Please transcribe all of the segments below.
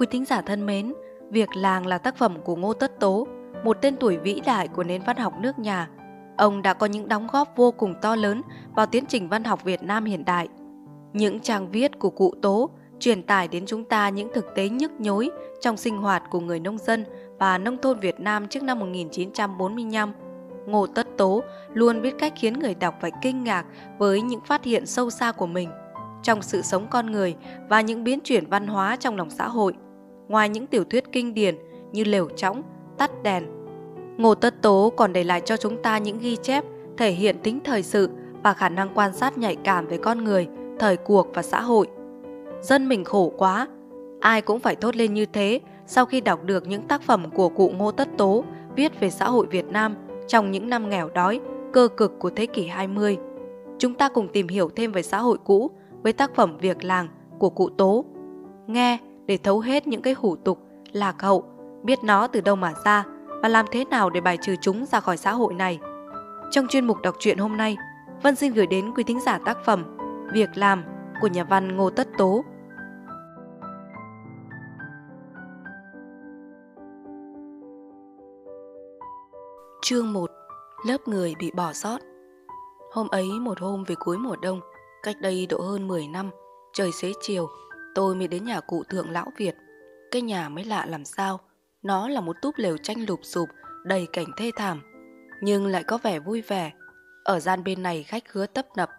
Quý thính giả thân mến, Việc làng là tác phẩm của Ngô Tất Tố, một tên tuổi vĩ đại của nền văn học nước nhà. Ông đã có những đóng góp vô cùng to lớn vào tiến trình văn học Việt Nam hiện đại. Những trang viết của cụ Tố truyền tải đến chúng ta những thực tế nhức nhối trong sinh hoạt của người nông dân và nông thôn Việt Nam trước năm 1945. Ngô Tất Tố luôn biết cách khiến người đọc phải kinh ngạc với những phát hiện sâu xa của mình trong sự sống con người và những biến chuyển văn hóa trong lòng xã hội – ngoài những tiểu thuyết kinh điển như lều trõng, tắt đèn. Ngô Tất Tố còn để lại cho chúng ta những ghi chép thể hiện tính thời sự và khả năng quan sát nhạy cảm về con người, thời cuộc và xã hội. Dân mình khổ quá, ai cũng phải thốt lên như thế sau khi đọc được những tác phẩm của cụ Ngô Tất Tố viết về xã hội Việt Nam trong những năm nghèo đói, cơ cực của thế kỷ 20. Chúng ta cùng tìm hiểu thêm về xã hội cũ với tác phẩm Việc Làng của cụ Tố. Nghe, để thấu hết những cái hủ tục, lạc hậu, biết nó từ đâu mà ra và làm thế nào để bài trừ chúng ra khỏi xã hội này. Trong chuyên mục đọc truyện hôm nay, Vân xin gửi đến quý thính giả tác phẩm Việc làm của nhà văn Ngô Tất Tố. Chương 1 Lớp người bị bỏ sót Hôm ấy một hôm về cuối mùa đông, cách đây độ hơn 10 năm, trời xế chiều, Tôi mới đến nhà cụ thượng lão Việt. Cái nhà mới lạ làm sao. Nó là một túp lều tranh lụp sụp, đầy cảnh thê thảm. Nhưng lại có vẻ vui vẻ. Ở gian bên này khách hứa tấp nập.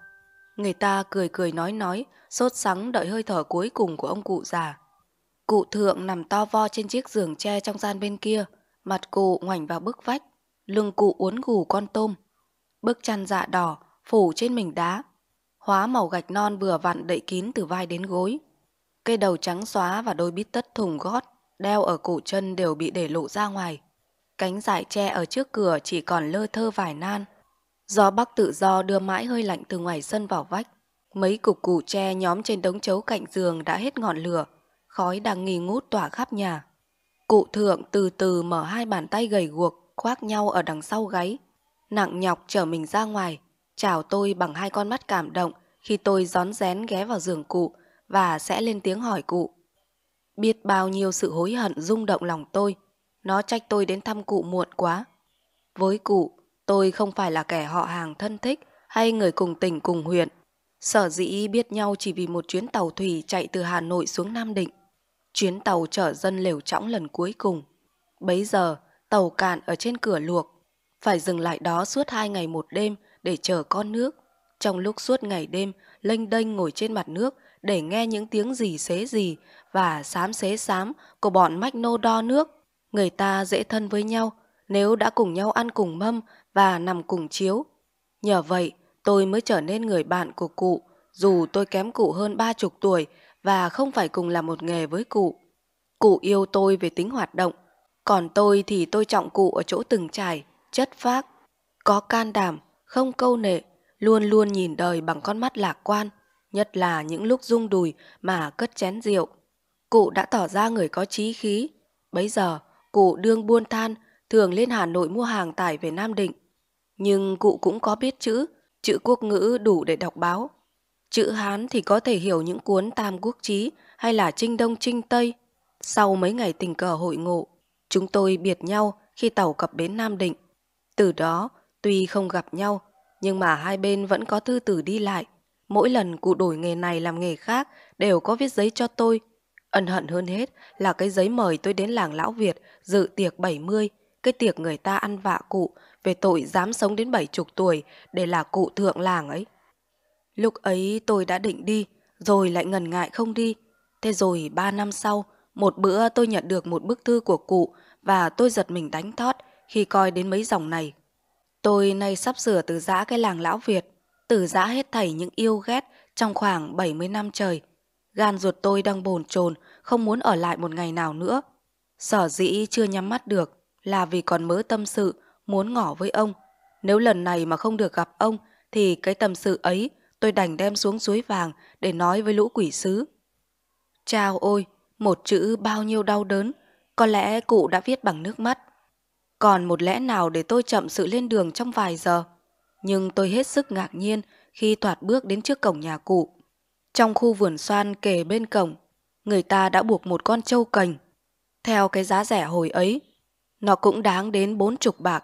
Người ta cười cười nói nói, sốt sắng đợi hơi thở cuối cùng của ông cụ già. Cụ thượng nằm to vo trên chiếc giường tre trong gian bên kia, mặt cụ ngoảnh vào bức vách, lưng cụ uốn gù con tôm. Bức chăn dạ đỏ, phủ trên mình đá, hóa màu gạch non vừa vặn đậy kín từ vai đến gối. Cây đầu trắng xóa và đôi bít tất thùng gót đeo ở cổ chân đều bị để lộ ra ngoài. Cánh dải tre ở trước cửa chỉ còn lơ thơ vải nan. Gió bắc tự do đưa mãi hơi lạnh từ ngoài sân vào vách. Mấy cục củ tre nhóm trên đống chấu cạnh giường đã hết ngọn lửa, khói đang nghi ngút tỏa khắp nhà. Cụ thượng từ từ mở hai bàn tay gầy guộc, khoác nhau ở đằng sau gáy. Nặng nhọc trở mình ra ngoài, chào tôi bằng hai con mắt cảm động khi tôi gión rén ghé vào giường cụ, và sẽ lên tiếng hỏi cụ. Biết bao nhiêu sự hối hận rung động lòng tôi, nó trách tôi đến thăm cụ muộn quá. Với cụ, tôi không phải là kẻ họ hàng thân thích hay người cùng tỉnh cùng huyện. Sở dĩ biết nhau chỉ vì một chuyến tàu thủy chạy từ Hà Nội xuống Nam Định. Chuyến tàu chở dân lều trõng lần cuối cùng. Bấy giờ, tàu cạn ở trên cửa luộc. Phải dừng lại đó suốt hai ngày một đêm để chờ con nước. Trong lúc suốt ngày đêm, lênh đênh ngồi trên mặt nước để nghe những tiếng gì xế gì và xám xế xám của bọn mách nô đo nước. Người ta dễ thân với nhau nếu đã cùng nhau ăn cùng mâm và nằm cùng chiếu. Nhờ vậy, tôi mới trở nên người bạn của cụ, dù tôi kém cụ hơn ba chục tuổi và không phải cùng làm một nghề với cụ. Cụ yêu tôi về tính hoạt động, còn tôi thì tôi trọng cụ ở chỗ từng trải, chất phác, có can đảm, không câu nệ, luôn luôn nhìn đời bằng con mắt lạc quan – nhất là những lúc rung đùi mà cất chén rượu. Cụ đã tỏ ra người có trí khí. Bấy giờ, cụ đương buôn than, thường lên Hà Nội mua hàng tải về Nam Định. Nhưng cụ cũng có biết chữ, chữ quốc ngữ đủ để đọc báo. Chữ Hán thì có thể hiểu những cuốn Tam Quốc Chí hay là Trinh Đông Trinh Tây. Sau mấy ngày tình cờ hội ngộ, chúng tôi biệt nhau khi tàu cập bến Nam Định. Từ đó, tuy không gặp nhau, nhưng mà hai bên vẫn có thư từ đi lại – Mỗi lần cụ đổi nghề này làm nghề khác đều có viết giấy cho tôi. Ân hận hơn hết là cái giấy mời tôi đến làng Lão Việt dự tiệc 70, cái tiệc người ta ăn vạ cụ về tội dám sống đến 70 tuổi để là cụ thượng làng ấy. Lúc ấy tôi đã định đi, rồi lại ngần ngại không đi. Thế rồi 3 năm sau, một bữa tôi nhận được một bức thư của cụ và tôi giật mình đánh thót khi coi đến mấy dòng này. Tôi nay sắp sửa từ giã cái làng Lão Việt từ giã hết thảy những yêu ghét trong khoảng 70 năm trời. Gan ruột tôi đang bồn chồn, không muốn ở lại một ngày nào nữa. Sở dĩ chưa nhắm mắt được là vì còn mớ tâm sự muốn ngỏ với ông. Nếu lần này mà không được gặp ông thì cái tâm sự ấy tôi đành đem xuống suối vàng để nói với lũ quỷ sứ. Chào ôi, một chữ bao nhiêu đau đớn, có lẽ cụ đã viết bằng nước mắt. Còn một lẽ nào để tôi chậm sự lên đường trong vài giờ? nhưng tôi hết sức ngạc nhiên khi thoạt bước đến trước cổng nhà cụ. Trong khu vườn xoan kề bên cổng, người ta đã buộc một con trâu cành. Theo cái giá rẻ hồi ấy, nó cũng đáng đến bốn chục bạc.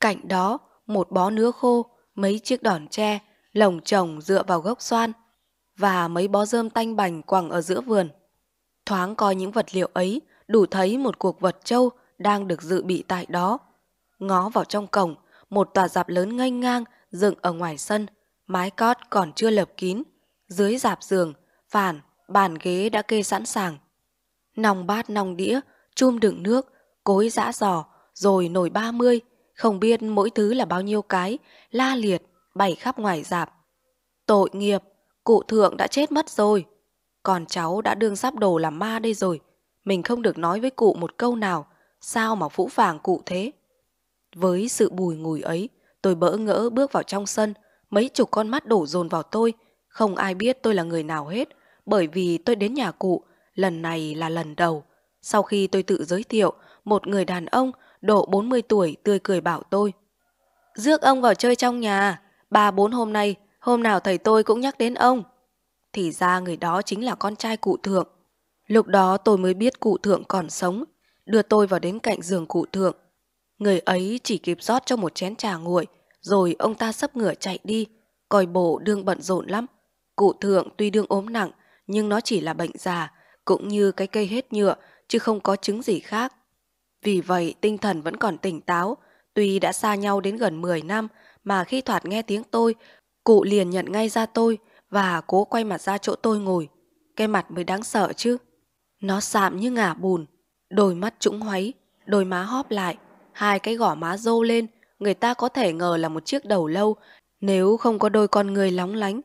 Cạnh đó, một bó nứa khô, mấy chiếc đòn tre, lồng trồng dựa vào gốc xoan và mấy bó rơm tanh bành quẳng ở giữa vườn. Thoáng coi những vật liệu ấy, đủ thấy một cuộc vật trâu đang được dự bị tại đó. Ngó vào trong cổng, một tòa dạp lớn nghênh ngang dựng ở ngoài sân, mái cót còn chưa lợp kín, dưới dạp giường, phản, bàn ghế đã kê sẵn sàng. Nòng bát nòng đĩa, chum đựng nước, cối giã giò, rồi nổi ba mươi, không biết mỗi thứ là bao nhiêu cái, la liệt, bày khắp ngoài dạp. Tội nghiệp, cụ thượng đã chết mất rồi. Còn cháu đã đương sắp đồ làm ma đây rồi. Mình không được nói với cụ một câu nào, sao mà phũ phàng cụ thế? Với sự bùi ngùi ấy, tôi bỡ ngỡ bước vào trong sân, mấy chục con mắt đổ dồn vào tôi, không ai biết tôi là người nào hết, bởi vì tôi đến nhà cụ, lần này là lần đầu. Sau khi tôi tự giới thiệu, một người đàn ông độ 40 tuổi tươi cười bảo tôi. Rước ông vào chơi trong nhà, ba bốn hôm nay, hôm nào thầy tôi cũng nhắc đến ông. Thì ra người đó chính là con trai cụ thượng. Lúc đó tôi mới biết cụ thượng còn sống, đưa tôi vào đến cạnh giường cụ thượng, Người ấy chỉ kịp rót cho một chén trà nguội, rồi ông ta sấp ngửa chạy đi. Coi bộ đương bận rộn lắm. Cụ thượng tuy đương ốm nặng, nhưng nó chỉ là bệnh già, cũng như cái cây hết nhựa, chứ không có chứng gì khác. Vì vậy, tinh thần vẫn còn tỉnh táo. Tuy đã xa nhau đến gần 10 năm, mà khi thoạt nghe tiếng tôi, cụ liền nhận ngay ra tôi và cố quay mặt ra chỗ tôi ngồi. Cái mặt mới đáng sợ chứ. Nó sạm như ngả bùn, đôi mắt trũng hoáy, đôi má hóp lại, hai cái gỏ má rô lên, người ta có thể ngờ là một chiếc đầu lâu nếu không có đôi con người lóng lánh.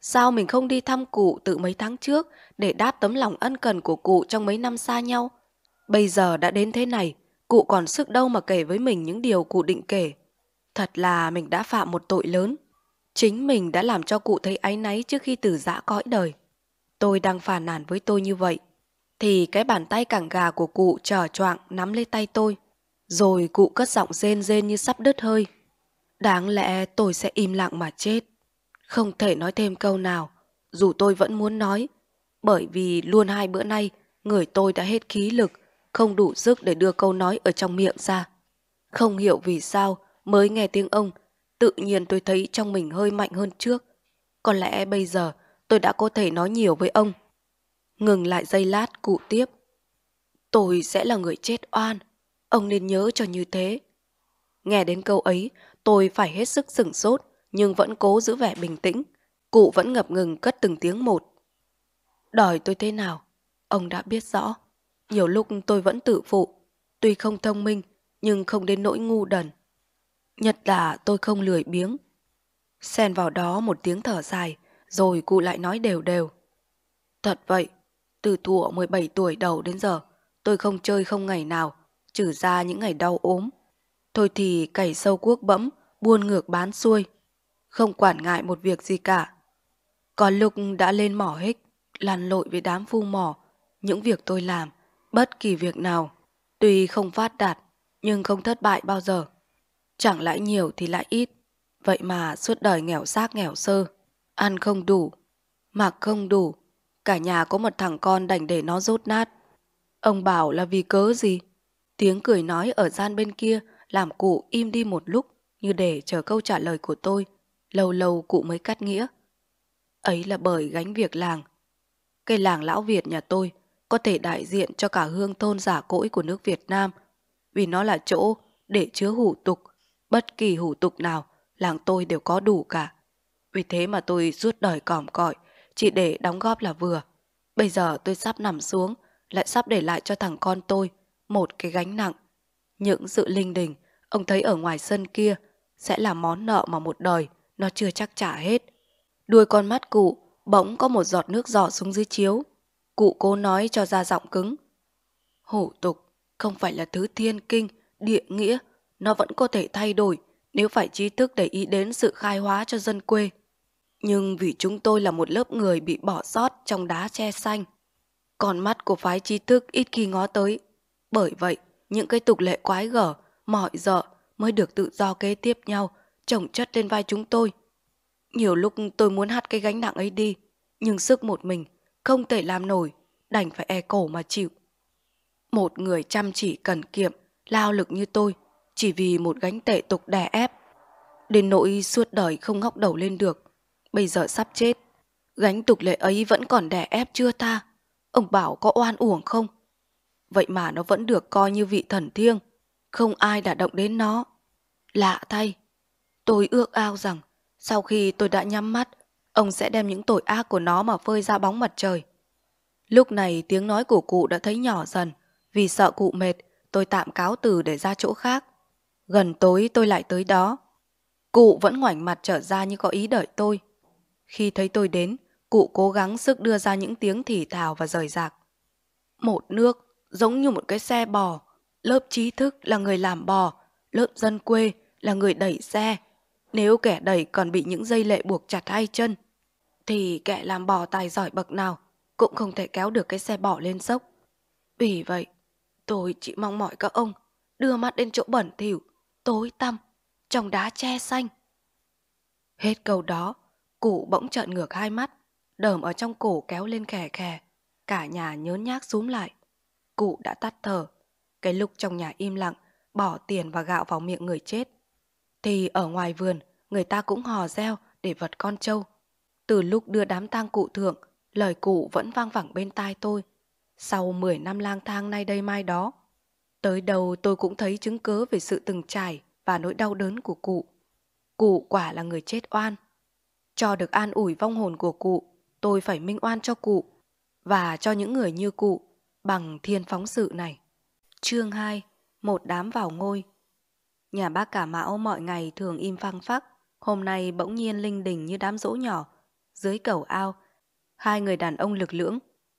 Sao mình không đi thăm cụ từ mấy tháng trước để đáp tấm lòng ân cần của cụ trong mấy năm xa nhau? Bây giờ đã đến thế này, cụ còn sức đâu mà kể với mình những điều cụ định kể. Thật là mình đã phạm một tội lớn. Chính mình đã làm cho cụ thấy áy náy trước khi từ giã cõi đời. Tôi đang phàn nàn với tôi như vậy. Thì cái bàn tay cẳng gà của cụ trở choạng nắm lấy tay tôi. Rồi cụ cất giọng rên rên như sắp đứt hơi. Đáng lẽ tôi sẽ im lặng mà chết. Không thể nói thêm câu nào, dù tôi vẫn muốn nói. Bởi vì luôn hai bữa nay, người tôi đã hết khí lực, không đủ sức để đưa câu nói ở trong miệng ra. Không hiểu vì sao, mới nghe tiếng ông, tự nhiên tôi thấy trong mình hơi mạnh hơn trước. Có lẽ bây giờ tôi đã có thể nói nhiều với ông. Ngừng lại giây lát cụ tiếp. Tôi sẽ là người chết oan ông nên nhớ cho như thế. Nghe đến câu ấy, tôi phải hết sức sửng sốt, nhưng vẫn cố giữ vẻ bình tĩnh. Cụ vẫn ngập ngừng cất từng tiếng một. Đòi tôi thế nào? Ông đã biết rõ. Nhiều lúc tôi vẫn tự phụ, tuy không thông minh, nhưng không đến nỗi ngu đần. Nhất là tôi không lười biếng. Xen vào đó một tiếng thở dài, rồi cụ lại nói đều đều. Thật vậy, từ thủa 17 tuổi đầu đến giờ, tôi không chơi không ngày nào, trừ ra những ngày đau ốm. Thôi thì cày sâu cuốc bẫm, buôn ngược bán xuôi, không quản ngại một việc gì cả. Có lúc đã lên mỏ hích, lăn lội với đám phu mỏ, những việc tôi làm, bất kỳ việc nào, tuy không phát đạt, nhưng không thất bại bao giờ. Chẳng lãi nhiều thì lãi ít, vậy mà suốt đời nghèo xác nghèo sơ, ăn không đủ, mặc không đủ, cả nhà có một thằng con đành để nó rốt nát. Ông bảo là vì cớ gì? Tiếng cười nói ở gian bên kia làm cụ im đi một lúc như để chờ câu trả lời của tôi. Lâu lâu cụ mới cắt nghĩa. Ấy là bởi gánh việc làng. cây làng lão Việt nhà tôi có thể đại diện cho cả hương thôn giả cỗi của nước Việt Nam vì nó là chỗ để chứa hủ tục. Bất kỳ hủ tục nào làng tôi đều có đủ cả. Vì thế mà tôi suốt đời còm cọi chỉ để đóng góp là vừa. Bây giờ tôi sắp nằm xuống lại sắp để lại cho thằng con tôi – một cái gánh nặng. Những sự linh đình ông thấy ở ngoài sân kia sẽ là món nợ mà một đời nó chưa chắc trả hết. Đuôi con mắt cụ bỗng có một giọt nước giọt xuống dưới chiếu. Cụ cố nói cho ra giọng cứng. Hủ tục không phải là thứ thiên kinh, địa nghĩa, nó vẫn có thể thay đổi nếu phải trí thức để ý đến sự khai hóa cho dân quê. Nhưng vì chúng tôi là một lớp người bị bỏ sót trong đá che xanh, còn mắt của phái trí thức ít khi ngó tới bởi vậy, những cái tục lệ quái gở, mọi dợ mới được tự do kế tiếp nhau, chồng chất lên vai chúng tôi. Nhiều lúc tôi muốn hắt cái gánh nặng ấy đi, nhưng sức một mình, không thể làm nổi, đành phải e cổ mà chịu. Một người chăm chỉ cần kiệm, lao lực như tôi, chỉ vì một gánh tệ tục đè ép. Đến nỗi suốt đời không ngóc đầu lên được, bây giờ sắp chết. Gánh tục lệ ấy vẫn còn đè ép chưa ta, ông bảo có oan uổng không? vậy mà nó vẫn được coi như vị thần thiêng, không ai đã động đến nó. Lạ thay, tôi ước ao rằng sau khi tôi đã nhắm mắt, ông sẽ đem những tội ác của nó mà phơi ra bóng mặt trời. Lúc này tiếng nói của cụ đã thấy nhỏ dần, vì sợ cụ mệt, tôi tạm cáo từ để ra chỗ khác. Gần tối tôi lại tới đó. Cụ vẫn ngoảnh mặt trở ra như có ý đợi tôi. Khi thấy tôi đến, cụ cố gắng sức đưa ra những tiếng thì thào và rời rạc. Một nước, giống như một cái xe bò. Lớp trí thức là người làm bò, lớp dân quê là người đẩy xe. Nếu kẻ đẩy còn bị những dây lệ buộc chặt hai chân, thì kẻ làm bò tài giỏi bậc nào cũng không thể kéo được cái xe bò lên dốc. Vì vậy, tôi chỉ mong mỏi các ông đưa mắt đến chỗ bẩn thỉu, tối tăm, trong đá che xanh. Hết câu đó, cụ bỗng trợn ngược hai mắt, đờm ở trong cổ kéo lên khè khè, cả nhà nhớn nhác xuống lại. Cụ đã tắt thở. Cái lúc trong nhà im lặng, bỏ tiền và gạo vào miệng người chết. Thì ở ngoài vườn, người ta cũng hò reo để vật con trâu. Từ lúc đưa đám tang cụ thượng, lời cụ vẫn vang vẳng bên tai tôi. Sau 10 năm lang thang nay đây mai đó, tới đầu tôi cũng thấy chứng cớ về sự từng trải và nỗi đau đớn của cụ. Cụ quả là người chết oan. Cho được an ủi vong hồn của cụ, tôi phải minh oan cho cụ và cho những người như cụ bằng thiên phóng sự này. Chương 2. Một đám vào ngôi Nhà bác cả mão mọi ngày thường im phăng phắc, hôm nay bỗng nhiên linh đình như đám dỗ nhỏ. Dưới cầu ao, hai người đàn ông lực lưỡng,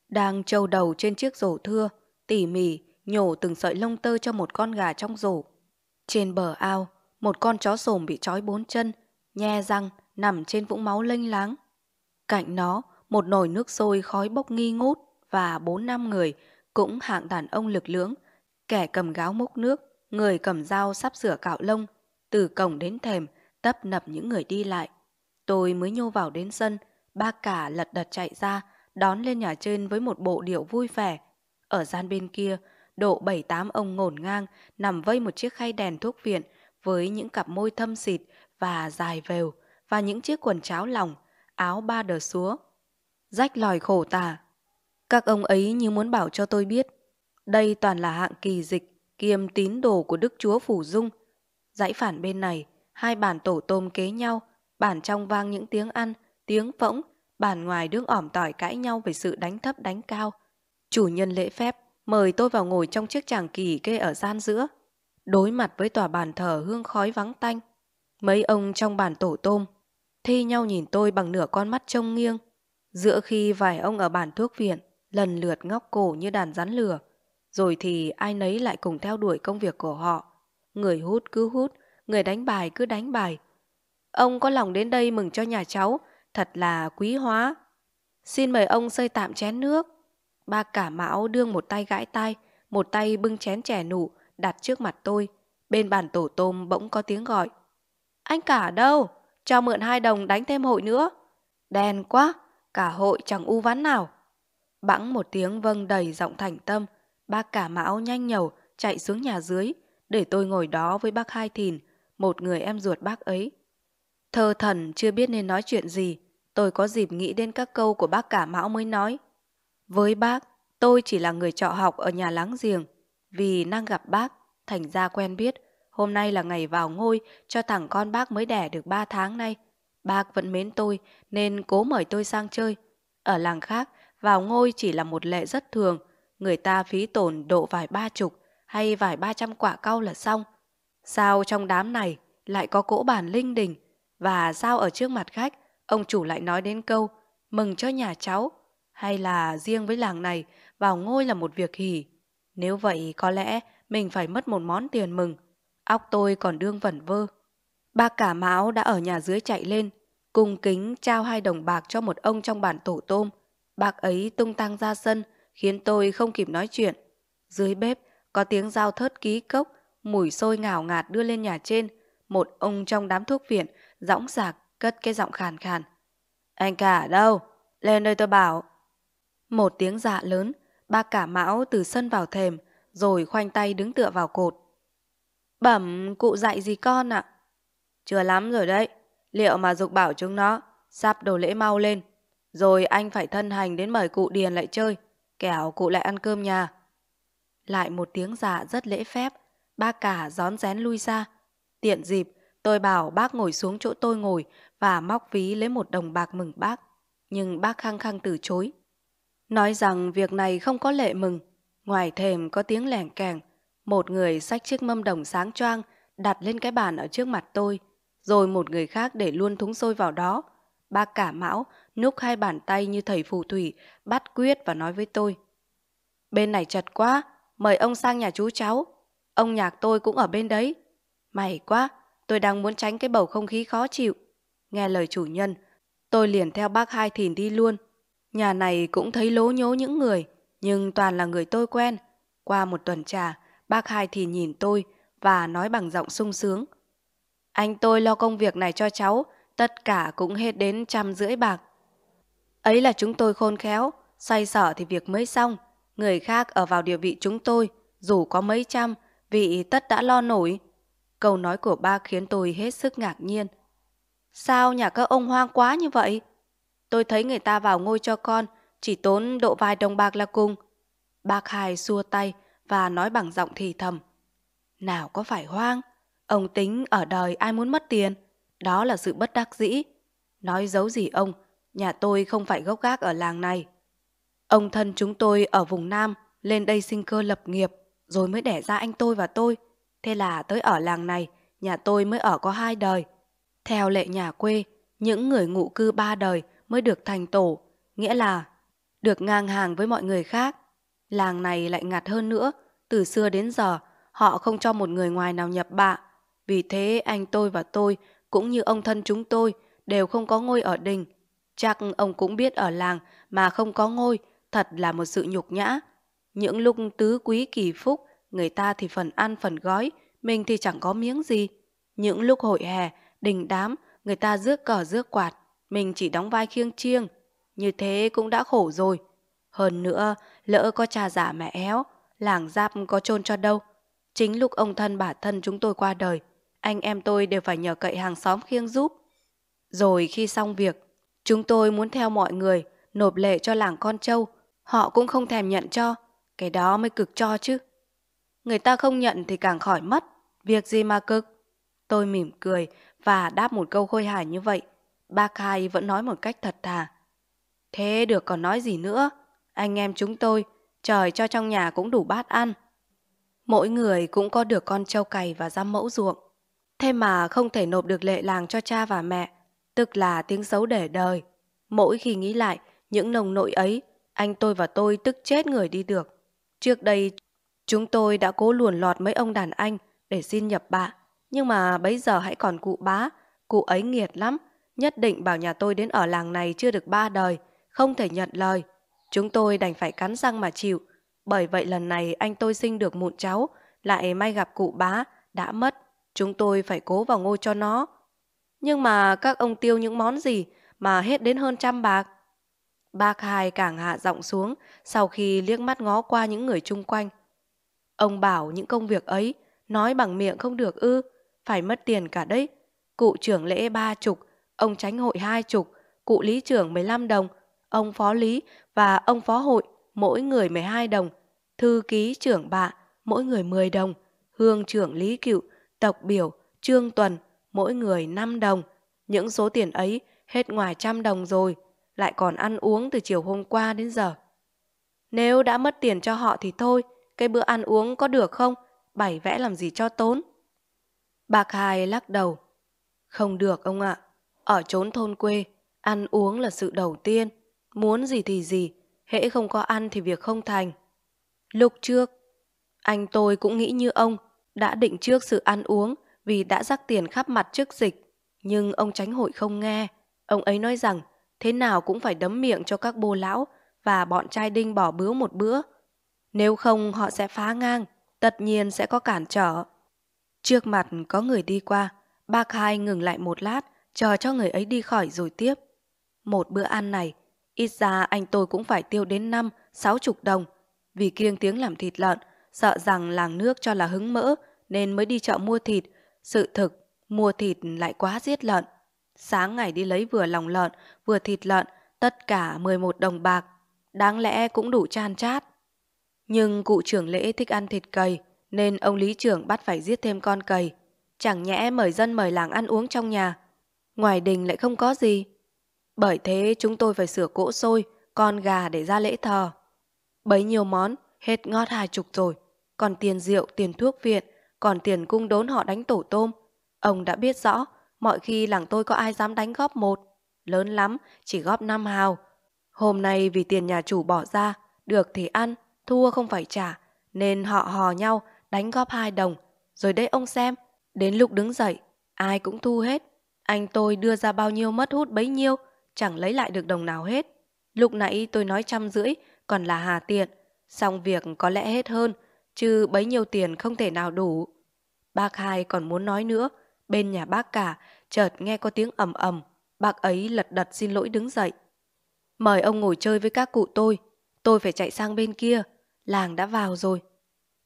đang trâu đầu trên chiếc rổ thưa, tỉ mỉ, nhổ từng sợi lông tơ cho một con gà trong rổ. Trên bờ ao, một con chó sồm bị trói bốn chân, nhe răng, nằm trên vũng máu lênh láng. Cạnh nó, một nồi nước sôi khói bốc nghi ngút và bốn năm người cũng hạng đàn ông lực lưỡng, kẻ cầm gáo múc nước, người cầm dao sắp sửa cạo lông, từ cổng đến thềm, tấp nập những người đi lại. Tôi mới nhô vào đến sân, ba cả lật đật chạy ra, đón lên nhà trên với một bộ điệu vui vẻ. Ở gian bên kia, độ bảy tám ông ngổn ngang, nằm vây một chiếc khay đèn thuốc viện với những cặp môi thâm xịt và dài vều và những chiếc quần cháo lỏng, áo ba đờ xúa, Rách lòi khổ tà. Các ông ấy như muốn bảo cho tôi biết, đây toàn là hạng kỳ dịch, kiêm tín đồ của Đức Chúa Phủ Dung. Dãy phản bên này, hai bản tổ tôm kế nhau, bản trong vang những tiếng ăn, tiếng phỗng, bản ngoài đương ỏm tỏi cãi nhau về sự đánh thấp đánh cao. Chủ nhân lễ phép mời tôi vào ngồi trong chiếc tràng kỳ kê ở gian giữa, đối mặt với tòa bàn thờ hương khói vắng tanh. Mấy ông trong bản tổ tôm thi nhau nhìn tôi bằng nửa con mắt trông nghiêng, giữa khi vài ông ở bản thuốc viện lần lượt ngóc cổ như đàn rắn lửa, rồi thì ai nấy lại cùng theo đuổi công việc của họ. Người hút cứ hút, người đánh bài cứ đánh bài. Ông có lòng đến đây mừng cho nhà cháu, thật là quý hóa. Xin mời ông xây tạm chén nước. Ba cả mão đương một tay gãi tay, một tay bưng chén chè nụ, đặt trước mặt tôi. Bên bàn tổ tôm bỗng có tiếng gọi. Anh cả đâu? Cho mượn hai đồng đánh thêm hội nữa. Đen quá, cả hội chẳng u ván nào. Bẵng một tiếng vâng đầy giọng thành tâm, bác cả mão nhanh nhẩu chạy xuống nhà dưới, để tôi ngồi đó với bác Hai Thìn, một người em ruột bác ấy. Thơ thần chưa biết nên nói chuyện gì, tôi có dịp nghĩ đến các câu của bác cả mão mới nói. Với bác, tôi chỉ là người trọ học ở nhà láng giềng, vì năng gặp bác, thành ra quen biết, hôm nay là ngày vào ngôi cho thằng con bác mới đẻ được ba tháng nay. Bác vẫn mến tôi nên cố mời tôi sang chơi. Ở làng khác, vào ngôi chỉ là một lệ rất thường, người ta phí tổn độ vài ba chục hay vài ba trăm quả cau là xong. Sao trong đám này lại có cỗ bàn linh đình và sao ở trước mặt khách ông chủ lại nói đến câu mừng cho nhà cháu hay là riêng với làng này vào ngôi là một việc hỉ. Nếu vậy có lẽ mình phải mất một món tiền mừng. Óc tôi còn đương vẩn vơ. Ba cả mão đã ở nhà dưới chạy lên, cung kính trao hai đồng bạc cho một ông trong bản tổ tôm. Bác ấy tung tăng ra sân, khiến tôi không kịp nói chuyện. Dưới bếp, có tiếng dao thớt ký cốc, mùi sôi ngào ngạt đưa lên nhà trên. Một ông trong đám thuốc viện, dõng sạc, cất cái giọng khàn khàn. Anh cả đâu? Lên đây tôi bảo. Một tiếng dạ lớn, bác cả mão từ sân vào thềm, rồi khoanh tay đứng tựa vào cột. Bẩm, cụ dạy gì con ạ? À? Chưa lắm rồi đấy, liệu mà dục bảo chúng nó, sắp đồ lễ mau lên. Rồi anh phải thân hành đến mời cụ Điền lại chơi, kẻo cụ lại ăn cơm nhà. Lại một tiếng dạ rất lễ phép, bác cả gión rén lui ra. Tiện dịp, tôi bảo bác ngồi xuống chỗ tôi ngồi và móc ví lấy một đồng bạc mừng bác. Nhưng bác khăng khăng từ chối. Nói rằng việc này không có lệ mừng. Ngoài thềm có tiếng lẻng kèng. Một người xách chiếc mâm đồng sáng choang đặt lên cái bàn ở trước mặt tôi. Rồi một người khác để luôn thúng sôi vào đó. Bác cả mão núp hai bàn tay như thầy phù thủy, bắt quyết và nói với tôi. Bên này chật quá, mời ông sang nhà chú cháu. Ông nhạc tôi cũng ở bên đấy. May quá, tôi đang muốn tránh cái bầu không khí khó chịu. Nghe lời chủ nhân, tôi liền theo bác hai thìn đi luôn. Nhà này cũng thấy lố nhố những người, nhưng toàn là người tôi quen. Qua một tuần trà, bác hai thìn nhìn tôi và nói bằng giọng sung sướng. Anh tôi lo công việc này cho cháu, tất cả cũng hết đến trăm rưỡi bạc. Ấy là chúng tôi khôn khéo, xoay sở thì việc mới xong. Người khác ở vào địa vị chúng tôi, dù có mấy trăm, vị tất đã lo nổi. Câu nói của ba khiến tôi hết sức ngạc nhiên. Sao nhà các ông hoang quá như vậy? Tôi thấy người ta vào ngôi cho con, chỉ tốn độ vài đồng bạc là cùng. Bác hai xua tay và nói bằng giọng thì thầm. Nào có phải hoang, ông tính ở đời ai muốn mất tiền, đó là sự bất đắc dĩ. Nói giấu gì ông, Nhà tôi không phải gốc gác ở làng này. Ông thân chúng tôi ở vùng Nam, lên đây sinh cơ lập nghiệp, rồi mới đẻ ra anh tôi và tôi. Thế là tới ở làng này, nhà tôi mới ở có hai đời. Theo lệ nhà quê, những người ngụ cư ba đời mới được thành tổ, nghĩa là được ngang hàng với mọi người khác. Làng này lại ngặt hơn nữa, từ xưa đến giờ họ không cho một người ngoài nào nhập bạ. Vì thế anh tôi và tôi cũng như ông thân chúng tôi đều không có ngôi ở đình Chắc ông cũng biết ở làng mà không có ngôi, thật là một sự nhục nhã. Những lúc tứ quý kỳ phúc, người ta thì phần ăn phần gói, mình thì chẳng có miếng gì. Những lúc hội hè, đình đám, người ta rước cỏ rước quạt, mình chỉ đóng vai khiêng chiêng. Như thế cũng đã khổ rồi. Hơn nữa, lỡ có cha giả mẹ éo, làng giáp có chôn cho đâu. Chính lúc ông thân bà thân chúng tôi qua đời, anh em tôi đều phải nhờ cậy hàng xóm khiêng giúp. Rồi khi xong việc, Chúng tôi muốn theo mọi người, nộp lệ cho làng con trâu, họ cũng không thèm nhận cho, cái đó mới cực cho chứ. Người ta không nhận thì càng khỏi mất, việc gì mà cực. Tôi mỉm cười và đáp một câu khôi hài như vậy. Ba Khai vẫn nói một cách thật thà. Thế được còn nói gì nữa? Anh em chúng tôi, trời cho trong nhà cũng đủ bát ăn. Mỗi người cũng có được con trâu cày và giam mẫu ruộng. Thế mà không thể nộp được lệ làng cho cha và mẹ tức là tiếng xấu để đời. Mỗi khi nghĩ lại, những nồng nội ấy, anh tôi và tôi tức chết người đi được. Trước đây, chúng tôi đã cố luồn lọt mấy ông đàn anh để xin nhập bạ, nhưng mà bây giờ hãy còn cụ bá, cụ ấy nghiệt lắm, nhất định bảo nhà tôi đến ở làng này chưa được ba đời, không thể nhận lời. Chúng tôi đành phải cắn răng mà chịu, bởi vậy lần này anh tôi sinh được một cháu, lại may gặp cụ bá, đã mất, chúng tôi phải cố vào ngôi cho nó. Nhưng mà các ông tiêu những món gì mà hết đến hơn trăm bạc? Ba Khai càng hạ giọng xuống sau khi liếc mắt ngó qua những người chung quanh. Ông bảo những công việc ấy nói bằng miệng không được ư, phải mất tiền cả đấy. Cụ trưởng lễ ba chục, ông tránh hội hai chục, cụ lý trưởng 15 đồng, ông phó lý và ông phó hội mỗi người 12 đồng, thư ký trưởng bạ mỗi người 10 đồng, hương trưởng lý cựu, tộc biểu, trương tuần mỗi người 5 đồng. Những số tiền ấy hết ngoài trăm đồng rồi, lại còn ăn uống từ chiều hôm qua đến giờ. Nếu đã mất tiền cho họ thì thôi, cái bữa ăn uống có được không? Bảy vẽ làm gì cho tốn. Bà Hai lắc đầu. Không được ông ạ, ở trốn thôn quê, ăn uống là sự đầu tiên, muốn gì thì gì, hễ không có ăn thì việc không thành. Lúc trước, anh tôi cũng nghĩ như ông, đã định trước sự ăn uống, vì đã rắc tiền khắp mặt trước dịch. Nhưng ông tránh hội không nghe. Ông ấy nói rằng thế nào cũng phải đấm miệng cho các bô lão và bọn trai đinh bỏ bướu một bữa. Nếu không họ sẽ phá ngang, tất nhiên sẽ có cản trở. Trước mặt có người đi qua, ba khai ngừng lại một lát, chờ cho người ấy đi khỏi rồi tiếp. Một bữa ăn này, ít ra anh tôi cũng phải tiêu đến năm, sáu chục đồng. Vì kiêng tiếng làm thịt lợn, sợ rằng làng nước cho là hứng mỡ nên mới đi chợ mua thịt sự thực, mua thịt lại quá giết lợn. Sáng ngày đi lấy vừa lòng lợn, vừa thịt lợn, tất cả 11 đồng bạc, đáng lẽ cũng đủ chan chát. Nhưng cụ trưởng lễ thích ăn thịt cầy, nên ông lý trưởng bắt phải giết thêm con cầy. Chẳng nhẽ mời dân mời làng ăn uống trong nhà, ngoài đình lại không có gì. Bởi thế chúng tôi phải sửa cỗ xôi con gà để ra lễ thờ. Bấy nhiêu món, hết ngót hai chục rồi, còn tiền rượu, tiền thuốc viện còn tiền cung đốn họ đánh tổ tôm. Ông đã biết rõ, mọi khi làng tôi có ai dám đánh góp một. Lớn lắm, chỉ góp năm hào. Hôm nay vì tiền nhà chủ bỏ ra, được thì ăn, thua không phải trả, nên họ hò nhau đánh góp hai đồng. Rồi đây ông xem, đến lúc đứng dậy, ai cũng thu hết. Anh tôi đưa ra bao nhiêu mất hút bấy nhiêu, chẳng lấy lại được đồng nào hết. Lúc nãy tôi nói trăm rưỡi, còn là hà tiện. Xong việc có lẽ hết hơn, chứ bấy nhiêu tiền không thể nào đủ. Bác hai còn muốn nói nữa, bên nhà bác cả, chợt nghe có tiếng ầm ầm, bác ấy lật đật xin lỗi đứng dậy. Mời ông ngồi chơi với các cụ tôi, tôi phải chạy sang bên kia, làng đã vào rồi.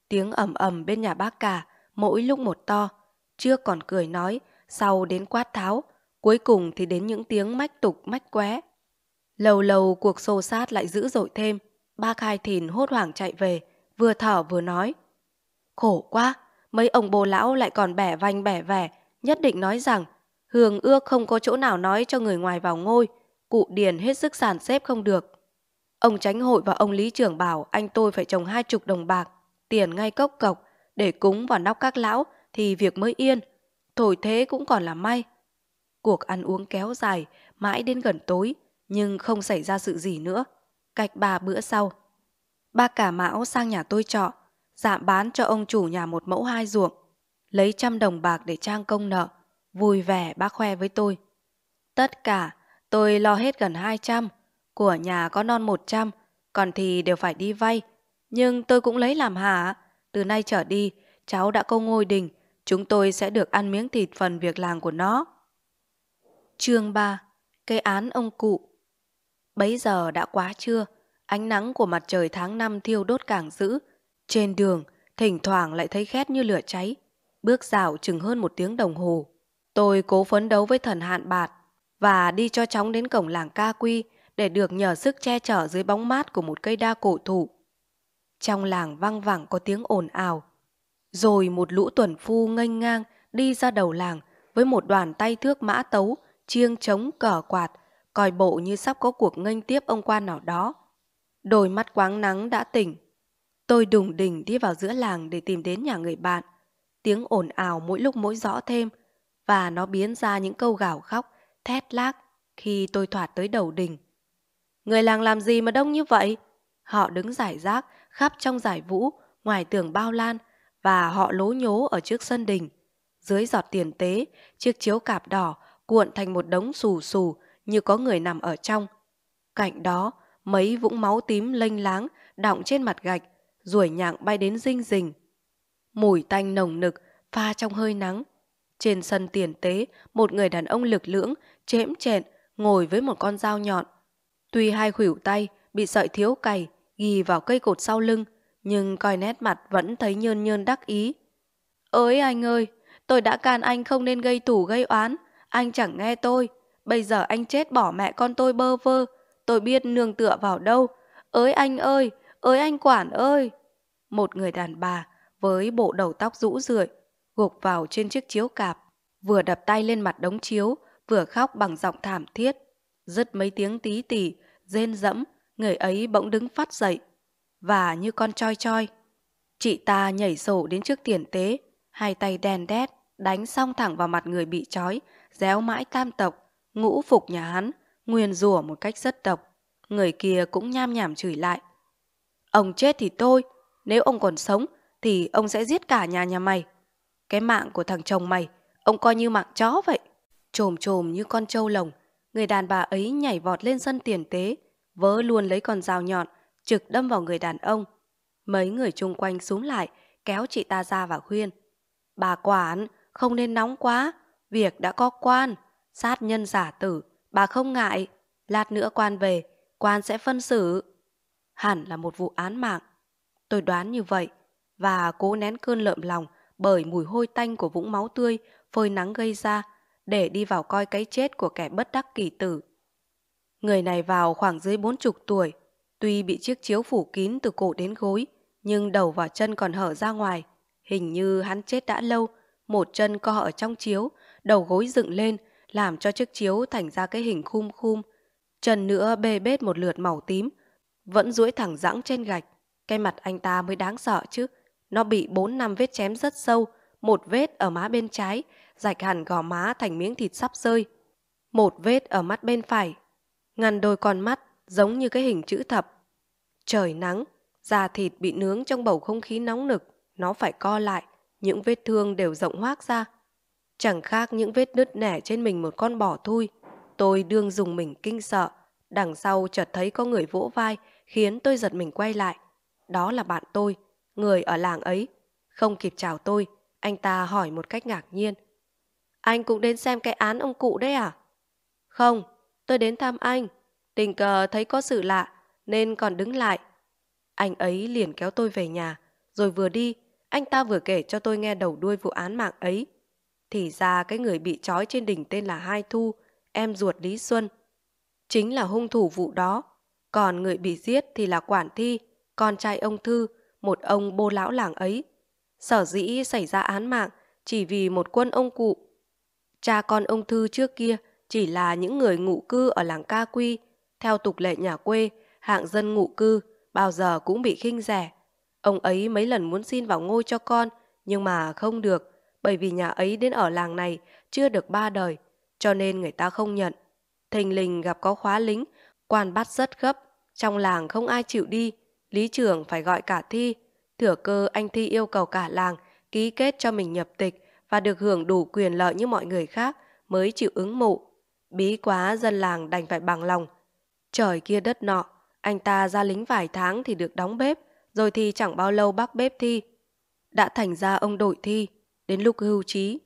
Tiếng ầm ầm bên nhà bác cả, mỗi lúc một to, trước còn cười nói, sau đến quát tháo, cuối cùng thì đến những tiếng mách tục mách qué. Lâu lâu cuộc xô sát lại dữ dội thêm, bác hai thìn hốt hoảng chạy về, vừa thở vừa nói. Khổ quá, mấy ông bồ lão lại còn bẻ vanh bẻ vẻ, nhất định nói rằng hường ước không có chỗ nào nói cho người ngoài vào ngôi, cụ Điền hết sức sàn xếp không được. Ông tránh hội và ông lý trưởng bảo anh tôi phải trồng hai chục đồng bạc, tiền ngay cốc cọc, để cúng vào nóc các lão thì việc mới yên. Thổi thế cũng còn là may. Cuộc ăn uống kéo dài, mãi đến gần tối, nhưng không xảy ra sự gì nữa. Cạch ba bữa sau, Ba cả mão sang nhà tôi trọ, dạm bán cho ông chủ nhà một mẫu hai ruộng, lấy trăm đồng bạc để trang công nợ, vui vẻ bác khoe với tôi. Tất cả tôi lo hết gần hai trăm của nhà có non một trăm còn thì đều phải đi vay. Nhưng tôi cũng lấy làm hả, từ nay trở đi cháu đã câu ngôi đình, chúng tôi sẽ được ăn miếng thịt phần việc làng của nó. Chương 3 cây án ông cụ Bấy giờ đã quá trưa, Ánh nắng của mặt trời tháng năm thiêu đốt càng dữ. Trên đường, thỉnh thoảng lại thấy khét như lửa cháy. Bước dạo chừng hơn một tiếng đồng hồ. Tôi cố phấn đấu với thần hạn bạt và đi cho chóng đến cổng làng ca quy để được nhờ sức che chở dưới bóng mát của một cây đa cổ thụ. Trong làng văng vẳng có tiếng ồn ào. Rồi một lũ tuần phu nghênh ngang đi ra đầu làng với một đoàn tay thước mã tấu, chiêng trống cờ quạt, coi bộ như sắp có cuộc nghênh tiếp ông quan nào đó. Đôi mắt quáng nắng đã tỉnh. Tôi đùng đỉnh đi vào giữa làng để tìm đến nhà người bạn. Tiếng ồn ào mỗi lúc mỗi rõ thêm và nó biến ra những câu gào khóc, thét lác khi tôi thoạt tới đầu đình. Người làng làm gì mà đông như vậy? Họ đứng giải rác khắp trong giải vũ, ngoài tường bao lan và họ lố nhố ở trước sân đình. Dưới giọt tiền tế, chiếc chiếu cạp đỏ cuộn thành một đống xù xù như có người nằm ở trong. Cạnh đó mấy vũng máu tím lênh láng đọng trên mặt gạch ruổi nhạng bay đến rinh rình mùi tanh nồng nực pha trong hơi nắng trên sân tiền tế một người đàn ông lực lưỡng chễm chẹn ngồi với một con dao nhọn tuy hai khuỷu tay bị sợi thiếu cày ghi vào cây cột sau lưng nhưng coi nét mặt vẫn thấy nhơn nhơn đắc ý ơi anh ơi tôi đã can anh không nên gây tủ gây oán anh chẳng nghe tôi bây giờ anh chết bỏ mẹ con tôi bơ vơ Tôi biết nương tựa vào đâu. Ơi anh ơi, ơi anh quản ơi. Một người đàn bà với bộ đầu tóc rũ rượi gục vào trên chiếc chiếu cạp, vừa đập tay lên mặt đống chiếu, vừa khóc bằng giọng thảm thiết. Rất mấy tiếng tí tỉ, rên rẫm, người ấy bỗng đứng phát dậy, và như con choi choi. Chị ta nhảy sổ đến trước tiền tế, hai tay đèn đét, đánh xong thẳng vào mặt người bị trói, réo mãi tam tộc, ngũ phục nhà hắn, nguyền rủa một cách rất độc. Người kia cũng nham nhảm chửi lại. Ông chết thì tôi, nếu ông còn sống thì ông sẽ giết cả nhà nhà mày. Cái mạng của thằng chồng mày, ông coi như mạng chó vậy. Trồm trồm như con trâu lồng, người đàn bà ấy nhảy vọt lên sân tiền tế, vớ luôn lấy con dao nhọn, trực đâm vào người đàn ông. Mấy người chung quanh xuống lại, kéo chị ta ra và khuyên. Bà quản, không nên nóng quá, việc đã có quan, sát nhân giả tử, Bà không ngại, lát nữa quan về, quan sẽ phân xử. Hẳn là một vụ án mạng. Tôi đoán như vậy, và cố nén cơn lợm lòng bởi mùi hôi tanh của vũng máu tươi phơi nắng gây ra để đi vào coi cái chết của kẻ bất đắc kỳ tử. Người này vào khoảng dưới bốn chục tuổi, tuy bị chiếc chiếu phủ kín từ cổ đến gối, nhưng đầu và chân còn hở ra ngoài. Hình như hắn chết đã lâu, một chân co ở trong chiếu, đầu gối dựng lên, làm cho chiếc chiếu thành ra cái hình khum khum. Chân nữa bê bết một lượt màu tím, vẫn duỗi thẳng rãng trên gạch. Cái mặt anh ta mới đáng sợ chứ. Nó bị bốn năm vết chém rất sâu, một vết ở má bên trái, rạch hẳn gò má thành miếng thịt sắp rơi. Một vết ở mắt bên phải, ngăn đôi con mắt giống như cái hình chữ thập. Trời nắng, da thịt bị nướng trong bầu không khí nóng nực, nó phải co lại, những vết thương đều rộng hoác ra chẳng khác những vết nứt nẻ trên mình một con bò thui. Tôi đương dùng mình kinh sợ, đằng sau chợt thấy có người vỗ vai, khiến tôi giật mình quay lại. Đó là bạn tôi, người ở làng ấy. Không kịp chào tôi, anh ta hỏi một cách ngạc nhiên. Anh cũng đến xem cái án ông cụ đấy à? Không, tôi đến thăm anh. Tình cờ thấy có sự lạ, nên còn đứng lại. Anh ấy liền kéo tôi về nhà, rồi vừa đi, anh ta vừa kể cho tôi nghe đầu đuôi vụ án mạng ấy. Thì ra cái người bị trói trên đỉnh tên là Hai Thu, em ruột Lý Xuân. Chính là hung thủ vụ đó. Còn người bị giết thì là Quản Thi, con trai ông Thư, một ông bô lão làng ấy. Sở dĩ xảy ra án mạng chỉ vì một quân ông cụ. Cha con ông Thư trước kia chỉ là những người ngụ cư ở làng Ca Quy. Theo tục lệ nhà quê, hạng dân ngụ cư bao giờ cũng bị khinh rẻ. Ông ấy mấy lần muốn xin vào ngôi cho con, nhưng mà không được, bởi vì nhà ấy đến ở làng này chưa được ba đời, cho nên người ta không nhận. Thình lình gặp có khóa lính, quan bắt rất gấp, trong làng không ai chịu đi, lý trưởng phải gọi cả thi. Thừa cơ anh thi yêu cầu cả làng ký kết cho mình nhập tịch và được hưởng đủ quyền lợi như mọi người khác mới chịu ứng mụ. Bí quá dân làng đành phải bằng lòng. Trời kia đất nọ, anh ta ra lính vài tháng thì được đóng bếp, rồi thì chẳng bao lâu bác bếp thi. Đã thành ra ông đội thi, đến lúc hưu trí.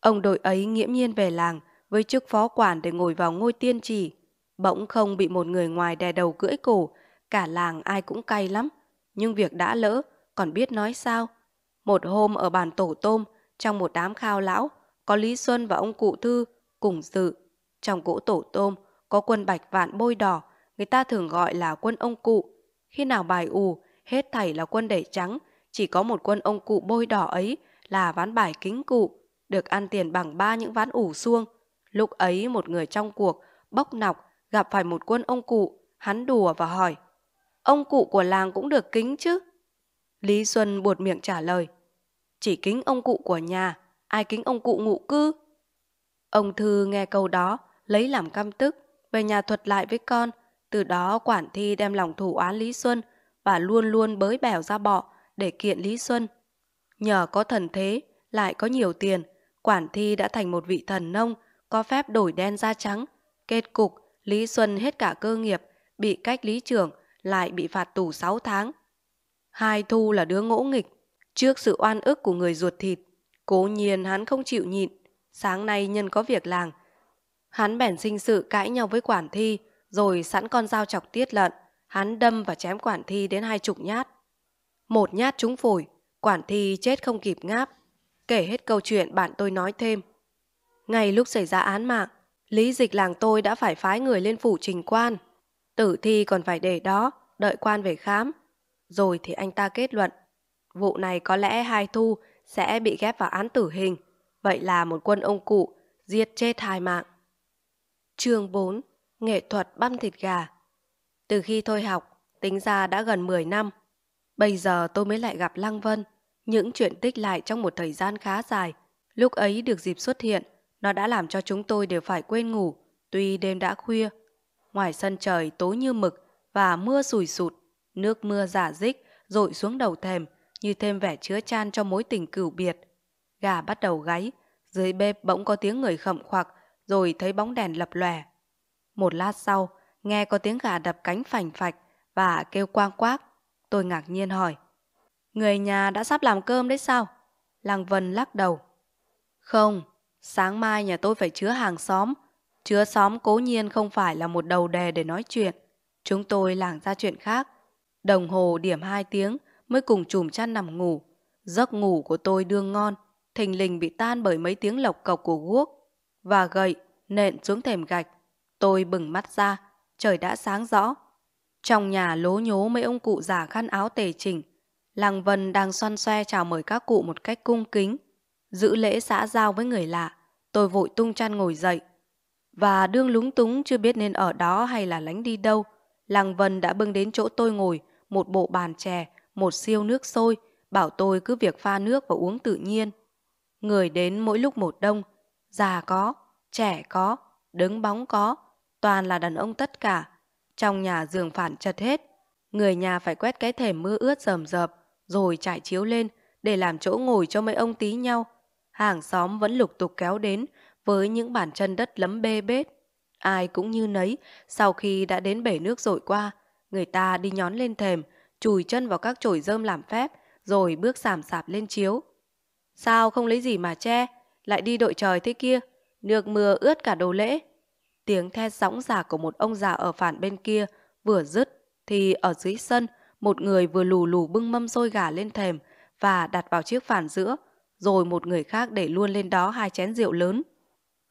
Ông đội ấy nghiễm nhiên về làng với chức phó quản để ngồi vào ngôi tiên trì. Bỗng không bị một người ngoài đè đầu cưỡi cổ, cả làng ai cũng cay lắm. Nhưng việc đã lỡ, còn biết nói sao. Một hôm ở bàn tổ tôm, trong một đám khao lão, có Lý Xuân và ông cụ Thư cùng dự. Trong cỗ tổ tôm có quân bạch vạn bôi đỏ, người ta thường gọi là quân ông cụ. Khi nào bài ù, hết thảy là quân đẩy trắng, chỉ có một quân ông cụ bôi đỏ ấy là ván bài kính cụ, được ăn tiền bằng ba những ván ủ xuông. Lúc ấy một người trong cuộc, bốc nọc, gặp phải một quân ông cụ, hắn đùa và hỏi, ông cụ của làng cũng được kính chứ? Lý Xuân buột miệng trả lời, chỉ kính ông cụ của nhà, ai kính ông cụ ngụ cư? Ông Thư nghe câu đó, lấy làm căm tức, về nhà thuật lại với con, từ đó quản thi đem lòng thủ án Lý Xuân và luôn luôn bới bẻo ra bọ để kiện Lý Xuân Nhờ có thần thế, lại có nhiều tiền, Quản Thi đã thành một vị thần nông, có phép đổi đen ra trắng. Kết cục, Lý Xuân hết cả cơ nghiệp, bị cách lý trưởng, lại bị phạt tù 6 tháng. Hai Thu là đứa ngỗ nghịch, trước sự oan ức của người ruột thịt. Cố nhiên hắn không chịu nhịn, sáng nay nhân có việc làng. Hắn bèn sinh sự cãi nhau với Quản Thi, rồi sẵn con dao chọc tiết lợn hắn đâm và chém Quản Thi đến hai chục nhát. Một nhát trúng phổi, Quản thi chết không kịp ngáp, kể hết câu chuyện bạn tôi nói thêm. Ngay lúc xảy ra án mạng, lý dịch làng tôi đã phải phái người lên phủ trình quan. Tử thi còn phải để đó, đợi quan về khám. Rồi thì anh ta kết luận, vụ này có lẽ hai thu sẽ bị ghép vào án tử hình. Vậy là một quân ông cụ giết chết hai mạng. Chương 4 Nghệ thuật băm thịt gà Từ khi thôi học, tính ra đã gần 10 năm, Bây giờ tôi mới lại gặp Lăng Vân, những chuyện tích lại trong một thời gian khá dài. Lúc ấy được dịp xuất hiện, nó đã làm cho chúng tôi đều phải quên ngủ, tuy đêm đã khuya. Ngoài sân trời tối như mực và mưa sùi sụt, nước mưa giả dích rội xuống đầu thềm như thêm vẻ chứa chan cho mối tình cửu biệt. Gà bắt đầu gáy, dưới bếp bỗng có tiếng người khẩm khoặc rồi thấy bóng đèn lập lòe. Một lát sau, nghe có tiếng gà đập cánh phành phạch và kêu quang quác Tôi ngạc nhiên hỏi. Người nhà đã sắp làm cơm đấy sao? Lăng Vân lắc đầu. Không, sáng mai nhà tôi phải chứa hàng xóm. Chứa xóm cố nhiên không phải là một đầu đề để nói chuyện. Chúng tôi lảng ra chuyện khác. Đồng hồ điểm 2 tiếng mới cùng chùm chăn nằm ngủ. Giấc ngủ của tôi đương ngon, thình lình bị tan bởi mấy tiếng lộc cộc của guốc. Và gậy, nện xuống thềm gạch. Tôi bừng mắt ra, trời đã sáng rõ. Trong nhà lố nhố mấy ông cụ già khăn áo tề chỉnh, Làng Vân đang xoan xoe chào mời các cụ một cách cung kính, giữ lễ xã giao với người lạ, tôi vội tung chăn ngồi dậy. Và đương lúng túng chưa biết nên ở đó hay là lánh đi đâu, Làng Vân đã bưng đến chỗ tôi ngồi một bộ bàn chè, một siêu nước sôi, bảo tôi cứ việc pha nước và uống tự nhiên. Người đến mỗi lúc một đông, già có, trẻ có, đứng bóng có, toàn là đàn ông tất cả, trong nhà giường phản chật hết, người nhà phải quét cái thềm mưa ướt rầm rập, rồi trải chiếu lên để làm chỗ ngồi cho mấy ông tí nhau. Hàng xóm vẫn lục tục kéo đến với những bàn chân đất lấm bê bết. Ai cũng như nấy, sau khi đã đến bể nước rội qua, người ta đi nhón lên thềm, chùi chân vào các chổi rơm làm phép, rồi bước sàm sạp lên chiếu. Sao không lấy gì mà che, lại đi đội trời thế kia, nước mưa ướt cả đồ lễ. Tiếng the sóng giả của một ông già ở phản bên kia vừa dứt thì ở dưới sân một người vừa lù lù bưng mâm xôi gà lên thềm và đặt vào chiếc phản giữa, rồi một người khác để luôn lên đó hai chén rượu lớn.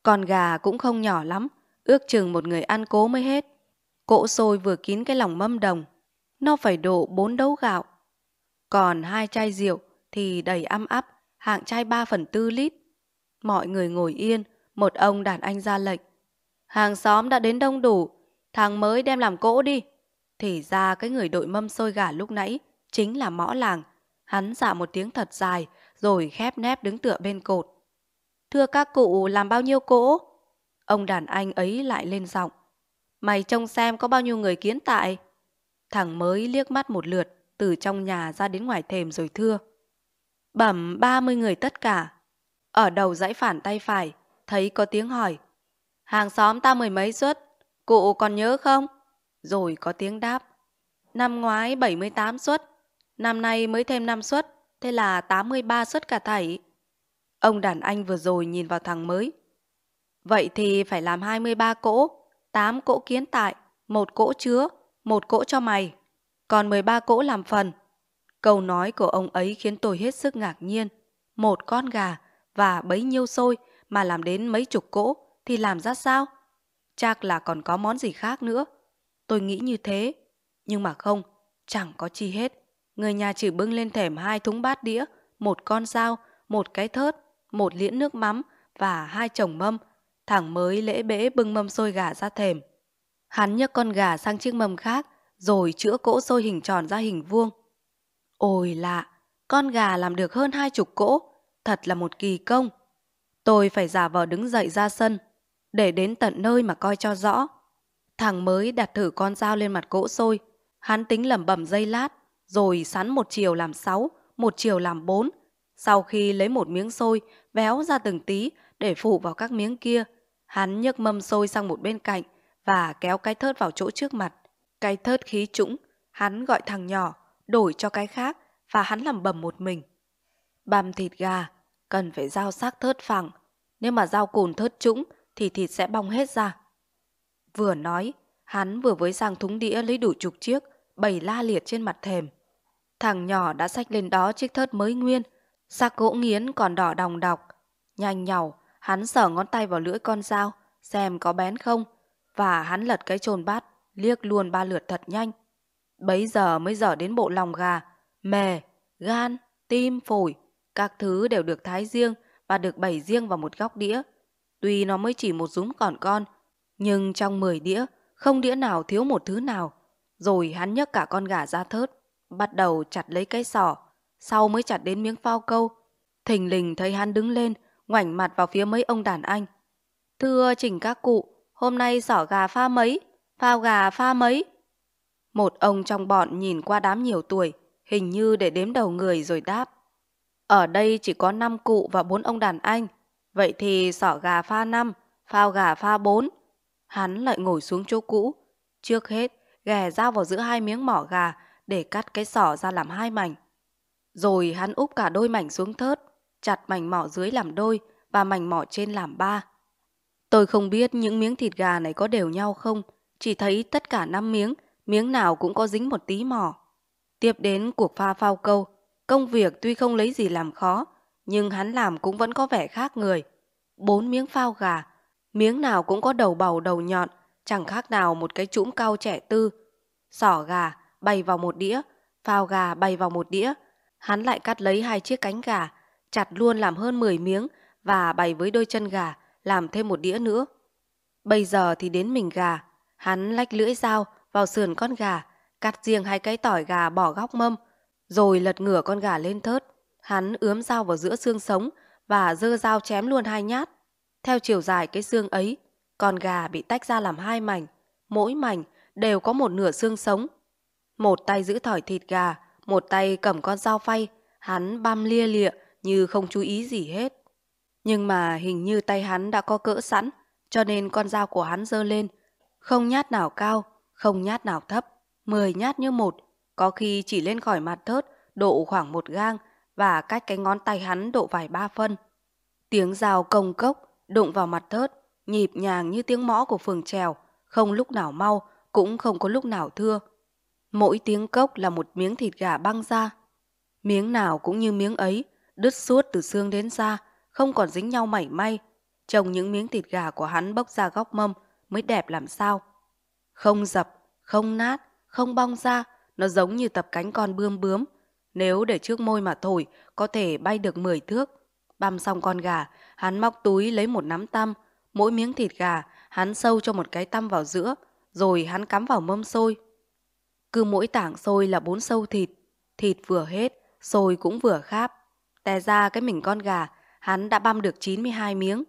Còn gà cũng không nhỏ lắm, ước chừng một người ăn cố mới hết. Cỗ xôi vừa kín cái lòng mâm đồng, nó phải độ bốn đấu gạo. Còn hai chai rượu thì đầy âm áp, hạng chai ba phần tư lít. Mọi người ngồi yên, một ông đàn anh ra lệnh, Hàng xóm đã đến đông đủ, thằng mới đem làm cỗ đi. Thì ra cái người đội mâm xôi gà lúc nãy chính là mõ làng. Hắn dạ một tiếng thật dài rồi khép nép đứng tựa bên cột. Thưa các cụ làm bao nhiêu cỗ? Ông đàn anh ấy lại lên giọng. Mày trông xem có bao nhiêu người kiến tại. Thằng mới liếc mắt một lượt từ trong nhà ra đến ngoài thềm rồi thưa. Bẩm 30 người tất cả. Ở đầu dãy phản tay phải, thấy có tiếng hỏi, Hàng xóm ta mười mấy suất, cụ còn nhớ không? Rồi có tiếng đáp. Năm ngoái 78 suất, năm nay mới thêm 5 suất, thế là 83 suất cả thảy. Ông đàn anh vừa rồi nhìn vào thằng mới. Vậy thì phải làm 23 cỗ, 8 cỗ kiến tại, một cỗ chứa, một cỗ cho mày, còn 13 cỗ làm phần. Câu nói của ông ấy khiến tôi hết sức ngạc nhiên. Một con gà và bấy nhiêu xôi mà làm đến mấy chục cỗ thì làm ra sao? Chắc là còn có món gì khác nữa. Tôi nghĩ như thế. Nhưng mà không, chẳng có chi hết. Người nhà chỉ bưng lên thèm hai thúng bát đĩa, một con dao, một cái thớt, một liễn nước mắm và hai chồng mâm. thẳng mới lễ bễ bưng mâm sôi gà ra thèm. Hắn nhấc con gà sang chiếc mâm khác, rồi chữa cỗ sôi hình tròn ra hình vuông. Ôi lạ, con gà làm được hơn hai chục cỗ, thật là một kỳ công. Tôi phải giả vờ đứng dậy ra sân, để đến tận nơi mà coi cho rõ. Thằng mới đặt thử con dao lên mặt gỗ sôi, hắn tính lẩm bẩm dây lát, rồi sắn một chiều làm sáu, một chiều làm bốn. Sau khi lấy một miếng sôi, véo ra từng tí để phủ vào các miếng kia, hắn nhấc mâm sôi sang một bên cạnh và kéo cái thớt vào chỗ trước mặt. Cái thớt khí trũng, hắn gọi thằng nhỏ, đổi cho cái khác và hắn lẩm bẩm một mình. Băm thịt gà, cần phải dao sắc thớt phẳng, nếu mà dao cùn thớt trũng thì thịt sẽ bong hết ra. Vừa nói, hắn vừa với sang thúng đĩa lấy đủ chục chiếc, bày la liệt trên mặt thềm. Thằng nhỏ đã xách lên đó chiếc thớt mới nguyên, xác gỗ nghiến còn đỏ đồng đọc. Nhanh nhàu, hắn sở ngón tay vào lưỡi con dao, xem có bén không, và hắn lật cái trồn bát, liếc luôn ba lượt thật nhanh. Bấy giờ mới dở đến bộ lòng gà, mề, gan, tim, phổi, các thứ đều được thái riêng và được bày riêng vào một góc đĩa. Tuy nó mới chỉ một rúm còn con, nhưng trong 10 đĩa, không đĩa nào thiếu một thứ nào. Rồi hắn nhấc cả con gà ra thớt, bắt đầu chặt lấy cái sỏ, sau mới chặt đến miếng phao câu. Thình lình thấy hắn đứng lên, ngoảnh mặt vào phía mấy ông đàn anh. Thưa chỉnh các cụ, hôm nay sỏ gà pha mấy, phao gà pha mấy. Một ông trong bọn nhìn qua đám nhiều tuổi, hình như để đếm đầu người rồi đáp. Ở đây chỉ có 5 cụ và 4 ông đàn anh, Vậy thì sỏ gà pha 5, phao gà pha 4. Hắn lại ngồi xuống chỗ cũ. Trước hết, ghè dao vào giữa hai miếng mỏ gà để cắt cái sỏ ra làm hai mảnh. Rồi hắn úp cả đôi mảnh xuống thớt, chặt mảnh mỏ dưới làm đôi và mảnh mỏ trên làm ba. Tôi không biết những miếng thịt gà này có đều nhau không, chỉ thấy tất cả 5 miếng, miếng nào cũng có dính một tí mỏ. Tiếp đến cuộc pha phao câu, công việc tuy không lấy gì làm khó, nhưng hắn làm cũng vẫn có vẻ khác người. Bốn miếng phao gà, miếng nào cũng có đầu bầu đầu nhọn, chẳng khác nào một cái trũng cao trẻ tư. Sỏ gà bay vào một đĩa, phao gà bay vào một đĩa. Hắn lại cắt lấy hai chiếc cánh gà, chặt luôn làm hơn 10 miếng và bày với đôi chân gà, làm thêm một đĩa nữa. Bây giờ thì đến mình gà, hắn lách lưỡi dao vào sườn con gà, cắt riêng hai cái tỏi gà bỏ góc mâm, rồi lật ngửa con gà lên thớt. Hắn ướm dao vào giữa xương sống và dơ dao chém luôn hai nhát. Theo chiều dài cái xương ấy, con gà bị tách ra làm hai mảnh, mỗi mảnh đều có một nửa xương sống. Một tay giữ thỏi thịt gà, một tay cầm con dao phay, hắn băm lia lịa như không chú ý gì hết. Nhưng mà hình như tay hắn đã có cỡ sẵn, cho nên con dao của hắn dơ lên, không nhát nào cao, không nhát nào thấp, mười nhát như một, có khi chỉ lên khỏi mặt thớt, độ khoảng một gang, và cách cái ngón tay hắn độ vài ba phân. Tiếng rào công cốc, đụng vào mặt thớt, nhịp nhàng như tiếng mõ của phường trèo, không lúc nào mau, cũng không có lúc nào thưa. Mỗi tiếng cốc là một miếng thịt gà băng ra. Miếng nào cũng như miếng ấy, đứt suốt từ xương đến da, không còn dính nhau mảy may. Trông những miếng thịt gà của hắn bốc ra góc mâm mới đẹp làm sao. Không dập, không nát, không bong ra, nó giống như tập cánh con bươm bướm, nếu để trước môi mà thổi, có thể bay được 10 thước. Băm xong con gà, hắn móc túi lấy một nắm tăm. Mỗi miếng thịt gà, hắn sâu cho một cái tăm vào giữa, rồi hắn cắm vào mâm xôi. Cứ mỗi tảng xôi là bốn sâu thịt. Thịt vừa hết, xôi cũng vừa kháp. Tè ra cái mình con gà, hắn đã băm được 92 miếng.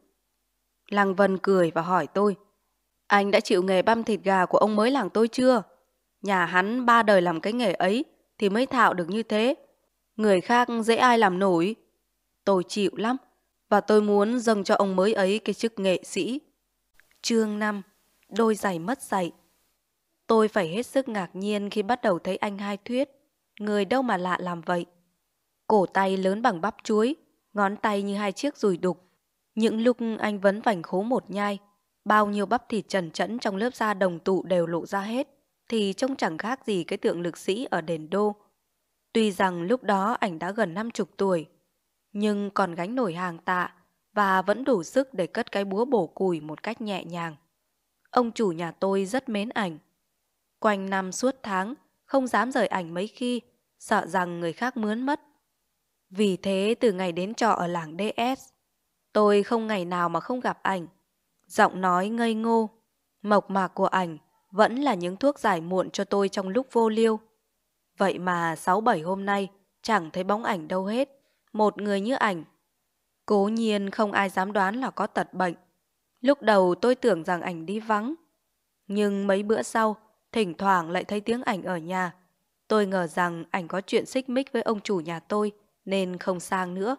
Lăng Vân cười và hỏi tôi. Anh đã chịu nghề băm thịt gà của ông mới làng tôi chưa? Nhà hắn ba đời làm cái nghề ấy, thì mới thạo được như thế. Người khác dễ ai làm nổi. Tôi chịu lắm và tôi muốn dâng cho ông mới ấy cái chức nghệ sĩ. Chương 5 Đôi giày mất dạy Tôi phải hết sức ngạc nhiên khi bắt đầu thấy anh hai thuyết. Người đâu mà lạ làm vậy. Cổ tay lớn bằng bắp chuối, ngón tay như hai chiếc rùi đục. Những lúc anh vẫn vành khố một nhai, bao nhiêu bắp thịt trần trẫn trong lớp da đồng tụ đều lộ ra hết thì trông chẳng khác gì cái tượng lực sĩ ở đền đô. Tuy rằng lúc đó ảnh đã gần năm chục tuổi, nhưng còn gánh nổi hàng tạ và vẫn đủ sức để cất cái búa bổ củi một cách nhẹ nhàng. Ông chủ nhà tôi rất mến ảnh. Quanh năm suốt tháng, không dám rời ảnh mấy khi, sợ rằng người khác mướn mất. Vì thế từ ngày đến trọ ở làng DS, tôi không ngày nào mà không gặp ảnh. Giọng nói ngây ngô, mộc mạc của ảnh vẫn là những thuốc giải muộn cho tôi trong lúc vô liêu. Vậy mà 6-7 hôm nay chẳng thấy bóng ảnh đâu hết, một người như ảnh. Cố nhiên không ai dám đoán là có tật bệnh. Lúc đầu tôi tưởng rằng ảnh đi vắng, nhưng mấy bữa sau, thỉnh thoảng lại thấy tiếng ảnh ở nhà. Tôi ngờ rằng ảnh có chuyện xích mích với ông chủ nhà tôi nên không sang nữa.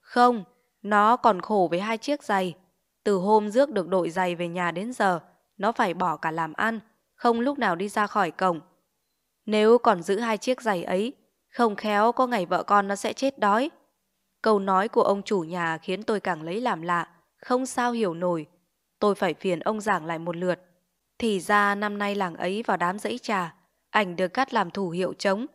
Không, nó còn khổ với hai chiếc giày. Từ hôm rước được đội giày về nhà đến giờ, nó phải bỏ cả làm ăn, không lúc nào đi ra khỏi cổng. Nếu còn giữ hai chiếc giày ấy, không khéo có ngày vợ con nó sẽ chết đói. Câu nói của ông chủ nhà khiến tôi càng lấy làm lạ, không sao hiểu nổi. Tôi phải phiền ông giảng lại một lượt. Thì ra năm nay làng ấy vào đám dãy trà, ảnh được cắt làm thủ hiệu trống.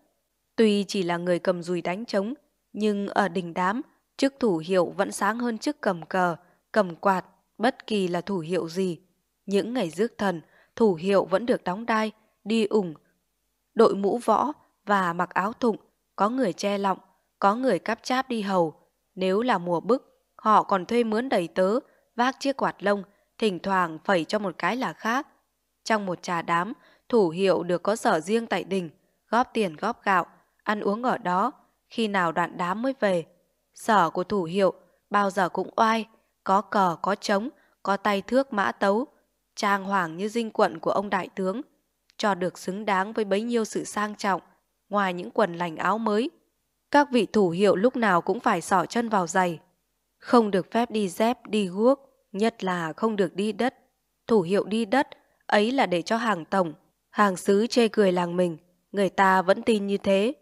Tuy chỉ là người cầm dùi đánh trống, nhưng ở đỉnh đám, chức thủ hiệu vẫn sáng hơn chức cầm cờ, cầm quạt, bất kỳ là thủ hiệu gì. Những ngày rước thần, thủ hiệu vẫn được đóng đai, đi ủng, đội mũ võ và mặc áo thụng, có người che lọng, có người cắp cháp đi hầu. Nếu là mùa bức, họ còn thuê mướn đầy tớ, vác chiếc quạt lông, thỉnh thoảng phẩy cho một cái là khác. Trong một trà đám, thủ hiệu được có sở riêng tại đình, góp tiền góp gạo, ăn uống ở đó, khi nào đoạn đám mới về. Sở của thủ hiệu bao giờ cũng oai, có cờ có trống, có tay thước mã tấu, trang hoàng như dinh quận của ông đại tướng, cho được xứng đáng với bấy nhiêu sự sang trọng, ngoài những quần lành áo mới. Các vị thủ hiệu lúc nào cũng phải sỏ chân vào giày. Không được phép đi dép, đi guốc, nhất là không được đi đất. Thủ hiệu đi đất, ấy là để cho hàng tổng, hàng xứ chê cười làng mình, người ta vẫn tin như thế.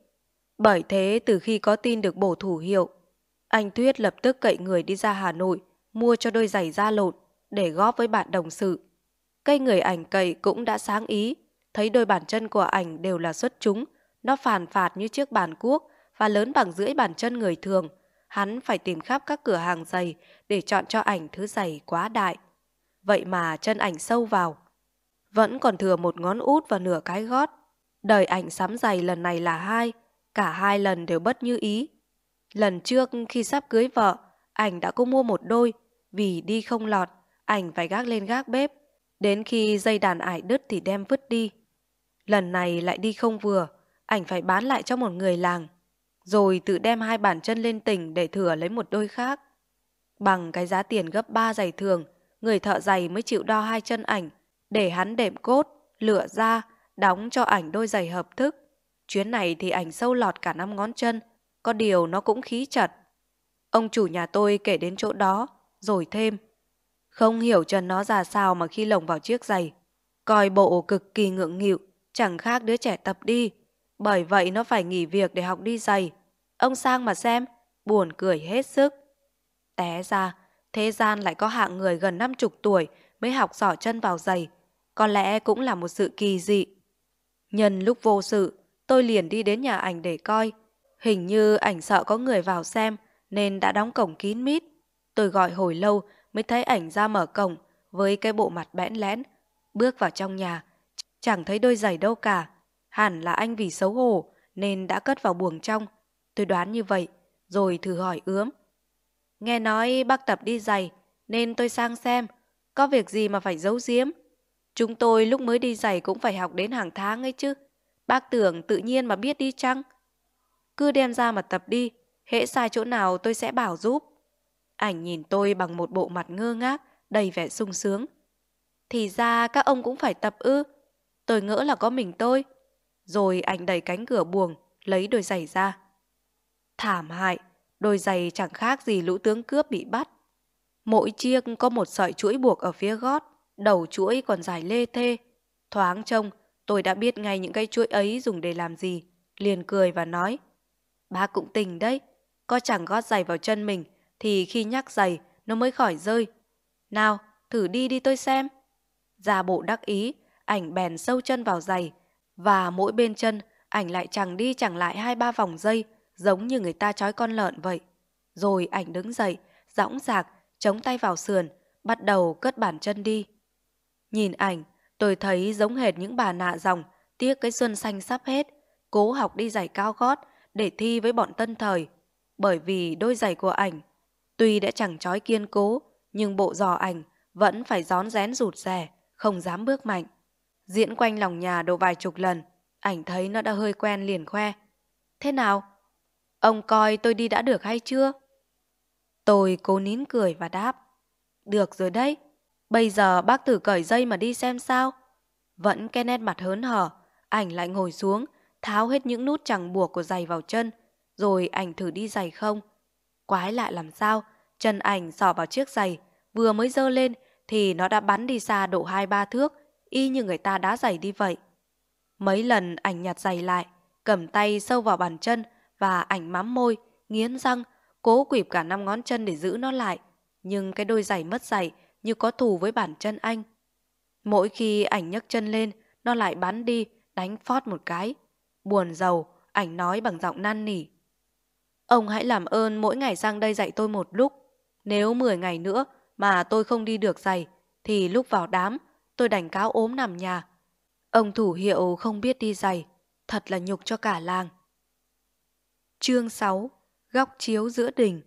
Bởi thế từ khi có tin được bổ thủ hiệu, anh Thuyết lập tức cậy người đi ra Hà Nội, mua cho đôi giày da lộn để góp với bạn đồng sự. Cây người ảnh cậy cũng đã sáng ý, thấy đôi bàn chân của ảnh đều là xuất chúng, nó phàn phạt như chiếc bàn cuốc và lớn bằng rưỡi bàn chân người thường. Hắn phải tìm khắp các cửa hàng giày để chọn cho ảnh thứ giày quá đại. Vậy mà chân ảnh sâu vào. Vẫn còn thừa một ngón út và nửa cái gót. Đời ảnh sắm giày lần này là hai, cả hai lần đều bất như ý. Lần trước khi sắp cưới vợ, ảnh đã có mua một đôi, vì đi không lọt, ảnh phải gác lên gác bếp. Đến khi dây đàn ải đứt thì đem vứt đi. Lần này lại đi không vừa, ảnh phải bán lại cho một người làng. Rồi tự đem hai bản chân lên tỉnh để thừa lấy một đôi khác. Bằng cái giá tiền gấp ba giày thường, người thợ giày mới chịu đo hai chân ảnh, để hắn đệm cốt, lựa ra, đóng cho ảnh đôi giày hợp thức. Chuyến này thì ảnh sâu lọt cả năm ngón chân, có điều nó cũng khí chật. Ông chủ nhà tôi kể đến chỗ đó, rồi thêm không hiểu chân nó ra sao mà khi lồng vào chiếc giày. Coi bộ cực kỳ ngượng nghịu, chẳng khác đứa trẻ tập đi. Bởi vậy nó phải nghỉ việc để học đi giày. Ông sang mà xem, buồn cười hết sức. Té ra, thế gian lại có hạng người gần 50 tuổi mới học giỏ chân vào giày. Có lẽ cũng là một sự kỳ dị. Nhân lúc vô sự, tôi liền đi đến nhà ảnh để coi. Hình như ảnh sợ có người vào xem nên đã đóng cổng kín mít. Tôi gọi hồi lâu mới thấy ảnh ra mở cổng với cái bộ mặt bẽn lẽn. Bước vào trong nhà, chẳng thấy đôi giày đâu cả. Hẳn là anh vì xấu hổ nên đã cất vào buồng trong. Tôi đoán như vậy, rồi thử hỏi ướm. Nghe nói bác tập đi giày nên tôi sang xem, có việc gì mà phải giấu giếm. Chúng tôi lúc mới đi giày cũng phải học đến hàng tháng ấy chứ. Bác tưởng tự nhiên mà biết đi chăng? Cứ đem ra mà tập đi, hễ sai chỗ nào tôi sẽ bảo giúp. Ảnh nhìn tôi bằng một bộ mặt ngơ ngác, đầy vẻ sung sướng. Thì ra các ông cũng phải tập ư. Tôi ngỡ là có mình tôi. Rồi ảnh đẩy cánh cửa buồng, lấy đôi giày ra. Thảm hại, đôi giày chẳng khác gì lũ tướng cướp bị bắt. Mỗi chiếc có một sợi chuỗi buộc ở phía gót, đầu chuỗi còn dài lê thê. Thoáng trông, tôi đã biết ngay những cái chuỗi ấy dùng để làm gì. Liền cười và nói, bác cũng tình đấy, có chẳng gót giày vào chân mình thì khi nhắc giày nó mới khỏi rơi. Nào, thử đi đi tôi xem. già bộ đắc ý, ảnh bèn sâu chân vào giày và mỗi bên chân ảnh lại chẳng đi chẳng lại hai ba vòng dây giống như người ta trói con lợn vậy. Rồi ảnh đứng dậy, dõng dạc, chống tay vào sườn, bắt đầu cất bản chân đi. Nhìn ảnh, tôi thấy giống hệt những bà nạ dòng, tiếc cái xuân xanh sắp hết, cố học đi giày cao gót để thi với bọn tân thời. Bởi vì đôi giày của ảnh Tuy đã chẳng trói kiên cố, nhưng bộ giò ảnh vẫn phải rón rén rụt rè, không dám bước mạnh. Diễn quanh lòng nhà độ vài chục lần, ảnh thấy nó đã hơi quen liền khoe. Thế nào? Ông coi tôi đi đã được hay chưa? Tôi cố nín cười và đáp. Được rồi đấy, bây giờ bác thử cởi dây mà đi xem sao. Vẫn cái nét mặt hớn hở, ảnh lại ngồi xuống, tháo hết những nút chẳng buộc của giày vào chân, rồi ảnh thử đi giày không. Quái lạ làm sao, chân ảnh sỏ vào chiếc giày, vừa mới dơ lên thì nó đã bắn đi xa độ hai ba thước, y như người ta đã giày đi vậy. Mấy lần ảnh nhặt giày lại, cầm tay sâu vào bàn chân và ảnh mắm môi, nghiến răng, cố quỷp cả năm ngón chân để giữ nó lại. Nhưng cái đôi giày mất giày như có thù với bàn chân anh. Mỗi khi ảnh nhấc chân lên, nó lại bắn đi, đánh phót một cái. Buồn giàu, ảnh nói bằng giọng năn nỉ. Ông hãy làm ơn mỗi ngày sang đây dạy tôi một lúc. Nếu 10 ngày nữa mà tôi không đi được giày thì lúc vào đám, tôi đành cáo ốm nằm nhà. Ông thủ hiệu không biết đi giày, thật là nhục cho cả làng. Chương 6 Góc chiếu giữa đình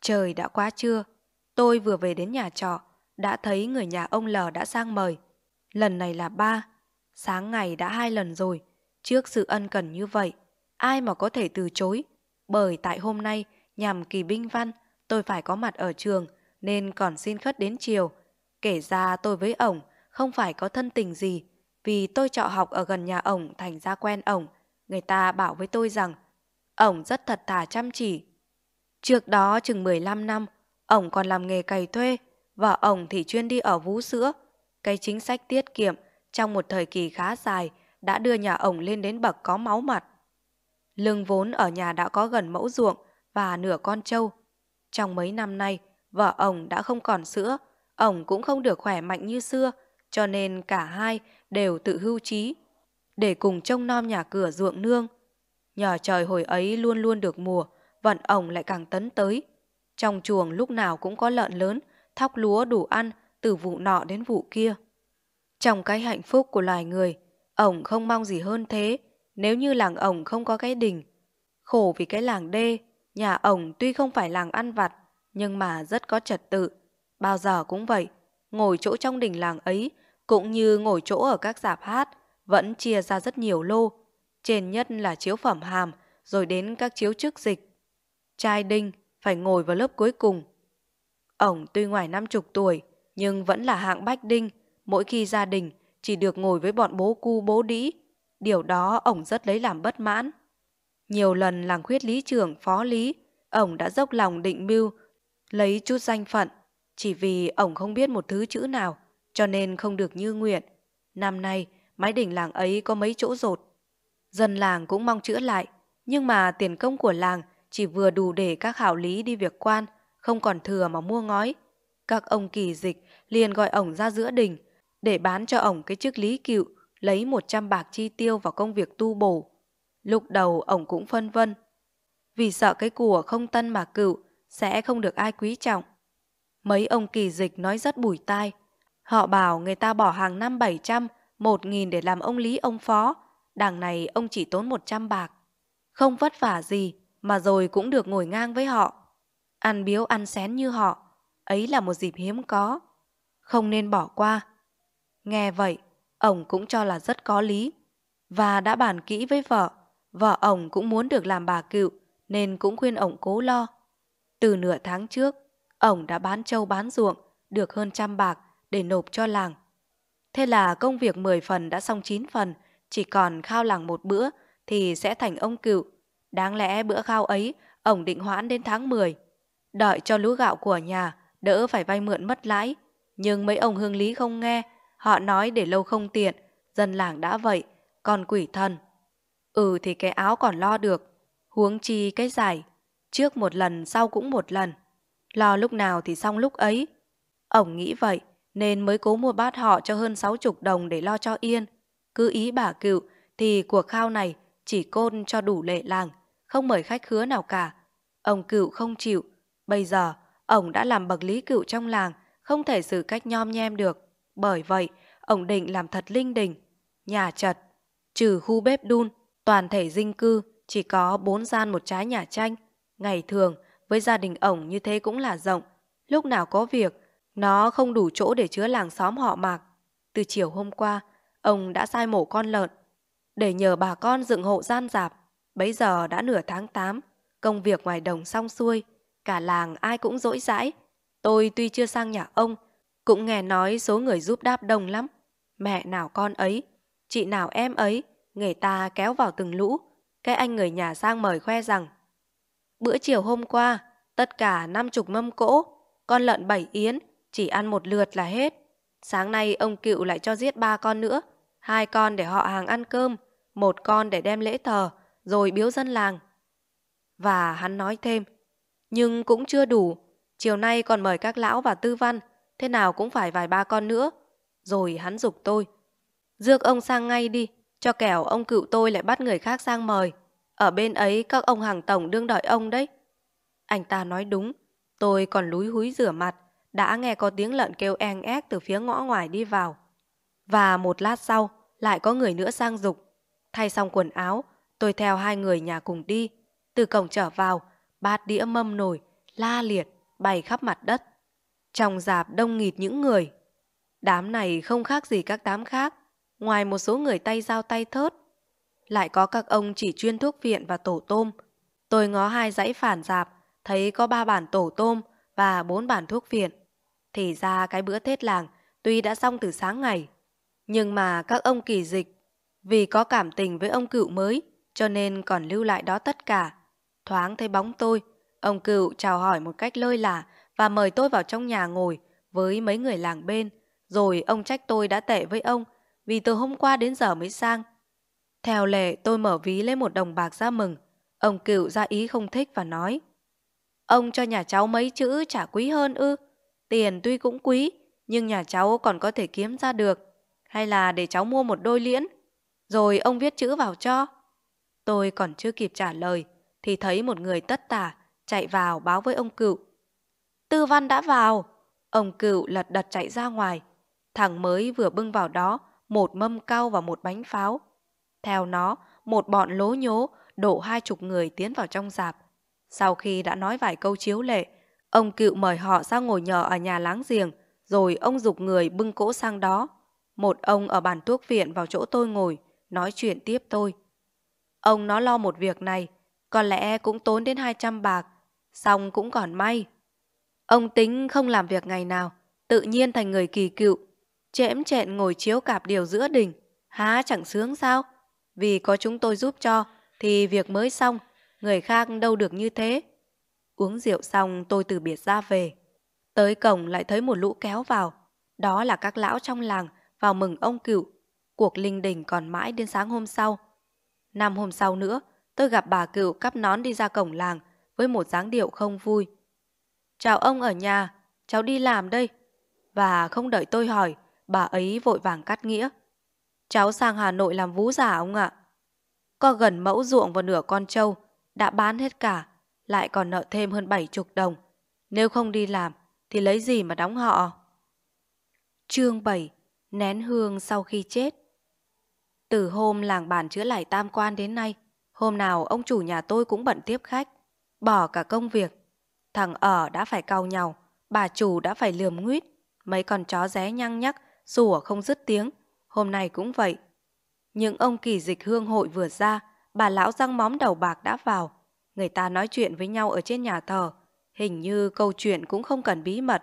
Trời đã quá trưa, tôi vừa về đến nhà trọ, đã thấy người nhà ông L đã sang mời. Lần này là ba, sáng ngày đã hai lần rồi, trước sự ân cần như vậy, ai mà có thể từ chối bởi tại hôm nay, nhằm kỳ binh văn, tôi phải có mặt ở trường, nên còn xin khất đến chiều. Kể ra tôi với ổng, không phải có thân tình gì, vì tôi trọ học ở gần nhà ổng thành ra quen ổng. Người ta bảo với tôi rằng, ổng rất thật thà chăm chỉ. Trước đó chừng 15 năm, ổng còn làm nghề cày thuê, và ổng thì chuyên đi ở vú sữa. Cái chính sách tiết kiệm trong một thời kỳ khá dài đã đưa nhà ổng lên đến bậc có máu mặt. Lương vốn ở nhà đã có gần mẫu ruộng và nửa con trâu. Trong mấy năm nay, vợ ông đã không còn sữa, ông cũng không được khỏe mạnh như xưa, cho nên cả hai đều tự hưu trí để cùng trông nom nhà cửa ruộng nương. Nhờ trời hồi ấy luôn luôn được mùa, vận ổng lại càng tấn tới. Trong chuồng lúc nào cũng có lợn lớn, thóc lúa đủ ăn từ vụ nọ đến vụ kia. Trong cái hạnh phúc của loài người, ổng không mong gì hơn thế, nếu như làng ổng không có cái đình, khổ vì cái làng đê, nhà ổng tuy không phải làng ăn vặt, nhưng mà rất có trật tự. Bao giờ cũng vậy, ngồi chỗ trong đình làng ấy, cũng như ngồi chỗ ở các giảp hát, vẫn chia ra rất nhiều lô. Trên nhất là chiếu phẩm hàm, rồi đến các chiếu chức dịch. Trai đinh phải ngồi vào lớp cuối cùng. Ổng tuy ngoài năm chục tuổi, nhưng vẫn là hạng bách đinh, mỗi khi gia đình chỉ được ngồi với bọn bố cu bố đĩ Điều đó ổng rất lấy làm bất mãn. Nhiều lần làng khuyết lý trưởng phó lý, ổng đã dốc lòng định mưu, lấy chút danh phận. Chỉ vì ổng không biết một thứ chữ nào, cho nên không được như nguyện. Năm nay, mái đỉnh làng ấy có mấy chỗ rột. Dân làng cũng mong chữa lại, nhưng mà tiền công của làng chỉ vừa đủ để các hảo lý đi việc quan, không còn thừa mà mua ngói. Các ông kỳ dịch liền gọi ổng ra giữa đình để bán cho ổng cái chức lý cựu lấy 100 bạc chi tiêu vào công việc tu bổ. Lúc đầu ổng cũng phân vân, vì sợ cái của không tân mà cựu sẽ không được ai quý trọng. Mấy ông kỳ dịch nói rất bủi tai, họ bảo người ta bỏ hàng năm 700, 1.000 để làm ông lý ông phó, đảng này ông chỉ tốn 100 bạc. Không vất vả gì mà rồi cũng được ngồi ngang với họ. Ăn biếu ăn xén như họ, ấy là một dịp hiếm có, không nên bỏ qua. Nghe vậy, ổng cũng cho là rất có lý và đã bàn kỹ với vợ. Vợ ổng cũng muốn được làm bà cựu nên cũng khuyên ổng cố lo. Từ nửa tháng trước, ổng đã bán trâu bán ruộng được hơn trăm bạc để nộp cho làng. Thế là công việc mười phần đã xong chín phần, chỉ còn khao làng một bữa thì sẽ thành ông cựu. Đáng lẽ bữa khao ấy ổng định hoãn đến tháng mười, Đợi cho lúa gạo của nhà đỡ phải vay mượn mất lãi. Nhưng mấy ông hương lý không nghe Họ nói để lâu không tiện, dân làng đã vậy, còn quỷ thần. Ừ thì cái áo còn lo được, huống chi cái giải, trước một lần sau cũng một lần. Lo lúc nào thì xong lúc ấy. Ổng nghĩ vậy nên mới cố mua bát họ cho hơn sáu chục đồng để lo cho yên. Cứ ý bà cựu thì cuộc khao này chỉ côn cho đủ lệ làng, không mời khách khứa nào cả. Ông cựu không chịu, bây giờ ổng đã làm bậc lý cựu trong làng, không thể xử cách nhom nhem được. Bởi vậy, ông định làm thật linh đình, nhà chật, trừ khu bếp đun, toàn thể dinh cư chỉ có bốn gian một trái nhà tranh. Ngày thường, với gia đình ổng như thế cũng là rộng, lúc nào có việc, nó không đủ chỗ để chứa làng xóm họ mạc. Từ chiều hôm qua, ông đã sai mổ con lợn, để nhờ bà con dựng hộ gian dạp. Bấy giờ đã nửa tháng 8, công việc ngoài đồng xong xuôi, cả làng ai cũng rỗi rãi. Tôi tuy chưa sang nhà ông, cũng nghe nói số người giúp đáp đông lắm. Mẹ nào con ấy, chị nào em ấy, người ta kéo vào từng lũ. Cái anh người nhà sang mời khoe rằng Bữa chiều hôm qua, tất cả năm chục mâm cỗ, con lợn bảy yến, chỉ ăn một lượt là hết. Sáng nay ông cựu lại cho giết ba con nữa, hai con để họ hàng ăn cơm, một con để đem lễ thờ, rồi biếu dân làng. Và hắn nói thêm, nhưng cũng chưa đủ, chiều nay còn mời các lão và tư văn thế nào cũng phải vài ba con nữa. Rồi hắn dục tôi. Dược ông sang ngay đi, cho kẻo ông cựu tôi lại bắt người khác sang mời. Ở bên ấy các ông hàng tổng đương đợi ông đấy. Anh ta nói đúng, tôi còn lúi húi rửa mặt, đã nghe có tiếng lợn kêu eng ép từ phía ngõ ngoài đi vào. Và một lát sau, lại có người nữa sang dục. Thay xong quần áo, tôi theo hai người nhà cùng đi. Từ cổng trở vào, bát đĩa mâm nồi, la liệt, bày khắp mặt đất. Trong dạp đông nghịt những người. Đám này không khác gì các đám khác, ngoài một số người tay dao tay thớt. Lại có các ông chỉ chuyên thuốc viện và tổ tôm. Tôi ngó hai dãy phản dạp, thấy có ba bản tổ tôm và bốn bản thuốc viện. Thì ra cái bữa Tết làng tuy đã xong từ sáng ngày, nhưng mà các ông kỳ dịch, vì có cảm tình với ông cựu mới, cho nên còn lưu lại đó tất cả. Thoáng thấy bóng tôi, ông cựu chào hỏi một cách lơi là và mời tôi vào trong nhà ngồi với mấy người làng bên, rồi ông trách tôi đã tệ với ông vì từ hôm qua đến giờ mới sang. Theo lệ tôi mở ví lấy một đồng bạc ra mừng, ông cựu ra ý không thích và nói Ông cho nhà cháu mấy chữ trả quý hơn ư, tiền tuy cũng quý nhưng nhà cháu còn có thể kiếm ra được, hay là để cháu mua một đôi liễn, rồi ông viết chữ vào cho. Tôi còn chưa kịp trả lời thì thấy một người tất tả chạy vào báo với ông cựu Tư Văn đã vào. Ông cựu lật đật chạy ra ngoài. Thằng mới vừa bưng vào đó một mâm cao và một bánh pháo. Theo nó, một bọn lố nhố đổ hai chục người tiến vào trong giạp. Sau khi đã nói vài câu chiếu lệ, ông cựu mời họ ra ngồi nhờ ở nhà láng giềng, rồi ông dục người bưng cỗ sang đó. Một ông ở bàn thuốc viện vào chỗ tôi ngồi, nói chuyện tiếp tôi. Ông nó lo một việc này, có lẽ cũng tốn đến 200 bạc, xong cũng còn may. Ông tính không làm việc ngày nào, tự nhiên thành người kỳ cựu, chẽm chẹn ngồi chiếu cạp điều giữa đình há chẳng sướng sao? Vì có chúng tôi giúp cho, thì việc mới xong, người khác đâu được như thế. Uống rượu xong tôi từ biệt ra về. Tới cổng lại thấy một lũ kéo vào, đó là các lão trong làng vào mừng ông cựu. Cuộc linh đình còn mãi đến sáng hôm sau. Năm hôm sau nữa, tôi gặp bà cựu cắp nón đi ra cổng làng với một dáng điệu không vui. Chào ông ở nhà, cháu đi làm đây. Và không đợi tôi hỏi, bà ấy vội vàng cắt nghĩa. Cháu sang Hà Nội làm vũ giả ông ạ. Có gần mẫu ruộng và nửa con trâu, đã bán hết cả, lại còn nợ thêm hơn bảy chục đồng. Nếu không đi làm, thì lấy gì mà đóng họ? Chương 7 Nén hương sau khi chết Từ hôm làng bàn chữa lại tam quan đến nay, hôm nào ông chủ nhà tôi cũng bận tiếp khách, bỏ cả công việc Thằng ở đã phải cau nhau, bà chủ đã phải lườm nguyết. Mấy con chó ré nhăng nhắc, sủa không dứt tiếng. Hôm nay cũng vậy. Những ông kỳ dịch hương hội vừa ra, bà lão răng móng đầu bạc đã vào. Người ta nói chuyện với nhau ở trên nhà thờ. Hình như câu chuyện cũng không cần bí mật.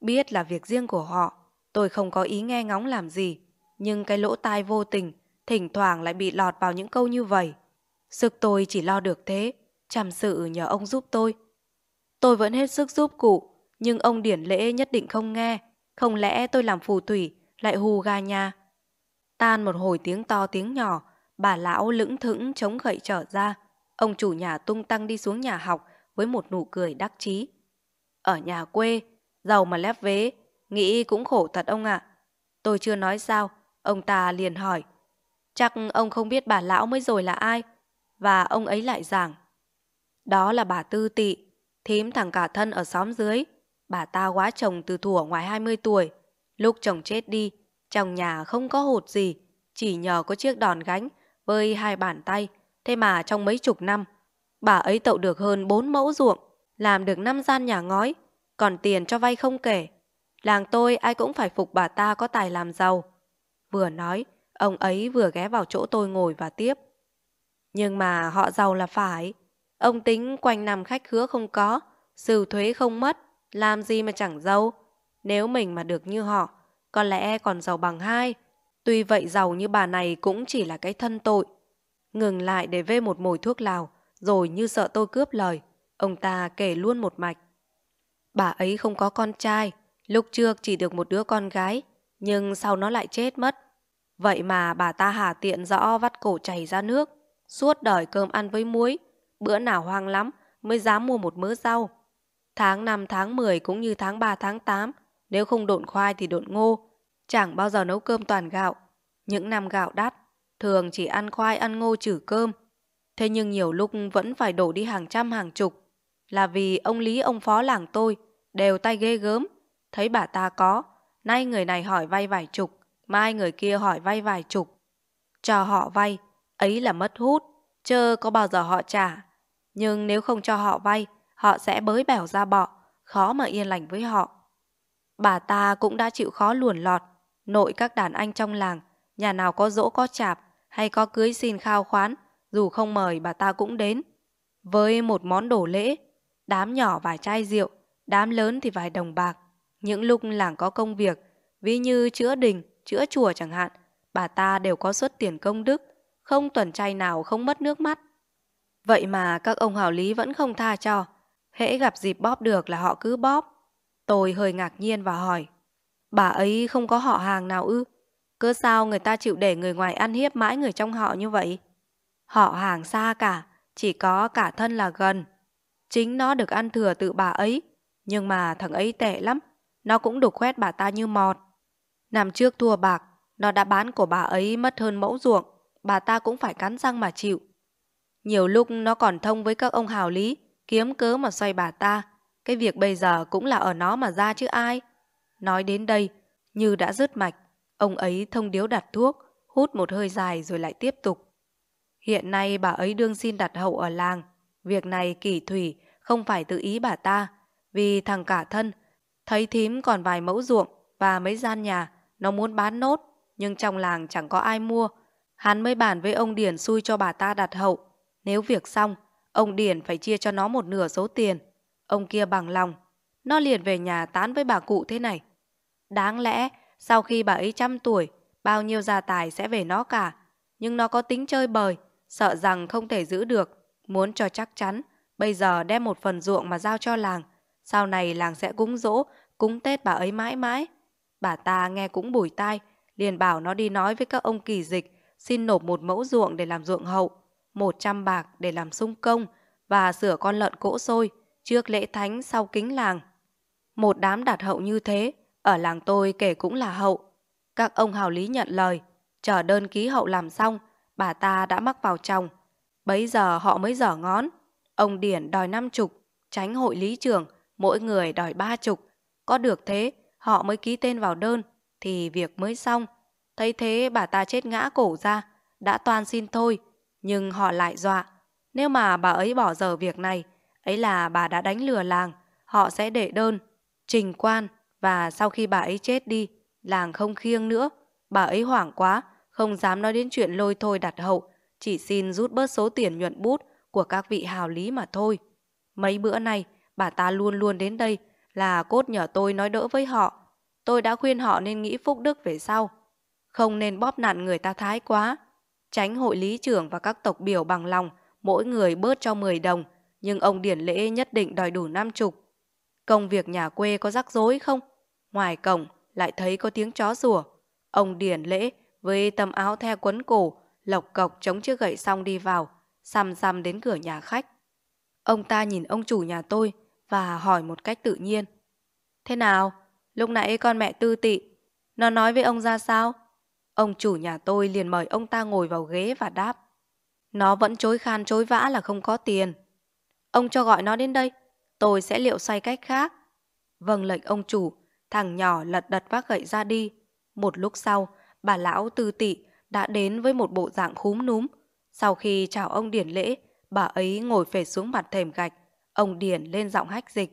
Biết là việc riêng của họ, tôi không có ý nghe ngóng làm gì. Nhưng cái lỗ tai vô tình, thỉnh thoảng lại bị lọt vào những câu như vậy. Sức tôi chỉ lo được thế, chăm sự nhờ ông giúp tôi. Tôi vẫn hết sức giúp cụ, nhưng ông điển lễ nhất định không nghe. Không lẽ tôi làm phù thủy, lại hù gà nhà. Tan một hồi tiếng to tiếng nhỏ, bà lão lững thững chống gậy trở ra. Ông chủ nhà tung tăng đi xuống nhà học với một nụ cười đắc chí. Ở nhà quê, giàu mà lép vế, nghĩ cũng khổ thật ông ạ. À. Tôi chưa nói sao, ông ta liền hỏi. Chắc ông không biết bà lão mới rồi là ai. Và ông ấy lại giảng. Đó là bà Tư Tị, thím thằng cả thân ở xóm dưới. Bà ta quá chồng từ thủa ngoài 20 tuổi. Lúc chồng chết đi, trong nhà không có hột gì, chỉ nhờ có chiếc đòn gánh với hai bàn tay. Thế mà trong mấy chục năm, bà ấy tậu được hơn bốn mẫu ruộng, làm được năm gian nhà ngói, còn tiền cho vay không kể. Làng tôi ai cũng phải phục bà ta có tài làm giàu. Vừa nói, ông ấy vừa ghé vào chỗ tôi ngồi và tiếp. Nhưng mà họ giàu là phải, Ông tính quanh năm khách khứa không có, sừ thuế không mất, làm gì mà chẳng giàu. Nếu mình mà được như họ, có lẽ còn giàu bằng hai. Tuy vậy giàu như bà này cũng chỉ là cái thân tội. Ngừng lại để vê một mồi thuốc lào, rồi như sợ tôi cướp lời, ông ta kể luôn một mạch. Bà ấy không có con trai, lúc trước chỉ được một đứa con gái, nhưng sau nó lại chết mất. Vậy mà bà ta hà tiện rõ vắt cổ chảy ra nước, suốt đời cơm ăn với muối, bữa nào hoang lắm mới dám mua một mớ rau. Tháng 5 tháng 10 cũng như tháng 3 tháng 8, nếu không độn khoai thì độn ngô, chẳng bao giờ nấu cơm toàn gạo. Những năm gạo đắt, thường chỉ ăn khoai ăn ngô trừ cơm. Thế nhưng nhiều lúc vẫn phải đổ đi hàng trăm hàng chục. Là vì ông Lý ông phó làng tôi đều tay ghê gớm, thấy bà ta có, nay người này hỏi vay vài chục, mai người kia hỏi vay vài chục. Cho họ vay, ấy là mất hút chớ có bao giờ họ trả. Nhưng nếu không cho họ vay, họ sẽ bới bẻo ra bọ, khó mà yên lành với họ. Bà ta cũng đã chịu khó luồn lọt, nội các đàn anh trong làng, nhà nào có dỗ có chạp hay có cưới xin khao khoán, dù không mời bà ta cũng đến. Với một món đổ lễ, đám nhỏ vài chai rượu, đám lớn thì vài đồng bạc. Những lúc làng có công việc, ví như chữa đình, chữa chùa chẳng hạn, bà ta đều có xuất tiền công đức, không tuần trai nào không mất nước mắt. Vậy mà các ông hảo lý vẫn không tha cho, hễ gặp dịp bóp được là họ cứ bóp. Tôi hơi ngạc nhiên và hỏi, bà ấy không có họ hàng nào ư? Cứ sao người ta chịu để người ngoài ăn hiếp mãi người trong họ như vậy? Họ hàng xa cả, chỉ có cả thân là gần. Chính nó được ăn thừa từ bà ấy, nhưng mà thằng ấy tệ lắm, nó cũng đục khoét bà ta như mọt. Năm trước thua bạc, nó đã bán của bà ấy mất hơn mẫu ruộng, bà ta cũng phải cắn răng mà chịu. Nhiều lúc nó còn thông với các ông hào lý, kiếm cớ mà xoay bà ta. Cái việc bây giờ cũng là ở nó mà ra chứ ai. Nói đến đây, như đã rớt mạch, ông ấy thông điếu đặt thuốc, hút một hơi dài rồi lại tiếp tục. Hiện nay bà ấy đương xin đặt hậu ở làng. Việc này kỳ thủy, không phải tự ý bà ta. Vì thằng cả thân, thấy thím còn vài mẫu ruộng và mấy gian nhà, nó muốn bán nốt, nhưng trong làng chẳng có ai mua, Hắn mới bàn với ông Điền xui cho bà ta đặt hậu. Nếu việc xong, ông Điền phải chia cho nó một nửa số tiền. Ông kia bằng lòng. Nó liền về nhà tán với bà cụ thế này. Đáng lẽ, sau khi bà ấy trăm tuổi, bao nhiêu gia tài sẽ về nó cả. Nhưng nó có tính chơi bời, sợ rằng không thể giữ được. Muốn cho chắc chắn, bây giờ đem một phần ruộng mà giao cho làng. Sau này làng sẽ cúng dỗ, cúng Tết bà ấy mãi mãi. Bà ta nghe cũng bủi tai, liền bảo nó đi nói với các ông kỳ dịch xin nộp một mẫu ruộng để làm ruộng hậu, 100 bạc để làm sung công và sửa con lợn cỗ sôi trước lễ thánh sau kính làng. Một đám đạt hậu như thế, ở làng tôi kể cũng là hậu. Các ông hào lý nhận lời, chờ đơn ký hậu làm xong, bà ta đã mắc vào chồng. Bấy giờ họ mới dở ngón. Ông Điển đòi năm chục, tránh hội lý trưởng, mỗi người đòi ba chục. Có được thế, họ mới ký tên vào đơn, thì việc mới xong. Thấy thế bà ta chết ngã cổ ra, đã toàn xin thôi, nhưng họ lại dọa. Nếu mà bà ấy bỏ dở việc này, ấy là bà đã đánh lừa làng, họ sẽ để đơn, trình quan và sau khi bà ấy chết đi, làng không khiêng nữa. Bà ấy hoảng quá, không dám nói đến chuyện lôi thôi đặt hậu, chỉ xin rút bớt số tiền nhuận bút của các vị hào lý mà thôi. Mấy bữa nay, bà ta luôn luôn đến đây là cốt nhờ tôi nói đỡ với họ. Tôi đã khuyên họ nên nghĩ phúc đức về sau không nên bóp nạt người ta thái quá. Tránh hội lý trưởng và các tộc biểu bằng lòng, mỗi người bớt cho 10 đồng, nhưng ông điển lễ nhất định đòi đủ năm chục. Công việc nhà quê có rắc rối không? Ngoài cổng lại thấy có tiếng chó rủa. Ông điển lễ với tấm áo the quấn cổ, lộc cộc chống chiếc gậy xong đi vào, xăm xăm đến cửa nhà khách. Ông ta nhìn ông chủ nhà tôi và hỏi một cách tự nhiên. Thế nào? Lúc nãy con mẹ tư tị, nó nói với ông ra sao? Ông chủ nhà tôi liền mời ông ta ngồi vào ghế và đáp. Nó vẫn chối khan chối vã là không có tiền. Ông cho gọi nó đến đây, tôi sẽ liệu xoay cách khác. Vâng lệnh ông chủ, thằng nhỏ lật đật vác gậy ra đi. Một lúc sau, bà lão tư tị đã đến với một bộ dạng khúm núm. Sau khi chào ông Điển lễ, bà ấy ngồi phề xuống mặt thềm gạch. Ông Điển lên giọng hách dịch.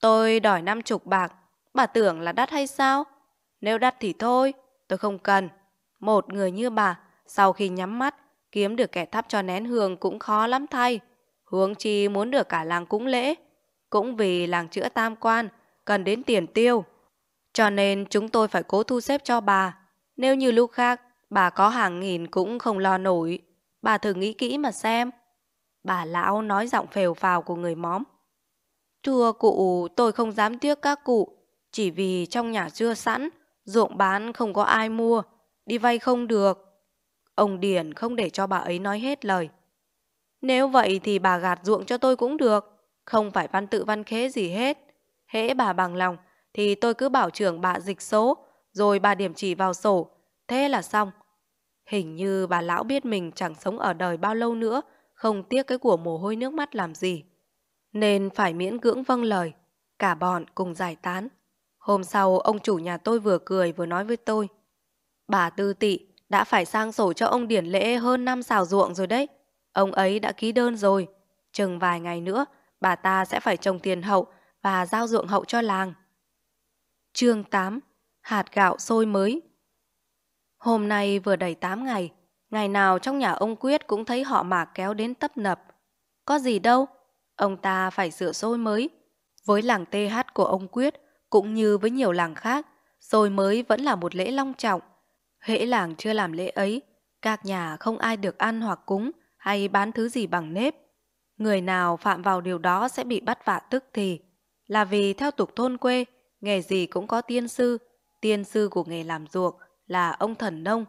Tôi đòi năm chục bạc, bà tưởng là đắt hay sao? Nếu đắt thì thôi, Tôi không cần. Một người như bà, sau khi nhắm mắt, kiếm được kẻ thắp cho nén hương cũng khó lắm thay. Hướng chi muốn được cả làng cúng lễ. Cũng vì làng chữa tam quan, cần đến tiền tiêu. Cho nên chúng tôi phải cố thu xếp cho bà. Nếu như lúc khác, bà có hàng nghìn cũng không lo nổi. Bà thử nghĩ kỹ mà xem. Bà lão nói giọng phèo phào của người móm. Thưa cụ, tôi không dám tiếc các cụ, chỉ vì trong nhà chưa sẵn, Ruộng bán không có ai mua, đi vay không được. Ông Điển không để cho bà ấy nói hết lời. Nếu vậy thì bà gạt ruộng cho tôi cũng được, không phải văn tự văn khế gì hết. Hễ bà bằng lòng thì tôi cứ bảo trưởng bà dịch số, rồi bà điểm chỉ vào sổ, thế là xong. Hình như bà lão biết mình chẳng sống ở đời bao lâu nữa, không tiếc cái của mồ hôi nước mắt làm gì. Nên phải miễn cưỡng vâng lời, cả bọn cùng giải tán. Hôm sau, ông chủ nhà tôi vừa cười vừa nói với tôi. Bà Tư Tị đã phải sang sổ cho ông Điển Lễ hơn năm xào ruộng rồi đấy. Ông ấy đã ký đơn rồi. Chừng vài ngày nữa, bà ta sẽ phải trồng tiền hậu và giao ruộng hậu cho làng. chương 8 Hạt gạo sôi mới Hôm nay vừa đầy 8 ngày, ngày nào trong nhà ông Quyết cũng thấy họ mạc kéo đến tấp nập. Có gì đâu, ông ta phải sửa sôi mới. Với làng TH của ông Quyết, cũng như với nhiều làng khác, rồi mới vẫn là một lễ long trọng. Hễ làng chưa làm lễ ấy, các nhà không ai được ăn hoặc cúng hay bán thứ gì bằng nếp. Người nào phạm vào điều đó sẽ bị bắt vạ tức thì. Là vì theo tục thôn quê, nghề gì cũng có tiên sư. Tiên sư của nghề làm ruộng là ông thần nông.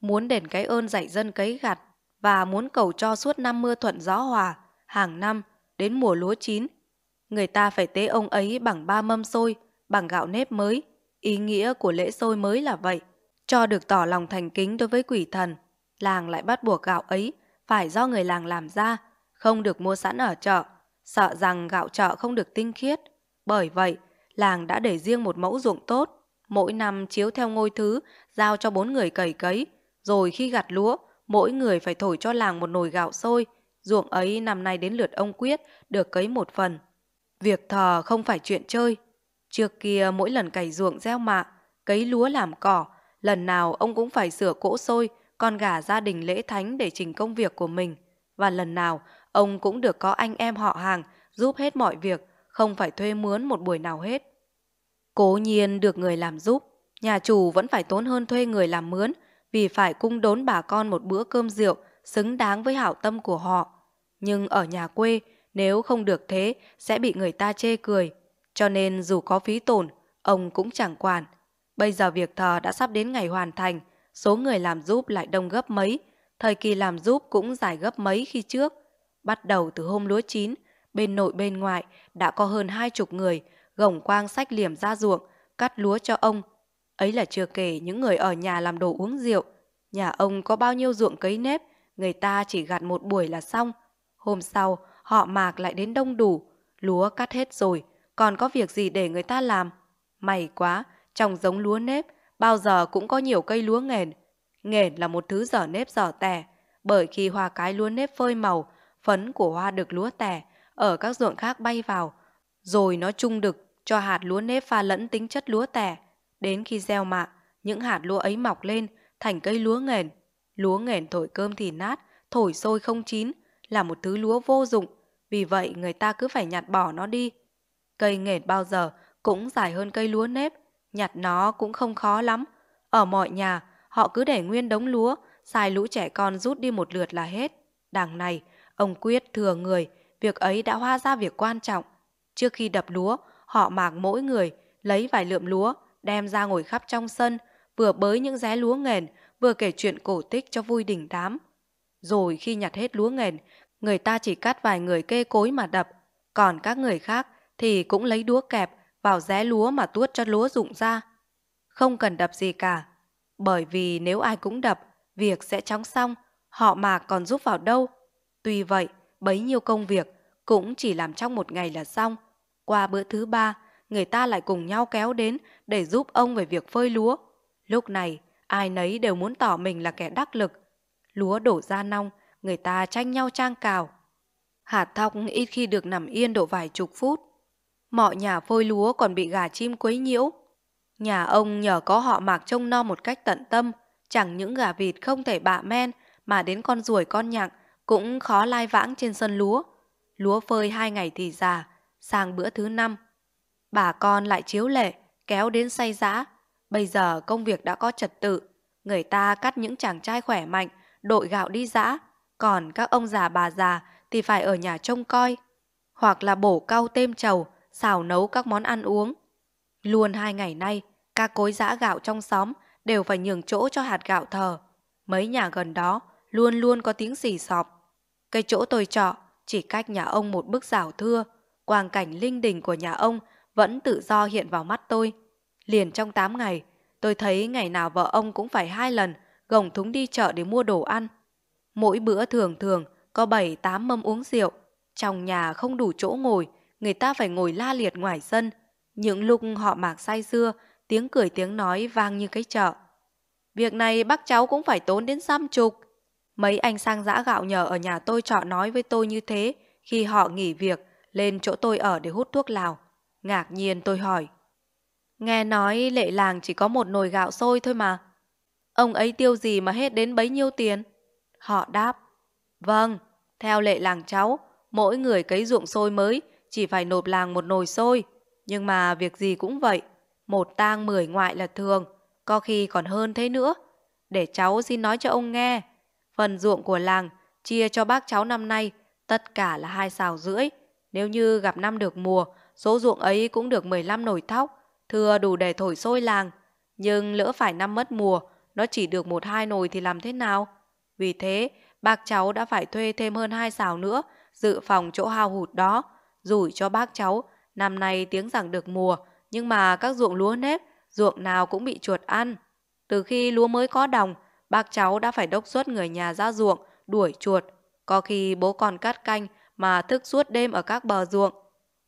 Muốn đền cái ơn dạy dân cấy gặt và muốn cầu cho suốt năm mưa thuận gió hòa, hàng năm, đến mùa lúa chín. Người ta phải tế ông ấy bằng ba mâm xôi, bằng gạo nếp mới. Ý nghĩa của lễ xôi mới là vậy. Cho được tỏ lòng thành kính đối với quỷ thần, làng lại bắt buộc gạo ấy phải do người làng làm ra, không được mua sẵn ở chợ, sợ rằng gạo chợ không được tinh khiết. Bởi vậy, làng đã để riêng một mẫu ruộng tốt, mỗi năm chiếu theo ngôi thứ, giao cho bốn người cày cấy, rồi khi gặt lúa, mỗi người phải thổi cho làng một nồi gạo sôi, ruộng ấy năm nay đến lượt ông Quyết được cấy một phần. Việc thờ không phải chuyện chơi, Trước kia mỗi lần cày ruộng gieo mạ, cấy lúa làm cỏ, lần nào ông cũng phải sửa cỗ sôi, con gà gia đình lễ thánh để trình công việc của mình. Và lần nào, ông cũng được có anh em họ hàng giúp hết mọi việc, không phải thuê mướn một buổi nào hết. Cố nhiên được người làm giúp, nhà chủ vẫn phải tốn hơn thuê người làm mướn vì phải cung đốn bà con một bữa cơm rượu xứng đáng với hảo tâm của họ. Nhưng ở nhà quê, nếu không được thế sẽ bị người ta chê cười, cho nên dù có phí tổn, ông cũng chẳng quản. Bây giờ việc thờ đã sắp đến ngày hoàn thành, số người làm giúp lại đông gấp mấy, thời kỳ làm giúp cũng dài gấp mấy khi trước. Bắt đầu từ hôm lúa chín, bên nội bên ngoại đã có hơn hai chục người gồng quang sách liềm ra ruộng, cắt lúa cho ông. Ấy là chưa kể những người ở nhà làm đồ uống rượu. Nhà ông có bao nhiêu ruộng cấy nếp, người ta chỉ gặt một buổi là xong. Hôm sau, họ mạc lại đến đông đủ, lúa cắt hết rồi, còn có việc gì để người ta làm. May quá, trồng giống lúa nếp, bao giờ cũng có nhiều cây lúa nghền. Nghền là một thứ giỏ nếp giỏ tẻ, bởi khi hoa cái lúa nếp phơi màu, phấn của hoa được lúa tẻ ở các ruộng khác bay vào, rồi nó trung đực cho hạt lúa nếp pha lẫn tính chất lúa tẻ. Đến khi gieo mạ, những hạt lúa ấy mọc lên thành cây lúa nghền. Lúa nghền thổi cơm thì nát, thổi sôi không chín, là một thứ lúa vô dụng, vì vậy người ta cứ phải nhặt bỏ nó đi. Cây nghệt bao giờ cũng dài hơn cây lúa nếp, nhặt nó cũng không khó lắm. Ở mọi nhà, họ cứ để nguyên đống lúa, xài lũ trẻ con rút đi một lượt là hết. Đằng này, ông Quyết thừa người, việc ấy đã hoa ra việc quan trọng. Trước khi đập lúa, họ mạc mỗi người, lấy vài lượm lúa, đem ra ngồi khắp trong sân, vừa bới những ré lúa nghền, vừa kể chuyện cổ tích cho vui đỉnh đám. Rồi khi nhặt hết lúa nghền, người ta chỉ cắt vài người kê cối mà đập, còn các người khác thì cũng lấy đũa kẹp vào rẽ lúa mà tuốt cho lúa rụng ra. Không cần đập gì cả, bởi vì nếu ai cũng đập, việc sẽ chóng xong, họ mà còn giúp vào đâu. Tuy vậy, bấy nhiêu công việc cũng chỉ làm trong một ngày là xong. Qua bữa thứ ba, người ta lại cùng nhau kéo đến để giúp ông về việc phơi lúa. Lúc này, ai nấy đều muốn tỏ mình là kẻ đắc lực. Lúa đổ ra nong, người ta tranh nhau trang cào. Hạt thóc ít khi được nằm yên độ vài chục phút, mọ nhà phôi lúa còn bị gà chim quấy nhiễu. Nhà ông nhờ có họ mạc trông no một cách tận tâm, chẳng những gà vịt không thể bạ men mà đến con ruồi con nhặng cũng khó lai vãng trên sân lúa. Lúa phơi hai ngày thì già, sang bữa thứ năm. Bà con lại chiếu lệ, kéo đến say giã. Bây giờ công việc đã có trật tự, người ta cắt những chàng trai khỏe mạnh, đội gạo đi giã, còn các ông già bà già thì phải ở nhà trông coi. Hoặc là bổ cau têm trầu, xào nấu các món ăn uống. Luôn hai ngày nay, các cối giã gạo trong xóm đều phải nhường chỗ cho hạt gạo thờ. Mấy nhà gần đó luôn luôn có tiếng xì sọp. Cây chỗ tôi trọ chỉ cách nhà ông một bức rào thưa, quang cảnh linh đình của nhà ông vẫn tự do hiện vào mắt tôi. Liền trong 8 ngày, tôi thấy ngày nào vợ ông cũng phải hai lần gồng thúng đi chợ để mua đồ ăn. Mỗi bữa thường thường có 7-8 mâm uống rượu, trong nhà không đủ chỗ ngồi người ta phải ngồi la liệt ngoài sân. Những lúc họ mạc say xưa, tiếng cười tiếng nói vang như cái chợ. Việc này bác cháu cũng phải tốn đến xăm chục. Mấy anh sang giã gạo nhờ ở nhà tôi trọ nói với tôi như thế khi họ nghỉ việc lên chỗ tôi ở để hút thuốc lào. Ngạc nhiên tôi hỏi. Nghe nói lệ làng chỉ có một nồi gạo sôi thôi mà. Ông ấy tiêu gì mà hết đến bấy nhiêu tiền? Họ đáp. Vâng, theo lệ làng cháu, mỗi người cấy ruộng sôi mới chỉ phải nộp làng một nồi xôi. Nhưng mà việc gì cũng vậy, một tang mười ngoại là thường, có khi còn hơn thế nữa. Để cháu xin nói cho ông nghe, phần ruộng của làng chia cho bác cháu năm nay tất cả là hai xào rưỡi. Nếu như gặp năm được mùa, số ruộng ấy cũng được 15 nồi thóc, thừa đủ để thổi sôi làng. Nhưng lỡ phải năm mất mùa, nó chỉ được một hai nồi thì làm thế nào? Vì thế, bác cháu đã phải thuê thêm hơn hai xào nữa, dự phòng chỗ hao hụt đó rủi cho bác cháu, năm nay tiếng rằng được mùa, nhưng mà các ruộng lúa nếp, ruộng nào cũng bị chuột ăn. Từ khi lúa mới có đồng, bác cháu đã phải đốc xuất người nhà ra ruộng, đuổi chuột. Có khi bố còn cắt canh mà thức suốt đêm ở các bờ ruộng.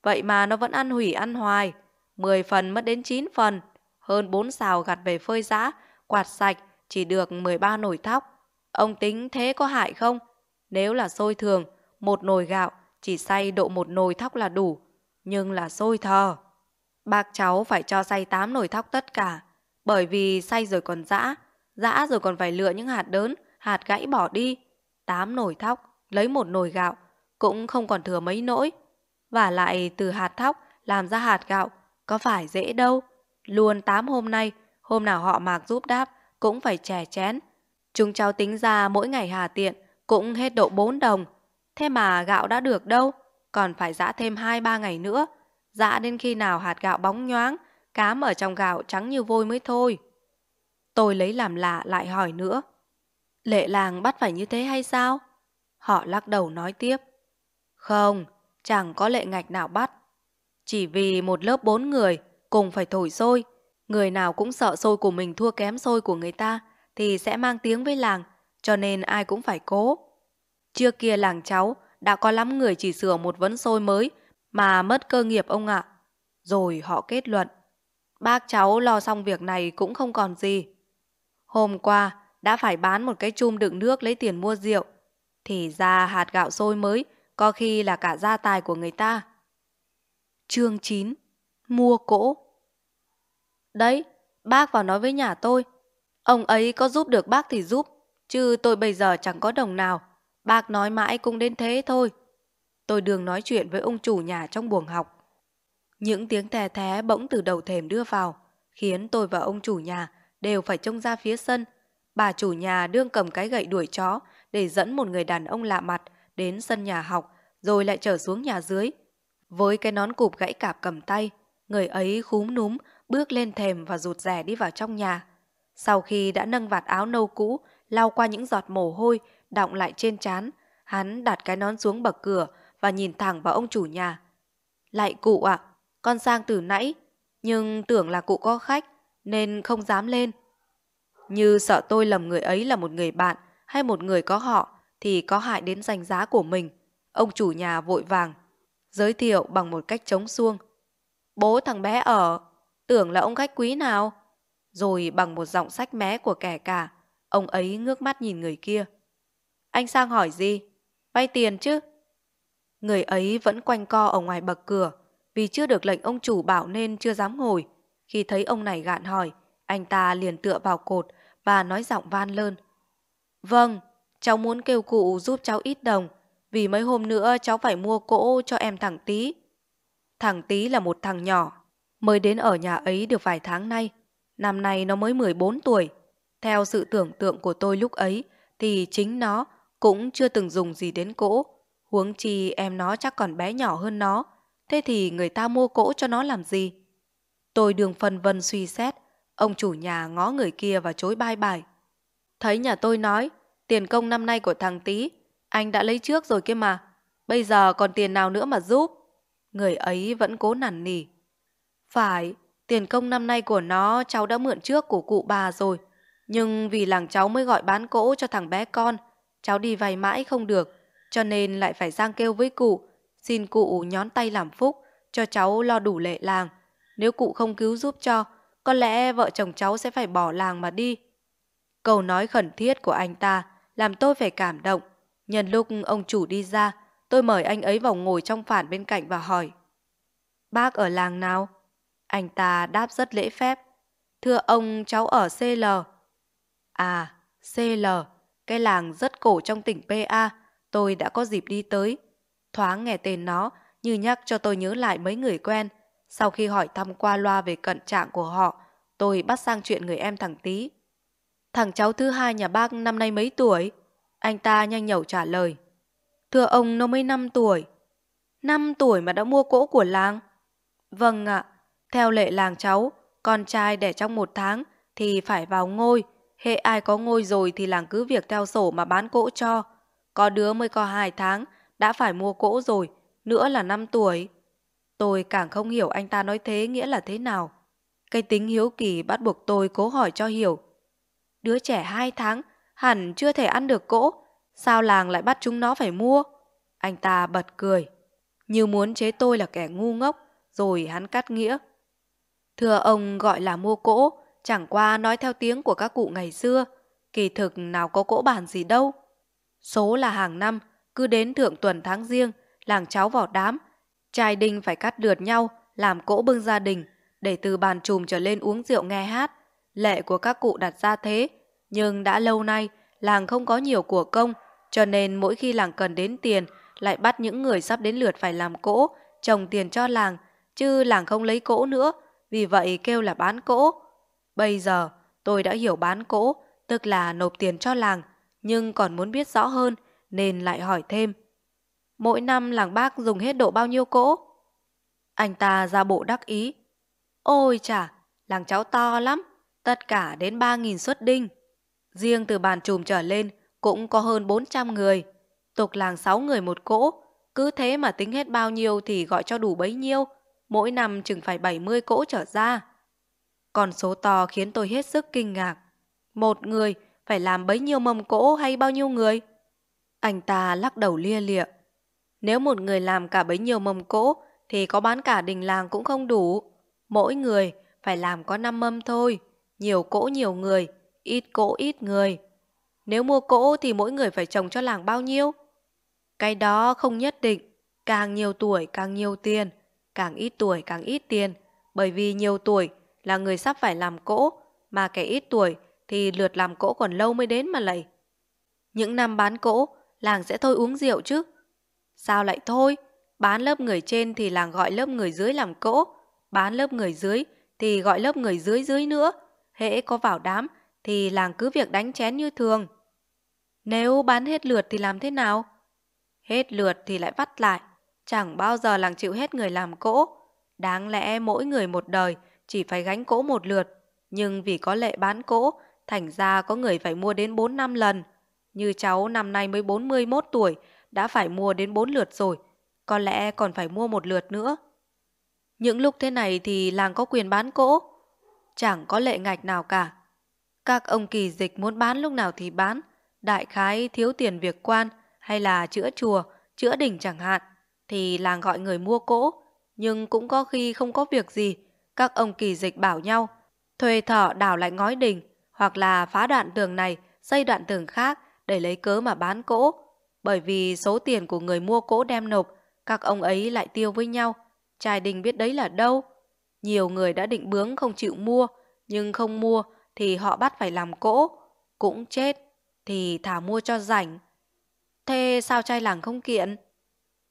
Vậy mà nó vẫn ăn hủy ăn hoài. mười phần mất đến chín phần. Hơn bốn xào gặt về phơi giã, quạt sạch, chỉ được mười ba nồi thóc. Ông tính thế có hại không? Nếu là xôi thường, một nồi gạo chỉ xay độ một nồi thóc là đủ, nhưng là sôi thờ. Bác cháu phải cho xay tám nồi thóc tất cả, bởi vì xay rồi còn dã, dã rồi còn phải lựa những hạt đớn, hạt gãy bỏ đi. Tám nồi thóc, lấy một nồi gạo, cũng không còn thừa mấy nỗi. Và lại từ hạt thóc làm ra hạt gạo, có phải dễ đâu. Luôn tám hôm nay, hôm nào họ mạc giúp đáp, cũng phải chè chén. Chúng cháu tính ra mỗi ngày hà tiện cũng hết độ bốn đồng, Thế mà gạo đã được đâu, còn phải giã thêm 2-3 ngày nữa. Giã đến khi nào hạt gạo bóng nhoáng, cám ở trong gạo trắng như vôi mới thôi. Tôi lấy làm lạ lại hỏi nữa. Lệ làng bắt phải như thế hay sao? Họ lắc đầu nói tiếp. Không, chẳng có lệ ngạch nào bắt. Chỉ vì một lớp bốn người cùng phải thổi sôi, người nào cũng sợ sôi của mình thua kém sôi của người ta thì sẽ mang tiếng với làng, cho nên ai cũng phải cố. Trước kia làng cháu đã có lắm người chỉ sửa một vấn xôi mới mà mất cơ nghiệp ông ạ. À. Rồi họ kết luận. Bác cháu lo xong việc này cũng không còn gì. Hôm qua đã phải bán một cái chum đựng nước lấy tiền mua rượu. Thì ra hạt gạo xôi mới có khi là cả gia tài của người ta. Chương 9 Mua cỗ Đấy, bác vào nói với nhà tôi. Ông ấy có giúp được bác thì giúp, chứ tôi bây giờ chẳng có đồng nào. Bác nói mãi cũng đến thế thôi. Tôi đường nói chuyện với ông chủ nhà trong buồng học. Những tiếng thè thé bỗng từ đầu thềm đưa vào, khiến tôi và ông chủ nhà đều phải trông ra phía sân. Bà chủ nhà đương cầm cái gậy đuổi chó để dẫn một người đàn ông lạ mặt đến sân nhà học, rồi lại trở xuống nhà dưới. Với cái nón cụp gãy cạp cầm tay, người ấy khúm núm bước lên thềm và rụt rè đi vào trong nhà. Sau khi đã nâng vạt áo nâu cũ, lau qua những giọt mồ hôi đọng lại trên trán, hắn đặt cái nón xuống bậc cửa và nhìn thẳng vào ông chủ nhà. Lại cụ ạ, à, con sang từ nãy, nhưng tưởng là cụ có khách nên không dám lên. Như sợ tôi lầm người ấy là một người bạn hay một người có họ thì có hại đến danh giá của mình. Ông chủ nhà vội vàng, giới thiệu bằng một cách trống xuông. Bố thằng bé ở, tưởng là ông khách quý nào. Rồi bằng một giọng sách mé của kẻ cả, ông ấy ngước mắt nhìn người kia. Anh sang hỏi gì? Vay tiền chứ? Người ấy vẫn quanh co ở ngoài bậc cửa, vì chưa được lệnh ông chủ bảo nên chưa dám ngồi. Khi thấy ông này gạn hỏi, anh ta liền tựa vào cột và nói giọng van lơn. Vâng, cháu muốn kêu cụ giúp cháu ít đồng, vì mấy hôm nữa cháu phải mua cỗ cho em thằng Tý. Thằng Tý là một thằng nhỏ, mới đến ở nhà ấy được vài tháng nay. Năm nay nó mới 14 tuổi. Theo sự tưởng tượng của tôi lúc ấy, thì chính nó cũng chưa từng dùng gì đến cỗ. Huống chi em nó chắc còn bé nhỏ hơn nó, thế thì người ta mua cỗ cho nó làm gì? Tôi đường phân vân suy xét, ông chủ nhà ngó người kia và chối bai bài. Thấy nhà tôi nói, tiền công năm nay của thằng Tý, anh đã lấy trước rồi kia mà, bây giờ còn tiền nào nữa mà giúp? Người ấy vẫn cố nản nỉ. Phải, tiền công năm nay của nó cháu đã mượn trước của cụ bà rồi, nhưng vì làng cháu mới gọi bán cỗ cho thằng bé con, cháu đi vay mãi không được, cho nên lại phải giang kêu với cụ, xin cụ nhón tay làm phúc, cho cháu lo đủ lệ làng. Nếu cụ không cứu giúp cho, có lẽ vợ chồng cháu sẽ phải bỏ làng mà đi. Câu nói khẩn thiết của anh ta làm tôi phải cảm động. Nhân lúc ông chủ đi ra, tôi mời anh ấy vào ngồi trong phản bên cạnh và hỏi. Bác ở làng nào? Anh ta đáp rất lễ phép. Thưa ông, cháu ở CL. À, CL cái làng rất cổ trong tỉnh PA, tôi đã có dịp đi tới. Thoáng nghe tên nó, như nhắc cho tôi nhớ lại mấy người quen. Sau khi hỏi thăm qua loa về cận trạng của họ, tôi bắt sang chuyện người em thằng Tý. Thằng cháu thứ hai nhà bác năm nay mấy tuổi? Anh ta nhanh nhẩu trả lời. Thưa ông, nó mới năm tuổi. Năm tuổi mà đã mua cỗ của làng? Vâng ạ, theo lệ làng cháu, con trai đẻ trong một tháng thì phải vào ngôi, hễ ai có ngôi rồi thì làng cứ việc theo sổ mà bán cỗ cho. Có đứa mới có hai tháng, đã phải mua cỗ rồi, nữa là năm tuổi. Tôi càng không hiểu anh ta nói thế nghĩa là thế nào. Cái tính hiếu kỳ bắt buộc tôi cố hỏi cho hiểu. Đứa trẻ hai tháng, hẳn chưa thể ăn được cỗ, sao làng lại bắt chúng nó phải mua? Anh ta bật cười, như muốn chế tôi là kẻ ngu ngốc, rồi hắn cắt nghĩa. Thưa ông gọi là mua cỗ, Chẳng qua nói theo tiếng của các cụ ngày xưa, kỳ thực nào có cỗ bàn gì đâu. Số là hàng năm, cứ đến thượng tuần tháng riêng, làng cháu vào đám, trai đinh phải cắt lượt nhau, làm cỗ bưng gia đình, để từ bàn trùm trở lên uống rượu nghe hát. Lệ của các cụ đặt ra thế, nhưng đã lâu nay làng không có nhiều của công, cho nên mỗi khi làng cần đến tiền lại bắt những người sắp đến lượt phải làm cỗ, trồng tiền cho làng, chứ làng không lấy cỗ nữa, vì vậy kêu là bán cỗ. Bây giờ tôi đã hiểu bán cỗ, tức là nộp tiền cho làng, nhưng còn muốn biết rõ hơn nên lại hỏi thêm. Mỗi năm làng bác dùng hết độ bao nhiêu cỗ? Anh ta ra bộ đắc ý. Ôi chà, làng cháu to lắm, tất cả đến 3.000 xuất đinh. Riêng từ bàn trùm trở lên cũng có hơn 400 người. Tục làng 6 người một cỗ, cứ thế mà tính hết bao nhiêu thì gọi cho đủ bấy nhiêu. Mỗi năm chừng phải 70 cỗ trở ra. Còn số to khiến tôi hết sức kinh ngạc. Một người phải làm bấy nhiêu mâm cỗ hay bao nhiêu người? Anh ta lắc đầu lia lịa. Nếu một người làm cả bấy nhiêu mâm cỗ thì có bán cả đình làng cũng không đủ. Mỗi người phải làm có 5 mâm thôi. Nhiều cỗ nhiều người, ít cỗ ít người. Nếu mua cỗ thì mỗi người phải trồng cho làng bao nhiêu? Cái đó không nhất định. Càng nhiều tuổi càng nhiều tiền, càng ít tuổi càng ít tiền. Bởi vì nhiều tuổi là người sắp phải làm cỗ, mà kẻ ít tuổi thì lượt làm cỗ còn lâu mới đến mà lầy. Những năm bán cỗ, làng sẽ thôi uống rượu chứ. Sao lại thôi? Bán lớp người trên thì làng gọi lớp người dưới làm cỗ, bán lớp người dưới thì gọi lớp người dưới dưới nữa. Hễ có vào đám thì làng cứ việc đánh chén như thường. Nếu bán hết lượt thì làm thế nào? Hết lượt thì lại vắt lại, chẳng bao giờ làng chịu hết người làm cỗ. Đáng lẽ mỗi người một đời – chỉ phải gánh cỗ một lượt, nhưng vì có lệ bán cỗ, thành ra có người phải mua đến 4 năm lần. Như cháu năm nay mới 41 tuổi, đã phải mua đến 4 lượt rồi, có lẽ còn phải mua một lượt nữa. Những lúc thế này thì làng có quyền bán cỗ, chẳng có lệ ngạch nào cả. Các ông kỳ dịch muốn bán lúc nào thì bán, đại khái thiếu tiền việc quan hay là chữa chùa, chữa đỉnh chẳng hạn, thì làng gọi người mua cỗ, nhưng cũng có khi không có việc gì, các ông kỳ dịch bảo nhau thuê thợ đào lại ngói đình hoặc là phá đoạn tường này xây đoạn tường khác để lấy cớ mà bán cỗ bởi vì số tiền của người mua cỗ đem nộp các ông ấy lại tiêu với nhau trai đình biết đấy là đâu nhiều người đã định bướng không chịu mua nhưng không mua thì họ bắt phải làm cỗ cũng chết thì thả mua cho rảnh thế sao trai làng không kiện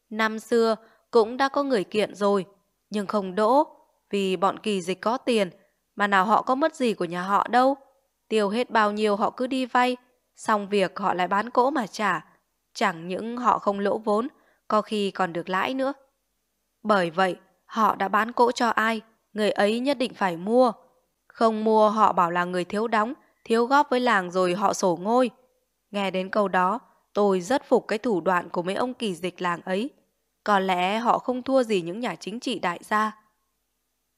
năm xưa cũng đã có người kiện rồi nhưng không đỗ vì bọn kỳ dịch có tiền, mà nào họ có mất gì của nhà họ đâu. Tiêu hết bao nhiêu họ cứ đi vay, xong việc họ lại bán cỗ mà trả. Chẳng những họ không lỗ vốn, có khi còn được lãi nữa. Bởi vậy, họ đã bán cỗ cho ai, người ấy nhất định phải mua. Không mua họ bảo là người thiếu đóng, thiếu góp với làng rồi họ sổ ngôi. Nghe đến câu đó, tôi rất phục cái thủ đoạn của mấy ông kỳ dịch làng ấy. Có lẽ họ không thua gì những nhà chính trị đại gia.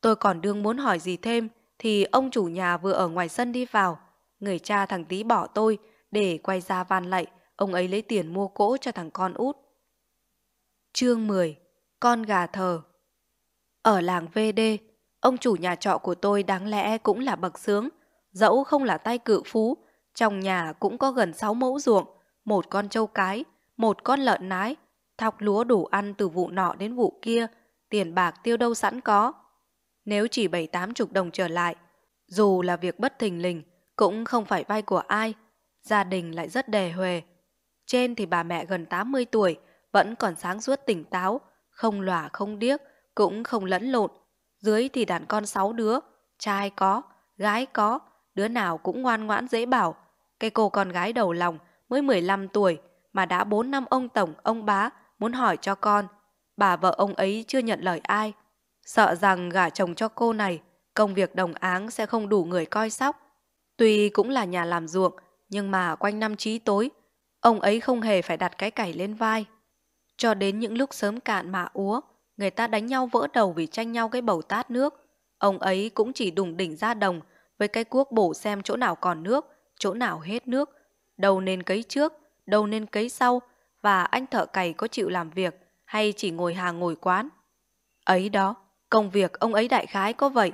Tôi còn đương muốn hỏi gì thêm thì ông chủ nhà vừa ở ngoài sân đi vào. Người cha thằng tí bỏ tôi để quay ra van lạy ông ấy lấy tiền mua cỗ cho thằng con út. Chương 10 Con gà thờ Ở làng VD, ông chủ nhà trọ của tôi đáng lẽ cũng là bậc sướng. Dẫu không là tay cự phú, trong nhà cũng có gần 6 mẫu ruộng, một con trâu cái, một con lợn nái, thọc lúa đủ ăn từ vụ nọ đến vụ kia, tiền bạc tiêu đâu sẵn có. Nếu chỉ bảy tám chục đồng trở lại, dù là việc bất thình lình, cũng không phải vay của ai, gia đình lại rất đề huề. Trên thì bà mẹ gần 80 tuổi, vẫn còn sáng suốt tỉnh táo, không lòa không điếc, cũng không lẫn lộn. Dưới thì đàn con sáu đứa, trai có, gái có, đứa nào cũng ngoan ngoãn dễ bảo. Cái cô con gái đầu lòng mới 15 tuổi mà đã 4 năm ông tổng, ông bá muốn hỏi cho con. Bà vợ ông ấy chưa nhận lời ai. Sợ rằng gả chồng cho cô này, công việc đồng áng sẽ không đủ người coi sóc. Tuy cũng là nhà làm ruộng, nhưng mà quanh năm trí tối, ông ấy không hề phải đặt cái cày lên vai. Cho đến những lúc sớm cạn mà úa, người ta đánh nhau vỡ đầu vì tranh nhau cái bầu tát nước. Ông ấy cũng chỉ đùng đỉnh ra đồng với cái cuốc bổ xem chỗ nào còn nước, chỗ nào hết nước, đâu nên cấy trước, đâu nên cấy sau và anh thợ cày có chịu làm việc hay chỉ ngồi hàng ngồi quán. Ấy đó, Công việc ông ấy đại khái có vậy.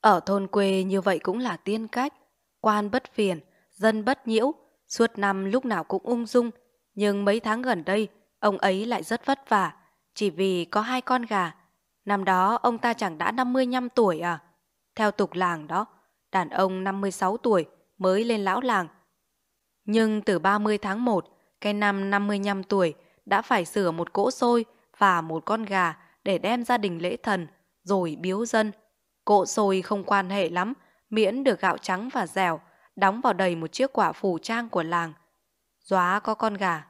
Ở thôn quê như vậy cũng là tiên cách. Quan bất phiền, dân bất nhiễu, suốt năm lúc nào cũng ung dung. Nhưng mấy tháng gần đây, ông ấy lại rất vất vả, chỉ vì có hai con gà. Năm đó ông ta chẳng đã 55 tuổi à? Theo tục làng đó, đàn ông 56 tuổi mới lên lão làng. Nhưng từ 30 tháng 1, cái năm 55 tuổi đã phải sửa một cỗ xôi và một con gà để đem gia đình lễ thần, rồi biếu dân. Cộ xôi không quan hệ lắm, miễn được gạo trắng và dẻo, đóng vào đầy một chiếc quả phủ trang của làng. Dóa có con gà,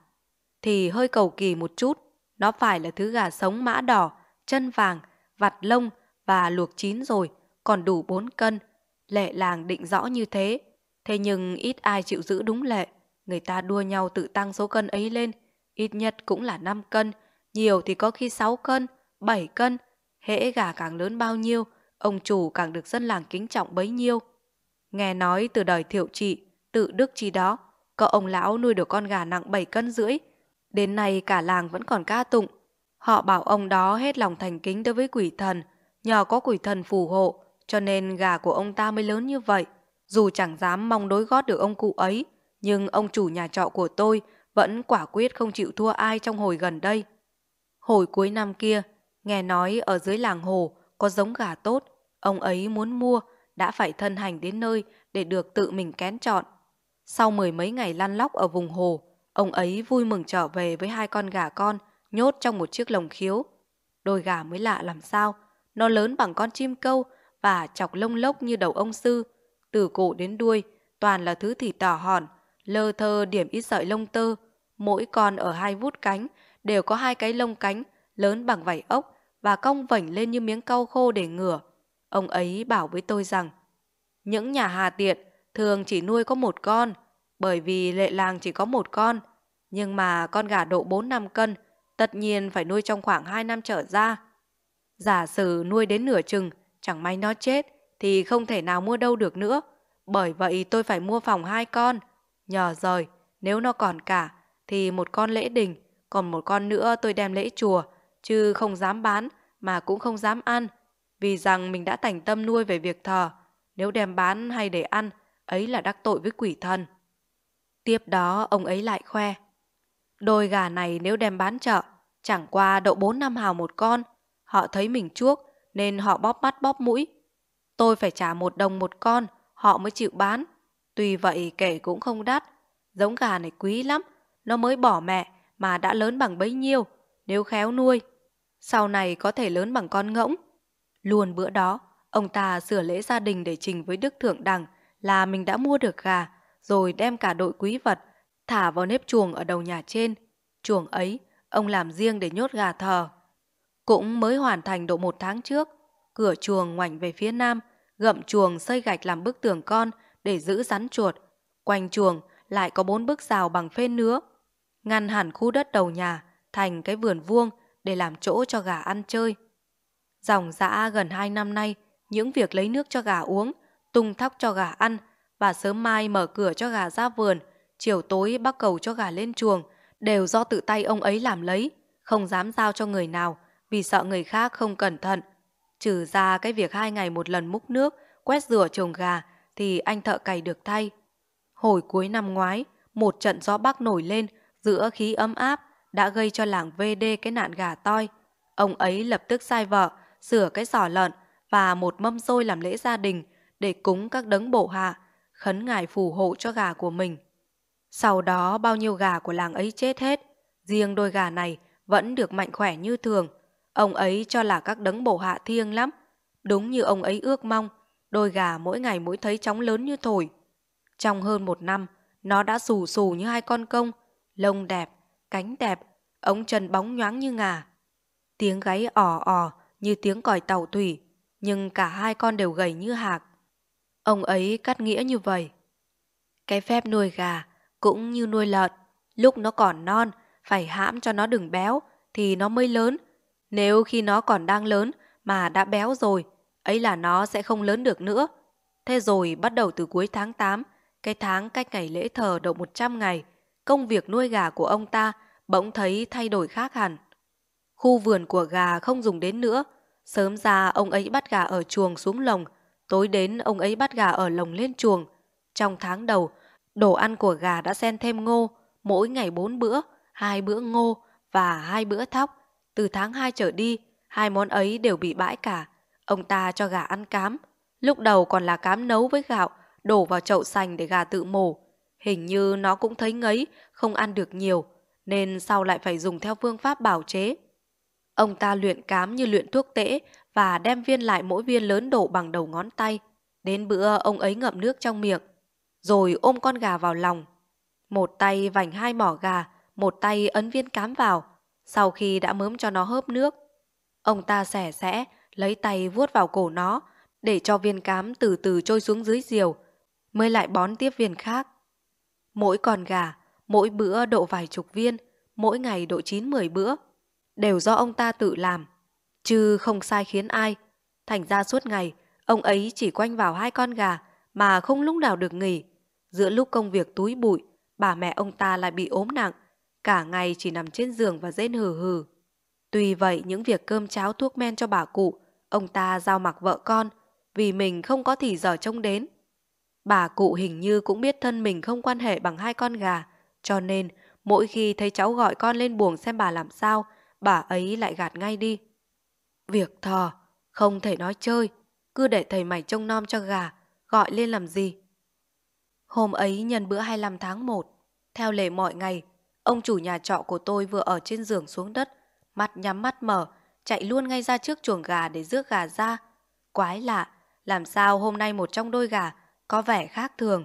thì hơi cầu kỳ một chút, nó phải là thứ gà sống mã đỏ, chân vàng, vặt lông và luộc chín rồi, còn đủ 4 cân. Lệ làng định rõ như thế, thế nhưng ít ai chịu giữ đúng lệ. Người ta đua nhau tự tăng số cân ấy lên, ít nhất cũng là 5 cân, nhiều thì có khi 6 cân, 7 cân. Hễ gà càng lớn bao nhiêu, ông chủ càng được dân làng kính trọng bấy nhiêu. Nghe nói từ đời thiệu trị, tự đức chi đó, có ông lão nuôi được con gà nặng 7 cân rưỡi. Đến nay cả làng vẫn còn ca tụng. Họ bảo ông đó hết lòng thành kính đối với quỷ thần, nhờ có quỷ thần phù hộ, cho nên gà của ông ta mới lớn như vậy. Dù chẳng dám mong đối gót được ông cụ ấy, nhưng ông chủ nhà trọ của tôi vẫn quả quyết không chịu thua ai trong hồi gần đây. Hồi cuối năm kia, Nghe nói ở dưới làng hồ có giống gà tốt, ông ấy muốn mua, đã phải thân hành đến nơi để được tự mình kén chọn. Sau mười mấy ngày lăn lóc ở vùng hồ, ông ấy vui mừng trở về với hai con gà con nhốt trong một chiếc lồng khiếu. Đôi gà mới lạ làm sao, nó lớn bằng con chim câu và chọc lông lốc như đầu ông sư. Từ cổ đến đuôi, toàn là thứ thịt đỏ hòn, lơ thơ điểm ít sợi lông tơ. Mỗi con ở hai vút cánh đều có hai cái lông cánh lớn bằng vảy ốc và cong vảnh lên như miếng cau khô để ngửa. Ông ấy bảo với tôi rằng, những nhà hà tiện thường chỉ nuôi có một con, bởi vì lệ làng chỉ có một con, nhưng mà con gà độ 4 năm cân, tất nhiên phải nuôi trong khoảng 2 năm trở ra. Giả sử nuôi đến nửa chừng, chẳng may nó chết, thì không thể nào mua đâu được nữa. Bởi vậy tôi phải mua phòng hai con. Nhờ rồi, nếu nó còn cả, thì một con lễ đình, còn một con nữa tôi đem lễ chùa, chứ không dám bán mà cũng không dám ăn, vì rằng mình đã thành tâm nuôi về việc thờ, nếu đem bán hay để ăn, ấy là đắc tội với quỷ thần. Tiếp đó ông ấy lại khoe, đôi gà này nếu đem bán chợ, chẳng qua đậu bốn năm hào một con, họ thấy mình chuốc nên họ bóp mắt bóp mũi. Tôi phải trả một đồng một con, họ mới chịu bán. Tuy vậy kể cũng không đắt, giống gà này quý lắm, nó mới bỏ mẹ mà đã lớn bằng bấy nhiêu, nếu khéo nuôi sau này có thể lớn bằng con ngỗng. Luôn bữa đó, ông ta sửa lễ gia đình để trình với Đức Thượng Đằng là mình đã mua được gà, rồi đem cả đội quý vật thả vào nếp chuồng ở đầu nhà trên. Chuồng ấy, ông làm riêng để nhốt gà thờ. Cũng mới hoàn thành độ một tháng trước, cửa chuồng ngoảnh về phía nam, gậm chuồng xây gạch làm bức tường con để giữ rắn chuột. Quanh chuồng lại có bốn bức rào bằng phên nứa, ngăn hẳn khu đất đầu nhà thành cái vườn vuông để làm chỗ cho gà ăn chơi. Dòng dã gần hai năm nay, những việc lấy nước cho gà uống, tung thóc cho gà ăn và sớm mai mở cửa cho gà ra vườn, chiều tối bắt cầu cho gà lên chuồng đều do tự tay ông ấy làm lấy, không dám giao cho người nào vì sợ người khác không cẩn thận. Trừ ra cái việc hai ngày một lần múc nước, quét rửa chuồng gà thì anh thợ cày được thay. Hồi cuối năm ngoái, một trận gió bắc nổi lên giữa khí ấm áp đã gây cho làng VD cái nạn gà toi. Ông ấy lập tức sai vợ, sửa cái giỏ lợn và một mâm xôi làm lễ gia đình để cúng các đấng bộ hạ, khấn ngài phù hộ cho gà của mình. Sau đó bao nhiêu gà của làng ấy chết hết, riêng đôi gà này vẫn được mạnh khỏe như thường. Ông ấy cho là các đấng bổ hạ thiêng lắm. Đúng như ông ấy ước mong, đôi gà mỗi ngày mỗi thấy chóng lớn như thổi. Trong hơn một năm, nó đã xù xù như hai con công, lông đẹp cánh đẹp, ống chân bóng nhoáng như ngà. Tiếng gáy ỏ ỏ như tiếng còi tàu thủy, nhưng cả hai con đều gầy như hạc. Ông ấy cắt nghĩa như vậy. Cái phép nuôi gà cũng như nuôi lợn, lúc nó còn non phải hãm cho nó đừng béo thì nó mới lớn. Nếu khi nó còn đang lớn mà đã béo rồi, ấy là nó sẽ không lớn được nữa. Thế rồi bắt đầu từ cuối tháng 8, cái tháng cách ngày lễ thờ độ 100 ngày, công việc nuôi gà của ông ta bỗng thấy thay đổi khác hẳn. Khu vườn của gà không dùng đến nữa, sớm ra ông ấy bắt gà ở chuồng xuống lồng, tối đến ông ấy bắt gà ở lồng lên chuồng. Trong tháng đầu, đồ ăn của gà đã xen thêm ngô, mỗi ngày bốn bữa, hai bữa ngô và hai bữa thóc. Từ tháng 2 trở đi, hai món ấy đều bị bãi cả. Ông ta cho gà ăn cám, lúc đầu còn là cám nấu với gạo, đổ vào chậu sành để gà tự mổ. Hình như nó cũng thấy ngấy, không ăn được nhiều, nên sau lại phải dùng theo phương pháp bảo chế. Ông ta luyện cám như luyện thuốc tễ và đem viên lại mỗi viên lớn đổ bằng đầu ngón tay. Đến bữa ông ấy ngậm nước trong miệng, rồi ôm con gà vào lòng. Một tay vành hai mỏ gà, một tay ấn viên cám vào, sau khi đã mớm cho nó hớp nước. Ông ta xẻ xẽ, lấy tay vuốt vào cổ nó, để cho viên cám từ từ trôi xuống dưới diều, mới lại bón tiếp viên khác. Mỗi con gà, mỗi bữa độ vài chục viên, mỗi ngày độ 9-10 bữa, đều do ông ta tự làm, chứ không sai khiến ai. Thành ra suốt ngày, ông ấy chỉ quanh vào hai con gà mà không lúc nào được nghỉ. Giữa lúc công việc túi bụi, bà mẹ ông ta lại bị ốm nặng, cả ngày chỉ nằm trên giường và rên hừ hừ. Tuy vậy những việc cơm cháo thuốc men cho bà cụ, ông ta giao mặc vợ con vì mình không có thì giờ trông đến. Bà cụ hình như cũng biết thân mình không quan hệ bằng hai con gà, cho nên mỗi khi thấy cháu gọi con lên buồng xem bà làm sao, bà ấy lại gạt ngay đi. Việc thò, không thể nói chơi, cứ để thầy mày trông nom cho gà, gọi lên làm gì. Hôm ấy nhân bữa 25 tháng 1, theo lệ mọi ngày, ông chủ nhà trọ của tôi vừa ở trên giường xuống đất, mắt nhắm mắt mở, chạy luôn ngay ra trước chuồng gà để rước gà ra. Quái lạ, làm sao hôm nay một trong đôi gà có vẻ khác thường.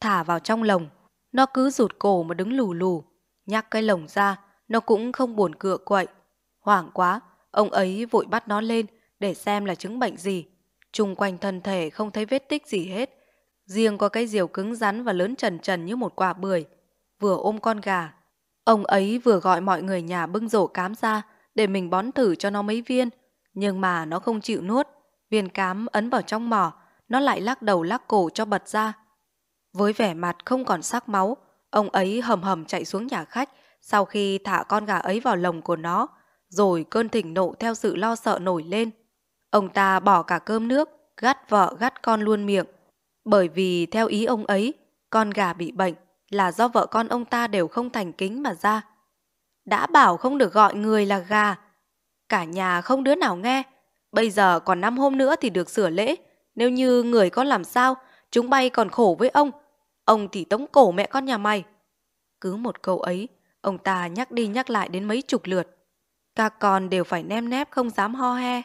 Thả vào trong lồng, nó cứ rụt cổ mà đứng lù lù, nhắc cái lồng ra, nó cũng không buồn cựa quậy. Hoảng quá, ông ấy vội bắt nó lên để xem là chứng bệnh gì. Trung quanh thân thể không thấy vết tích gì hết, riêng có cái diều cứng rắn và lớn trần trần như một quả bưởi, vừa ôm con gà. Ông ấy vừa gọi mọi người nhà bưng rổ cám ra để mình bón thử cho nó mấy viên, nhưng mà nó không chịu nuốt, viên cám ấn vào trong mỏ nó lại lắc đầu lắc cổ cho bật ra. Với vẻ mặt không còn sắc máu, ông ấy hầm hầm chạy xuống nhà khách sau khi thả con gà ấy vào lồng của nó, rồi cơn thịnh nộ theo sự lo sợ nổi lên. Ông ta bỏ cả cơm nước, gắt vợ gắt con luôn miệng, bởi vì theo ý ông ấy, con gà bị bệnh là do vợ con ông ta đều không thành kính mà ra. Đã bảo không được gọi người là gà, cả nhà không đứa nào nghe, bây giờ còn năm hôm nữa thì được sửa lễ, nếu như người con làm sao, chúng bay còn khổ với ông. Ông thì tống cổ mẹ con nhà mày. Cứ một câu ấy, ông ta nhắc đi nhắc lại đến mấy chục lượt. Các con đều phải nem nép không dám ho he.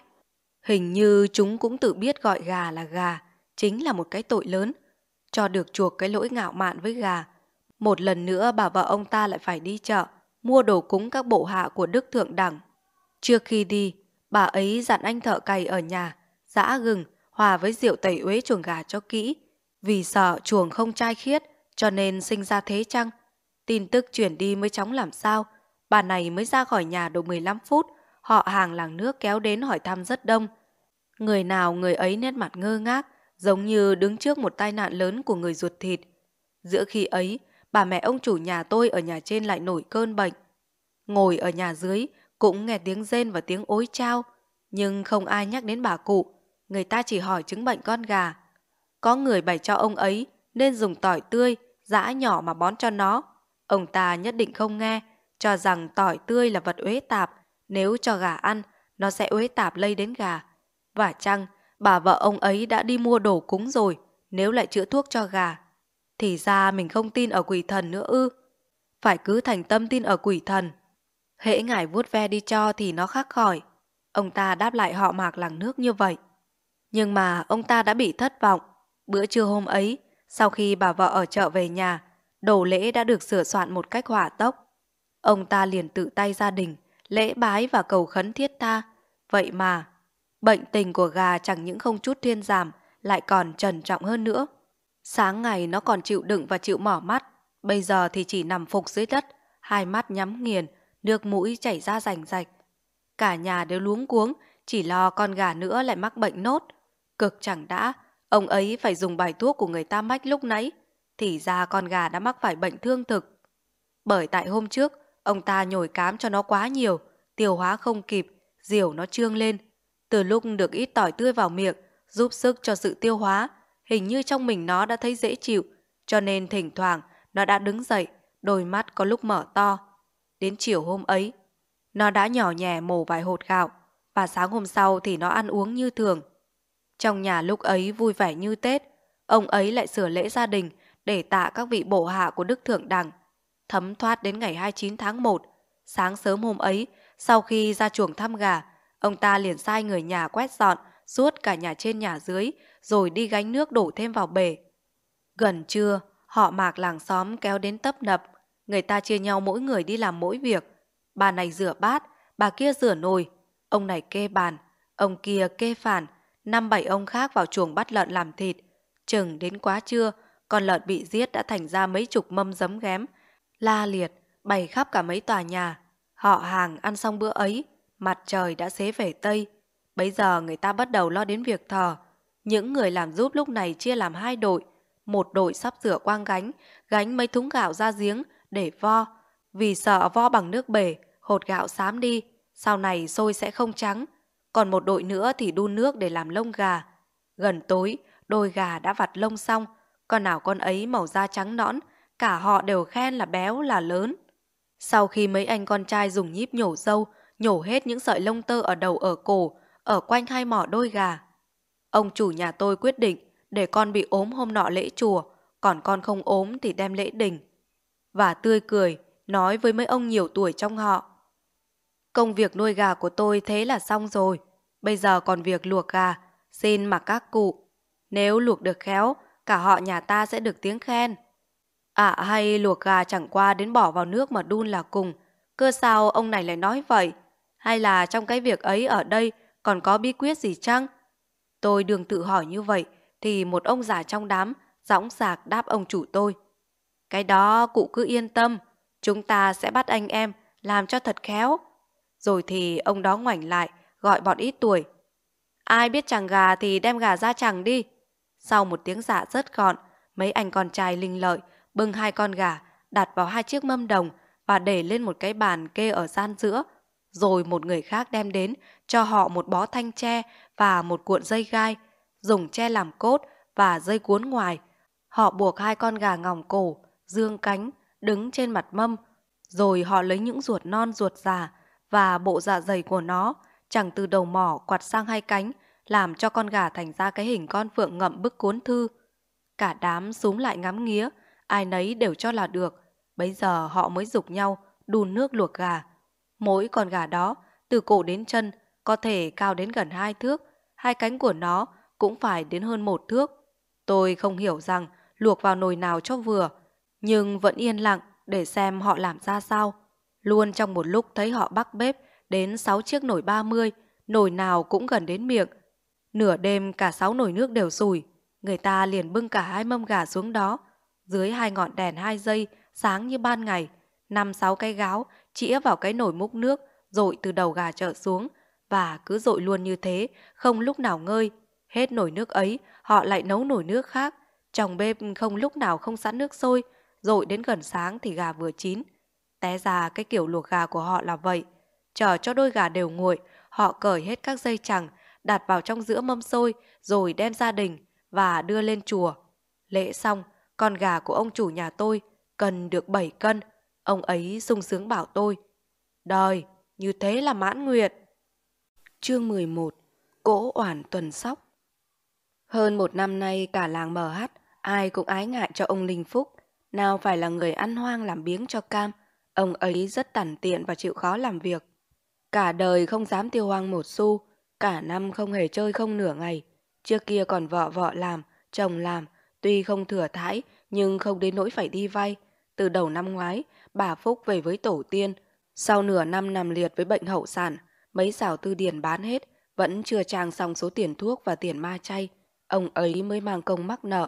Hình như chúng cũng tự biết gọi gà là gà, chính là một cái tội lớn. Cho được chuộc cái lỗi ngạo mạn với gà. Một lần nữa bà vợ ông ta lại phải đi chợ, mua đồ cúng các bộ hạ của Đức Thượng Đẳng. Trước khi đi, bà ấy dặn anh thợ cày ở nhà, giã gừng, hòa với rượu tẩy uế chuồng gà cho kỹ. Vì sợ chuồng không trai khiết, cho nên sinh ra thế chăng? Tin tức chuyển đi mới chóng làm sao? Bà này mới ra khỏi nhà được 15 phút, họ hàng làng nước kéo đến hỏi thăm rất đông. Người nào người ấy nét mặt ngơ ngác, giống như đứng trước một tai nạn lớn của người ruột thịt. Giữa khi ấy, bà mẹ ông chủ nhà tôi ở nhà trên lại nổi cơn bệnh. Ngồi ở nhà dưới, cũng nghe tiếng rên và tiếng ối trao, nhưng không ai nhắc đến bà cụ người ta chỉ hỏi chứng bệnh con gà. Có người bày cho ông ấy nên dùng tỏi tươi, giã nhỏ mà bón cho nó. Ông ta nhất định không nghe, cho rằng tỏi tươi là vật uế tạp, nếu cho gà ăn, nó sẽ uế tạp lây đến gà. Và chăng, bà vợ ông ấy đã đi mua đồ cúng rồi, nếu lại chữa thuốc cho gà. Thì ra mình không tin ở quỷ thần nữa ư. Phải cứ thành tâm tin ở quỷ thần. Hễ ngài vuốt ve đi cho thì nó khác khỏi. Ông ta đáp lại họ mạc làng nước như vậy. Nhưng mà ông ta đã bị thất vọng. Bữa trưa hôm ấy, sau khi bà vợ ở chợ về nhà, đồ lễ đã được sửa soạn một cách hỏa tốc. Ông ta liền tự tay gia đình, lễ bái và cầu khấn thiết tha. Vậy mà, bệnh tình của gà chẳng những không chút thiên giảm, lại còn trần trọng hơn nữa. Sáng ngày nó còn chịu đựng và chịu mỏ mắt, bây giờ thì chỉ nằm phục dưới đất, hai mắt nhắm nghiền, nước mũi chảy ra rành rạch. Cả nhà đều luống cuống, chỉ lo con gà nữa lại mắc bệnh nốt, Cực chẳng đã, ông ấy phải dùng bài thuốc của người ta mách lúc nãy, thì ra con gà đã mắc phải bệnh thương thực. Bởi tại hôm trước, ông ta nhồi cám cho nó quá nhiều, tiêu hóa không kịp, diều nó trương lên. Từ lúc được ít tỏi tươi vào miệng, giúp sức cho sự tiêu hóa, hình như trong mình nó đã thấy dễ chịu, cho nên thỉnh thoảng nó đã đứng dậy, đôi mắt có lúc mở to. Đến chiều hôm ấy, nó đã nhỏ nhẹ mổ vài hột gạo, và sáng hôm sau thì nó ăn uống như thường. Trong nhà lúc ấy vui vẻ như Tết, ông ấy lại sửa lễ gia đình để tạ các vị bộ hạ của Đức Thượng Đẳng. Thấm thoát đến ngày 29 tháng 1, sáng sớm hôm ấy, sau khi ra chuồng thăm gà, ông ta liền sai người nhà quét dọn suốt cả nhà trên nhà dưới rồi đi gánh nước đổ thêm vào bể. Gần trưa, họ mạc làng xóm kéo đến tấp nập, người ta chia nhau mỗi người đi làm mỗi việc. Bà này rửa bát, bà kia rửa nồi, ông này kê bàn, ông kia kê phản, năm bảy ông khác vào chuồng bắt lợn làm thịt. Chừng đến quá trưa, con lợn bị giết đã thành ra mấy chục mâm giấm ghém, la liệt, bày khắp cả mấy tòa nhà. Họ hàng ăn xong bữa ấy, mặt trời đã xế về Tây. Bây giờ người ta bắt đầu lo đến việc thờ. Những người làm giúp lúc này chia làm hai đội. Một đội sắp rửa quang gánh, gánh mấy thúng gạo ra giếng để vo. Vì sợ vo bằng nước bể, hột gạo xám đi, sau này xôi sẽ không trắng còn một đội nữa thì đun nước để làm lông gà. Gần tối, đôi gà đã vặt lông xong, con nào con ấy màu da trắng nõn, cả họ đều khen là béo là lớn. Sau khi mấy anh con trai dùng nhíp nhổ dâu, nhổ hết những sợi lông tơ ở đầu ở cổ, ở quanh hai mỏ đôi gà. Ông chủ nhà tôi quyết định để con bị ốm hôm nọ lễ chùa, còn con không ốm thì đem lễ đình. Và tươi cười, nói với mấy ông nhiều tuổi trong họ. Công việc nuôi gà của tôi thế là xong rồi. Bây giờ còn việc luộc gà, xin mặc các cụ. Nếu luộc được khéo, cả họ nhà ta sẽ được tiếng khen. À hay luộc gà chẳng qua đến bỏ vào nước mà đun là cùng. Cơ sao ông này lại nói vậy? Hay là trong cái việc ấy ở đây còn có bí quyết gì chăng? Tôi đường tự hỏi như vậy thì một ông già trong đám dõng sạc đáp ông chủ tôi. Cái đó cụ cứ yên tâm, chúng ta sẽ bắt anh em làm cho thật khéo. Rồi thì ông đó ngoảnh lại, gọi bọn ít tuổi. Ai biết chẳng gà thì đem gà ra chẳng đi. Sau một tiếng giả dạ rất gọn, mấy anh con trai linh lợi bưng hai con gà đặt vào hai chiếc mâm đồng và để lên một cái bàn kê ở gian giữa. Rồi một người khác đem đến cho họ một bó thanh tre và một cuộn dây gai, dùng tre làm cốt và dây cuốn ngoài. Họ buộc hai con gà ngòng cổ, dương cánh, đứng trên mặt mâm, rồi họ lấy những ruột non ruột già và bộ dạ dày của nó chẳng từ đầu mỏ quạt sang hai cánh, làm cho con gà thành ra cái hình con phượng ngậm bức cuốn thư. Cả đám súng lại ngắm nghía, ai nấy đều cho là được. Bây giờ họ mới dục nhau, đun nước luộc gà. Mỗi con gà đó, từ cổ đến chân, có thể cao đến gần hai thước, hai cánh của nó cũng phải đến hơn một thước. Tôi không hiểu rằng luộc vào nồi nào cho vừa, nhưng vẫn yên lặng để xem họ làm ra sao. Luôn trong một lúc thấy họ bắt bếp, đến 6 chiếc nồi 30, nồi nào cũng gần đến miệng. Nửa đêm cả 6 nồi nước đều sùi, người ta liền bưng cả hai mâm gà xuống đó. Dưới hai ngọn đèn hai giây, sáng như ban ngày, năm sáu cái gáo chĩa vào cái nồi múc nước, dội từ đầu gà trở xuống, và cứ dội luôn như thế, không lúc nào ngơi. Hết nồi nước ấy, họ lại nấu nồi nước khác. Trong bếp không lúc nào không sẵn nước sôi, dội đến gần sáng thì gà vừa chín. Té ra cái kiểu luộc gà của họ là vậy chờ cho đôi gà đều nguội, họ cởi hết các dây chẳng, đặt vào trong giữa mâm xôi rồi đem gia đình và đưa lên chùa. Lễ xong, con gà của ông chủ nhà tôi cần được 7 cân, ông ấy sung sướng bảo tôi. Đời, như thế là mãn nguyện. Chương 11 Cỗ oản tuần sóc Hơn một năm nay cả làng mờ hát, ai cũng ái ngại cho ông Linh Phúc. Nào phải là người ăn hoang làm biếng cho cam, ông ấy rất tản tiện và chịu khó làm việc. Cả đời không dám tiêu hoang một xu, cả năm không hề chơi không nửa ngày. Trước kia còn vợ vợ làm, chồng làm, tuy không thừa thãi nhưng không đến nỗi phải đi vay. Từ đầu năm ngoái, bà Phúc về với tổ tiên. Sau nửa năm nằm liệt với bệnh hậu sản, mấy xào tư điển bán hết, vẫn chưa trang xong số tiền thuốc và tiền ma chay. Ông ấy mới mang công mắc nợ.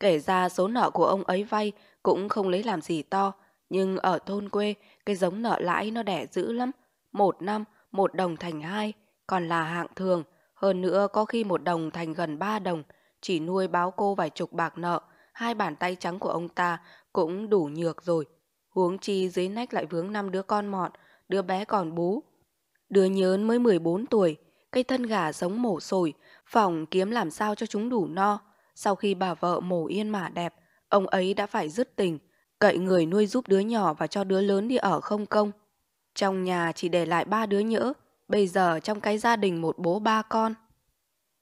Kể ra số nợ của ông ấy vay cũng không lấy làm gì to, nhưng ở thôn quê, cái giống nợ lãi nó đẻ dữ lắm, một năm một đồng thành hai, còn là hạng thường, hơn nữa có khi một đồng thành gần ba đồng, chỉ nuôi báo cô vài chục bạc nợ, hai bàn tay trắng của ông ta cũng đủ nhược rồi. Huống chi dưới nách lại vướng năm đứa con mọn, đứa bé còn bú. Đứa nhớn mới 14 tuổi, cây thân gà giống mổ sồi, phòng kiếm làm sao cho chúng đủ no. Sau khi bà vợ mổ yên mả đẹp, ông ấy đã phải dứt tình, cậy người nuôi giúp đứa nhỏ và cho đứa lớn đi ở không công. Trong nhà chỉ để lại ba đứa nhỡ, bây giờ trong cái gia đình một bố ba con.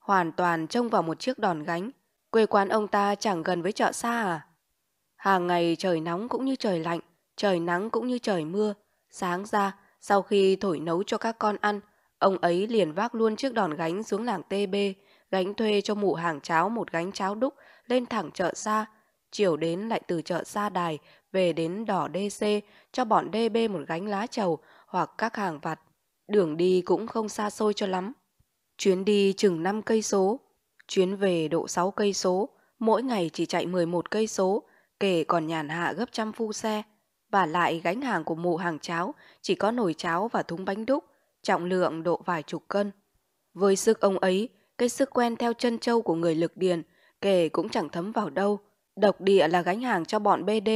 Hoàn toàn trông vào một chiếc đòn gánh, quê quán ông ta chẳng gần với chợ xa à. Hàng ngày trời nóng cũng như trời lạnh, trời nắng cũng như trời mưa. Sáng ra, sau khi thổi nấu cho các con ăn, ông ấy liền vác luôn chiếc đòn gánh xuống làng TB, gánh thuê cho mụ hàng cháo một gánh cháo đúc lên thẳng chợ xa. Chiều đến lại từ chợ xa đài về đến đỏ DC cho bọn DB một gánh lá trầu hoặc các hàng vặt. Đường đi cũng không xa xôi cho lắm. Chuyến đi chừng 5 cây số, chuyến về độ 6 cây số, mỗi ngày chỉ chạy 11 cây số, kể còn nhàn hạ gấp trăm phu xe. Và lại gánh hàng của mụ hàng cháo chỉ có nồi cháo và thúng bánh đúc, trọng lượng độ vài chục cân. Với sức ông ấy, cái sức quen theo chân châu của người lực điền, kể cũng chẳng thấm vào đâu. Độc địa là gánh hàng cho bọn BD,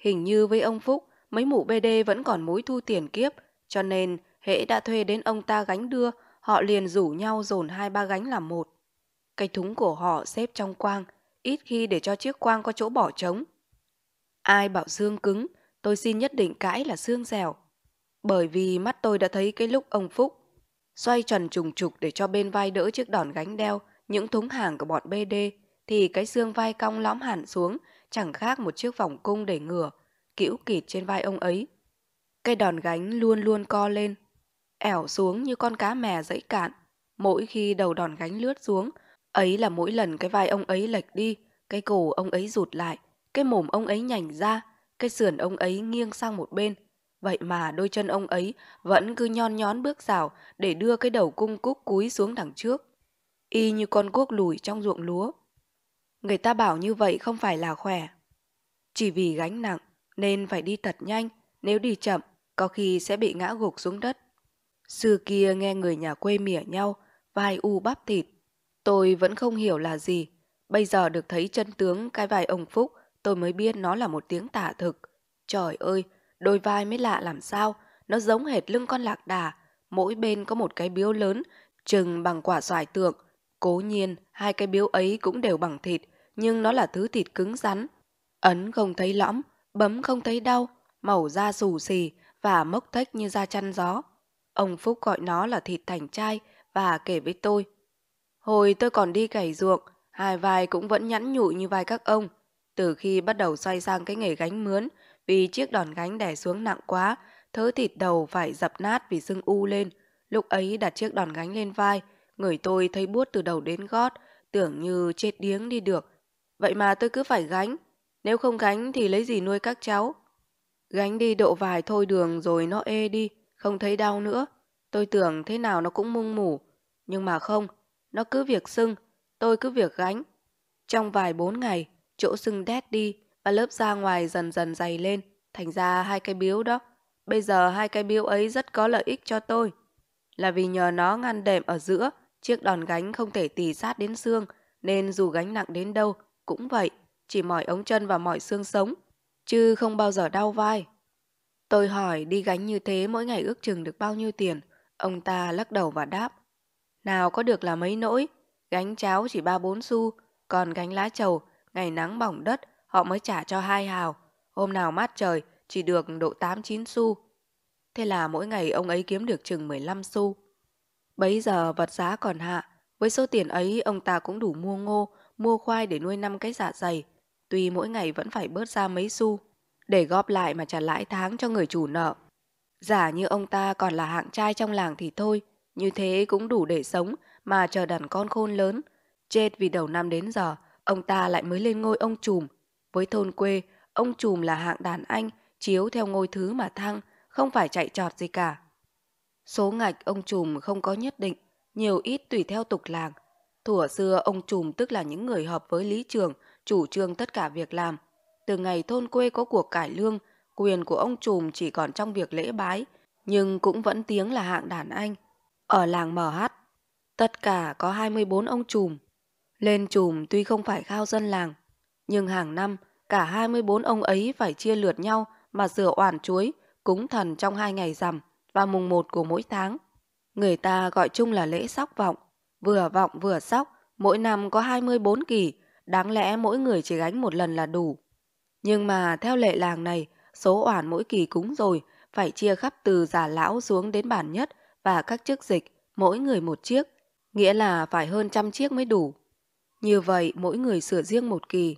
Hình như với ông Phúc, mấy mụ BD vẫn còn mối thu tiền kiếp, cho nên hễ đã thuê đến ông ta gánh đưa, họ liền rủ nhau dồn hai ba gánh làm một. Cái thúng của họ xếp trong quang, ít khi để cho chiếc quang có chỗ bỏ trống. Ai bảo xương cứng, tôi xin nhất định cãi là xương dẻo. Bởi vì mắt tôi đã thấy cái lúc ông Phúc xoay trần trùng trục để cho bên vai đỡ chiếc đòn gánh đeo những thúng hàng của bọn BD thì cái xương vai cong lõm hẳn xuống chẳng khác một chiếc vòng cung để ngửa, cữu kịt trên vai ông ấy. Cây đòn gánh luôn luôn co lên, ẻo xuống như con cá mè dẫy cạn. Mỗi khi đầu đòn gánh lướt xuống, ấy là mỗi lần cái vai ông ấy lệch đi, cái cổ ông ấy rụt lại, cái mồm ông ấy nhảnh ra, cái sườn ông ấy nghiêng sang một bên. Vậy mà đôi chân ông ấy vẫn cứ nhon nhón bước rào để đưa cái đầu cung cúc cúi xuống đằng trước. Y như con cuốc lùi trong ruộng lúa, Người ta bảo như vậy không phải là khỏe. Chỉ vì gánh nặng nên phải đi thật nhanh, nếu đi chậm có khi sẽ bị ngã gục xuống đất. Xưa kia nghe người nhà quê mỉa nhau, vai u bắp thịt. Tôi vẫn không hiểu là gì. Bây giờ được thấy chân tướng cái vai ông Phúc, tôi mới biết nó là một tiếng tả thực. Trời ơi, đôi vai mới lạ làm sao, nó giống hệt lưng con lạc đà, mỗi bên có một cái biếu lớn, chừng bằng quả xoài tượng. Cố nhiên, hai cái biếu ấy cũng đều bằng thịt, nhưng nó là thứ thịt cứng rắn. Ấn không thấy lõm, bấm không thấy đau, màu da xù xì và mốc thếch như da chăn gió. Ông Phúc gọi nó là thịt thành chai và kể với tôi. Hồi tôi còn đi cày ruộng, hai vai cũng vẫn nhẵn nhụi như vai các ông. Từ khi bắt đầu xoay sang cái nghề gánh mướn, vì chiếc đòn gánh đè xuống nặng quá, thớ thịt đầu phải dập nát vì sưng u lên. Lúc ấy đặt chiếc đòn gánh lên vai, người tôi thấy buốt từ đầu đến gót, tưởng như chết điếng đi được, Vậy mà tôi cứ phải gánh. Nếu không gánh thì lấy gì nuôi các cháu? Gánh đi độ vài thôi đường rồi nó ê đi, không thấy đau nữa. Tôi tưởng thế nào nó cũng mung mủ. Nhưng mà không, nó cứ việc sưng, tôi cứ việc gánh. Trong vài bốn ngày, chỗ sưng đét đi và lớp da ngoài dần dần dày lên, thành ra hai cái biếu đó. Bây giờ hai cái biếu ấy rất có lợi ích cho tôi. Là vì nhờ nó ngăn đệm ở giữa, chiếc đòn gánh không thể tỉ sát đến xương, nên dù gánh nặng đến đâu cũng vậy, chỉ mỏi ống chân và mỏi xương sống, chứ không bao giờ đau vai. Tôi hỏi đi gánh như thế mỗi ngày ước chừng được bao nhiêu tiền, ông ta lắc đầu và đáp. Nào có được là mấy nỗi, gánh cháo chỉ ba bốn xu, còn gánh lá trầu, ngày nắng bỏng đất, họ mới trả cho hai hào, hôm nào mát trời chỉ được độ 8-9 xu. Thế là mỗi ngày ông ấy kiếm được chừng 15 xu. Bấy giờ vật giá còn hạ, với số tiền ấy ông ta cũng đủ mua ngô mua khoai để nuôi năm cái dạ dày, tuy mỗi ngày vẫn phải bớt ra mấy xu, để góp lại mà trả lãi tháng cho người chủ nợ. Giả như ông ta còn là hạng trai trong làng thì thôi, như thế cũng đủ để sống mà chờ đàn con khôn lớn. Chết vì đầu năm đến giờ, ông ta lại mới lên ngôi ông trùm. Với thôn quê, ông trùm là hạng đàn anh, chiếu theo ngôi thứ mà thăng, không phải chạy trọt gì cả. Số ngạch ông trùm không có nhất định, nhiều ít tùy theo tục làng, Thủa xưa ông trùm tức là những người hợp với lý trường, chủ trương tất cả việc làm. Từ ngày thôn quê có cuộc cải lương, quyền của ông trùm chỉ còn trong việc lễ bái, nhưng cũng vẫn tiếng là hạng đàn anh. Ở làng mở hát, tất cả có 24 ông trùm. Lên trùm tuy không phải khao dân làng, nhưng hàng năm cả 24 ông ấy phải chia lượt nhau mà rửa oản chuối, cúng thần trong hai ngày rằm và mùng một của mỗi tháng. Người ta gọi chung là lễ sóc vọng, Vừa vọng vừa sóc, mỗi năm có 24 kỳ, đáng lẽ mỗi người chỉ gánh một lần là đủ. Nhưng mà theo lệ làng này, số oản mỗi kỳ cúng rồi, phải chia khắp từ già lão xuống đến bản nhất và các chức dịch, mỗi người một chiếc, nghĩa là phải hơn trăm chiếc mới đủ. Như vậy mỗi người sửa riêng một kỳ.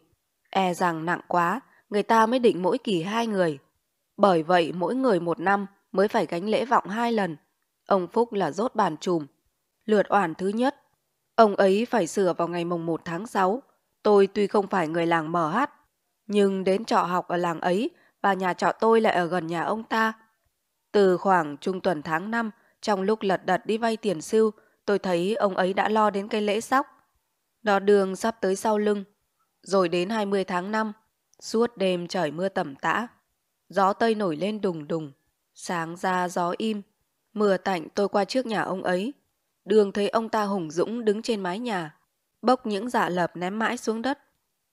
E rằng nặng quá, người ta mới định mỗi kỳ hai người. Bởi vậy mỗi người một năm mới phải gánh lễ vọng hai lần. Ông Phúc là rốt bàn chùm, lượt oản thứ nhất. Ông ấy phải sửa vào ngày mùng 1 tháng 6. Tôi tuy không phải người làng mở hát, nhưng đến trọ học ở làng ấy và nhà trọ tôi lại ở gần nhà ông ta. Từ khoảng trung tuần tháng 5, trong lúc lật đật đi vay tiền siêu, tôi thấy ông ấy đã lo đến cây lễ sóc. Đò đường sắp tới sau lưng. Rồi đến 20 tháng 5, suốt đêm trời mưa tầm tã. Gió Tây nổi lên đùng đùng, sáng ra gió im. Mưa tạnh tôi qua trước nhà ông ấy, Đường thấy ông ta hùng dũng đứng trên mái nhà, bốc những dạ lợp ném mãi xuống đất.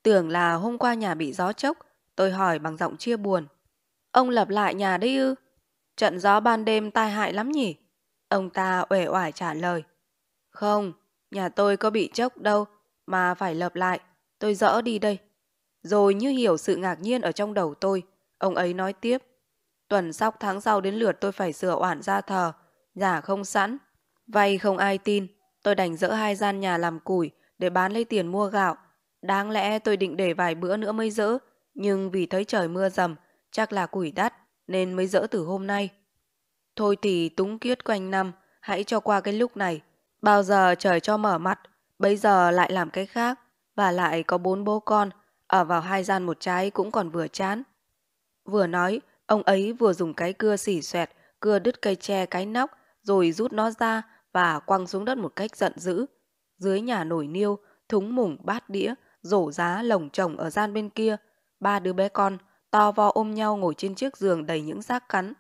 Tưởng là hôm qua nhà bị gió chốc, tôi hỏi bằng giọng chia buồn. Ông lập lại nhà đấy ư? Trận gió ban đêm tai hại lắm nhỉ? Ông ta uể oải trả lời. Không, nhà tôi có bị chốc đâu, mà phải lợp lại. Tôi dỡ đi đây. Rồi như hiểu sự ngạc nhiên ở trong đầu tôi, ông ấy nói tiếp. Tuần sóc tháng sau đến lượt tôi phải sửa oản ra thờ, giả không sẵn, Vay không ai tin, tôi đành dỡ hai gian nhà làm củi để bán lấy tiền mua gạo. Đáng lẽ tôi định để vài bữa nữa mới dỡ, nhưng vì thấy trời mưa dầm, chắc là củi đắt nên mới dỡ từ hôm nay. Thôi thì túng kiết quanh năm, hãy cho qua cái lúc này. Bao giờ trời cho mở mặt, bây giờ lại làm cái khác, và lại có bốn bố con, ở vào hai gian một trái cũng còn vừa chán. Vừa nói, ông ấy vừa dùng cái cưa xỉ xoẹt, cưa đứt cây tre cái nóc, rồi rút nó ra, và quăng xuống đất một cách giận dữ. Dưới nhà nổi niêu, thúng mùng bát đĩa, rổ giá lồng chồng ở gian bên kia, ba đứa bé con to vo ôm nhau ngồi trên chiếc giường đầy những xác cắn.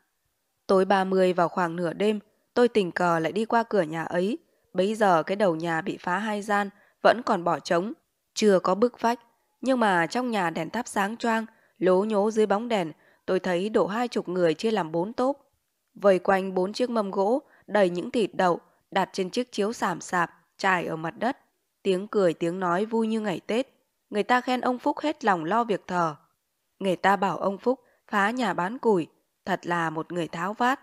Tối 30 vào khoảng nửa đêm, tôi tình cờ lại đi qua cửa nhà ấy. Bấy giờ cái đầu nhà bị phá hai gian, vẫn còn bỏ trống, chưa có bức vách. Nhưng mà trong nhà đèn thắp sáng choang, lố nhố dưới bóng đèn, tôi thấy đổ hai chục người chia làm bốn tốp. Vầy quanh bốn chiếc mâm gỗ, đầy những thịt đậu, đặt trên chiếc chiếu sàm sạp, trải ở mặt đất. Tiếng cười tiếng nói vui như ngày Tết. Người ta khen ông Phúc hết lòng lo việc thờ. Người ta bảo ông Phúc phá nhà bán củi, thật là một người tháo vát.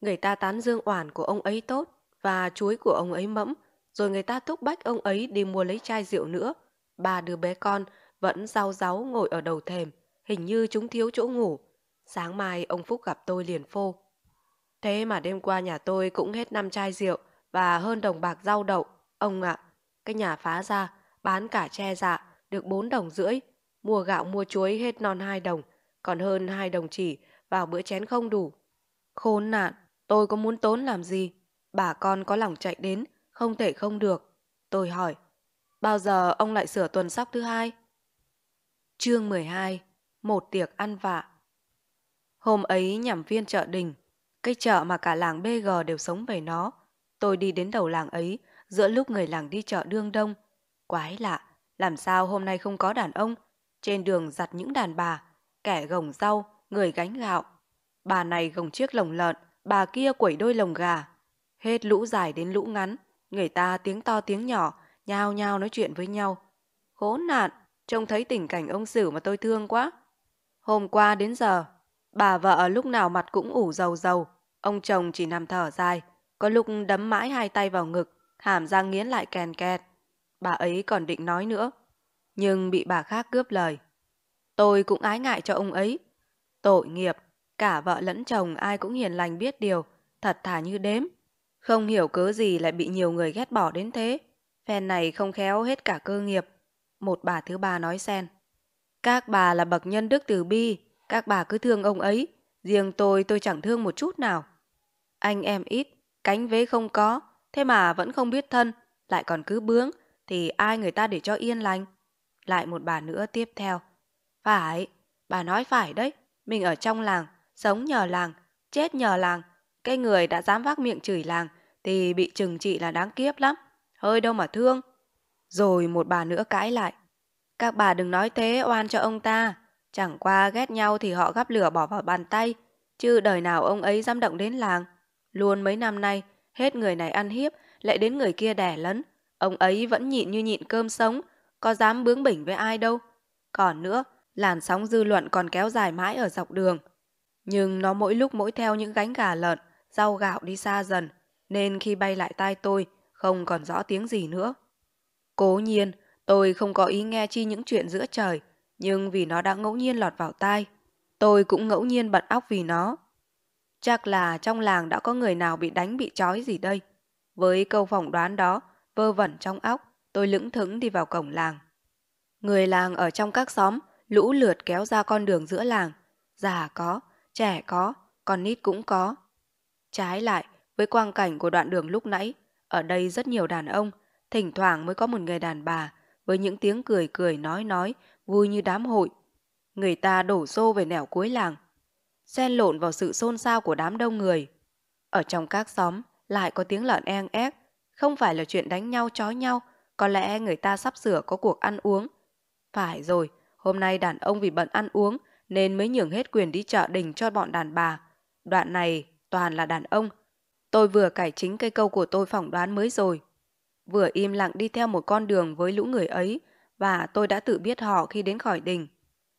Người ta tán dương oản của ông ấy tốt và chuối của ông ấy mẫm, rồi người ta thúc bách ông ấy đi mua lấy chai rượu nữa. Ba đứa bé con vẫn rau ráo ngồi ở đầu thềm, hình như chúng thiếu chỗ ngủ. Sáng mai ông Phúc gặp tôi liền phô. Thế mà đêm qua nhà tôi cũng hết năm chai rượu và hơn đồng bạc rau đậu. Ông ạ, à, cái nhà phá ra, bán cả tre dạ, được 4 đồng rưỡi. Mua gạo mua chuối hết non 2 đồng, còn hơn 2 đồng chỉ vào bữa chén không đủ. Khốn nạn, tôi có muốn tốn làm gì? Bà con có lòng chạy đến, không thể không được. Tôi hỏi, bao giờ ông lại sửa tuần sóc thứ hai? Chương 12 Một tiệc ăn vạ Hôm ấy nhằm viên chợ đình, cây chợ mà cả làng BG đều sống về nó. Tôi đi đến đầu làng ấy, giữa lúc người làng đi chợ đương đông. Quái lạ, làm sao hôm nay không có đàn ông? Trên đường giặt những đàn bà, kẻ gồng rau, người gánh gạo. Bà này gồng chiếc lồng lợn, bà kia quẩy đôi lồng gà. Hết lũ dài đến lũ ngắn, người ta tiếng to tiếng nhỏ, nhao nhao nói chuyện với nhau. Khốn nạn, trông thấy tình cảnh ông Sử mà tôi thương quá. Hôm qua đến giờ, Bà vợ lúc nào mặt cũng ủ dầu dầu, ông chồng chỉ nằm thở dài, có lúc đấm mãi hai tay vào ngực, hàm răng nghiến lại kèn kẹt. Bà ấy còn định nói nữa, nhưng bị bà khác cướp lời. Tôi cũng ái ngại cho ông ấy. Tội nghiệp, cả vợ lẫn chồng ai cũng hiền lành biết điều, thật thà như đếm. Không hiểu cớ gì lại bị nhiều người ghét bỏ đến thế. Phen này không khéo hết cả cơ nghiệp. Một bà thứ ba nói xen. Các bà là bậc nhân đức từ bi, các bà cứ thương ông ấy, riêng tôi tôi chẳng thương một chút nào. Anh em ít, cánh vế không có, thế mà vẫn không biết thân, lại còn cứ bướng, thì ai người ta để cho yên lành. Lại một bà nữa tiếp theo. Phải, bà nói phải đấy, mình ở trong làng, sống nhờ làng, chết nhờ làng. Cái người đã dám vác miệng chửi làng thì bị trừng trị là đáng kiếp lắm, hơi đâu mà thương. Rồi một bà nữa cãi lại. Các bà đừng nói thế oan cho ông ta, Chẳng qua ghét nhau thì họ gắp lửa bỏ vào bàn tay, chứ đời nào ông ấy dám động đến làng. Luôn mấy năm nay, hết người này ăn hiếp, lại đến người kia đẻ lấn. Ông ấy vẫn nhịn như nhịn cơm sống, có dám bướng bỉnh với ai đâu. Còn nữa, làn sóng dư luận còn kéo dài mãi ở dọc đường. Nhưng nó mỗi lúc mỗi theo những gánh gà lợn, rau gạo đi xa dần, nên khi bay lại tai tôi, không còn rõ tiếng gì nữa. Cố nhiên, tôi không có ý nghe chi những chuyện giữa trời, nhưng vì nó đã ngẫu nhiên lọt vào tai, tôi cũng ngẫu nhiên bận óc vì nó. Chắc là trong làng đã có người nào bị đánh bị trói gì đây. Với câu phỏng đoán đó, vơ vẩn trong óc, tôi lững thững đi vào cổng làng. Người làng ở trong các xóm, lũ lượt kéo ra con đường giữa làng. Già có, trẻ có, con nít cũng có. Trái lại, với quang cảnh của đoạn đường lúc nãy, ở đây rất nhiều đàn ông, thỉnh thoảng mới có một người đàn bà với những tiếng cười cười nói nói vui như đám hội. Người ta đổ xô về nẻo cuối làng, xen lộn vào sự xôn xao của đám đông người. Ở trong các xóm lại có tiếng lợn en ép, không phải là chuyện đánh nhau chói nhau, có lẽ người ta sắp sửa có cuộc ăn uống. Phải rồi, hôm nay đàn ông vì bận ăn uống nên mới nhường hết quyền đi chợ đình cho bọn đàn bà. Đoạn này toàn là đàn ông. Tôi vừa cải chính cây câu của tôi phỏng đoán mới rồi. Vừa im lặng đi theo một con đường với lũ người ấy, và tôi đã tự biết họ khi đến khỏi đình.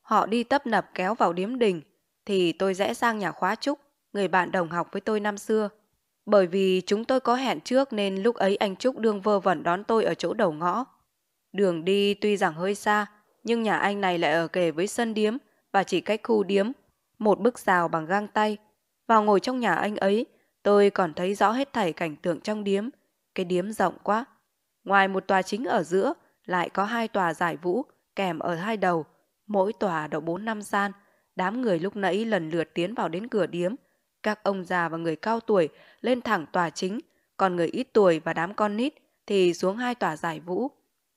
Họ đi tấp nập kéo vào điếm đình, thì tôi rẽ sang nhà khóa trúc, người bạn đồng học với tôi năm xưa. Bởi vì chúng tôi có hẹn trước nên lúc ấy anh Trúc đương vơ vẩn đón tôi ở chỗ đầu ngõ. Đường đi tuy rằng hơi xa, nhưng nhà anh này lại ở kề với sân điếm và chỉ cách khu điếm, một bức rào bằng gang tay. Vào ngồi trong nhà anh ấy, tôi còn thấy rõ hết thảy cảnh tượng trong điếm. Cái điếm rộng quá. Ngoài một tòa chính ở giữa lại có hai tòa giải vũ kèm ở hai đầu, mỗi tòa đậu bốn năm gian. Đám người lúc nãy lần lượt tiến vào đến cửa điếm. Các ông già và người cao tuổi lên thẳng tòa chính, còn người ít tuổi và đám con nít thì xuống hai tòa giải vũ.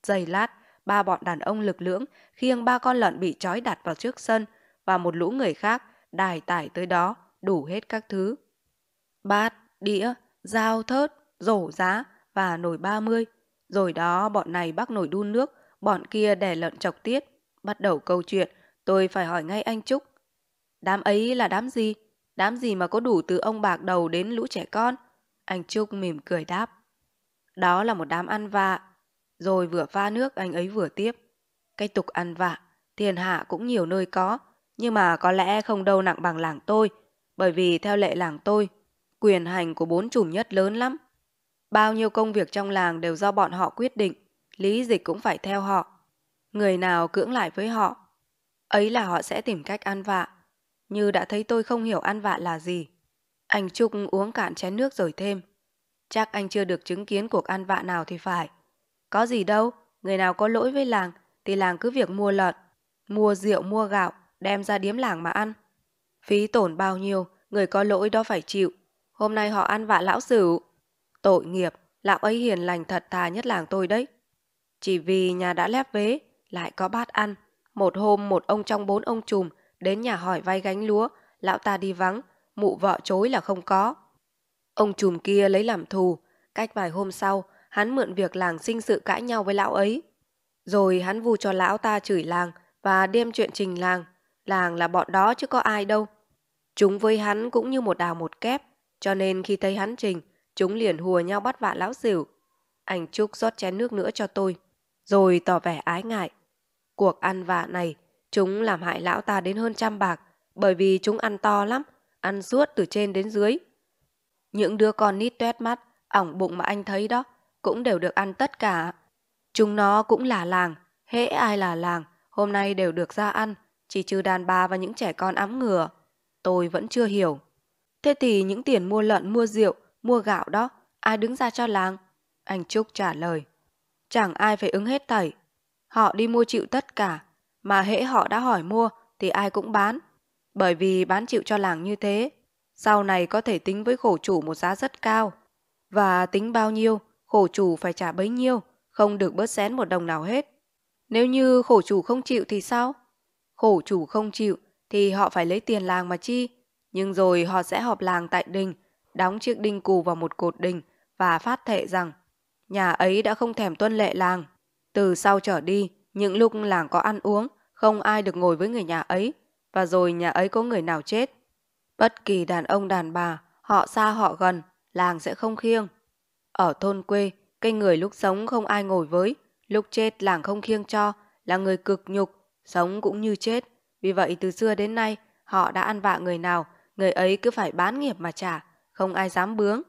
Giây lát, ba bọn đàn ông lực lưỡng khiêng ba con lợn bị trói đặt vào trước sân và một lũ người khác đài tải tới đó, đủ hết các thứ. Bát, đĩa, dao, thớt, rổ giá và nồi ba mươi rồi đó bọn này bác nổi đun nước, bọn kia đẻ lợn chọc tiết. Bắt đầu câu chuyện, tôi phải hỏi ngay anh Trúc. Đám ấy là đám gì? Đám gì mà có đủ từ ông bạc đầu đến lũ trẻ con? Anh Trúc mỉm cười đáp. Đó là một đám ăn vạ. Rồi vừa pha nước anh ấy vừa tiếp. Cái tục ăn vạ, thiên hạ cũng nhiều nơi có, nhưng mà có lẽ không đâu nặng bằng làng tôi, bởi vì theo lệ làng tôi, quyền hành của bốn chùm nhất lớn lắm. Bao nhiêu công việc trong làng đều do bọn họ quyết định, lý dịch cũng phải theo họ. Người nào cưỡng lại với họ, ấy là họ sẽ tìm cách ăn vạ. Như đã thấy tôi không hiểu ăn vạ là gì. Anh Trúc uống cạn chén nước rồi thêm. Chắc anh chưa được chứng kiến cuộc ăn vạ nào thì phải. Có gì đâu, người nào có lỗi với làng thì làng cứ việc mua lợn, mua rượu, mua gạo, đem ra điếm làng mà ăn. Phí tổn bao nhiêu, người có lỗi đó phải chịu. Hôm nay họ ăn vạ lão sửu. Tội nghiệp, lão ấy hiền lành thật thà nhất làng tôi đấy. Chỉ vì nhà đã lép vế, lại có bát ăn. Một hôm một ông trong bốn ông chùm đến nhà hỏi vay gánh lúa, lão ta đi vắng, mụ vợ chối là không có. Ông chùm kia lấy làm thù, cách vài hôm sau, hắn mượn việc làng sinh sự cãi nhau với lão ấy. Rồi hắn vu cho lão ta chửi làng và đem chuyện trình làng. Làng là bọn đó chứ có ai đâu. Chúng với hắn cũng như một đào một kép, cho nên khi thấy hắn trình, Chúng liền hùa nhau bắt vạ lão dìu. Anh Trúc rót chén nước nữa cho tôi, rồi tỏ vẻ ái ngại. Cuộc ăn vạ này, chúng làm hại lão ta đến hơn trăm bạc, bởi vì chúng ăn to lắm, ăn suốt từ trên đến dưới. Những đứa con nít tuét mắt, ỏng bụng mà anh thấy đó, cũng đều được ăn tất cả. Chúng nó cũng là làng, hễ ai là làng, hôm nay đều được ra ăn, chỉ trừ đàn bà và những trẻ con ấm ngừa. Tôi vẫn chưa hiểu. Thế thì những tiền mua lợn mua rượu Mua gạo đó, ai đứng ra cho làng? Anh Trúc trả lời. Chẳng ai phải ứng hết tẩy. Họ đi mua chịu tất cả, mà hễ họ đã hỏi mua thì ai cũng bán. Bởi vì bán chịu cho làng như thế, sau này có thể tính với khổ chủ một giá rất cao. Và tính bao nhiêu, khổ chủ phải trả bấy nhiêu, không được bớt xén một đồng nào hết. Nếu như khổ chủ không chịu thì sao? Khổ chủ không chịu thì họ phải lấy tiền làng mà chi, nhưng rồi họ sẽ họp làng tại đình đóng chiếc đinh cù vào một cột đình và phát thệ rằng nhà ấy đã không thèm tuân lệ làng. Từ sau trở đi, những lúc làng có ăn uống, không ai được ngồi với người nhà ấy, và rồi nhà ấy có người nào chết. Bất kỳ đàn ông đàn bà, họ xa họ gần, làng sẽ không khiêng. Ở thôn quê, cây người lúc sống không ai ngồi với, lúc chết làng không khiêng cho, là người cực nhục, sống cũng như chết. Vì vậy từ xưa đến nay, họ đã ăn vạ người nào, người ấy cứ phải bán nghiệp mà trả, không ai dám bướng.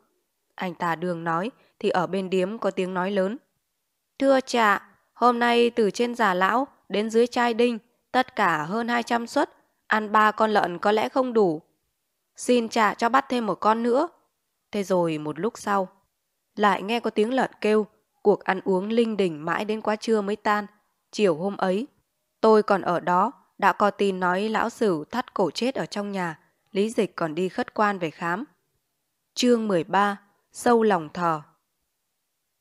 Anh ta đường nói thì ở bên điếm có tiếng nói lớn. Thưa trạ, hôm nay từ trên già lão đến dưới trai đinh, tất cả hơn 200 suất, ăn ba con lợn có lẽ không đủ. Xin trạ cho bắt thêm một con nữa. Thế rồi một lúc sau, lại nghe có tiếng lợn kêu, cuộc ăn uống linh đình mãi đến quá trưa mới tan. Chiều hôm ấy, tôi còn ở đó, đã có tin nói lão sử thắt cổ chết ở trong nhà, lý dịch còn đi khất quan về khám. Chương 13 Sâu lòng thờ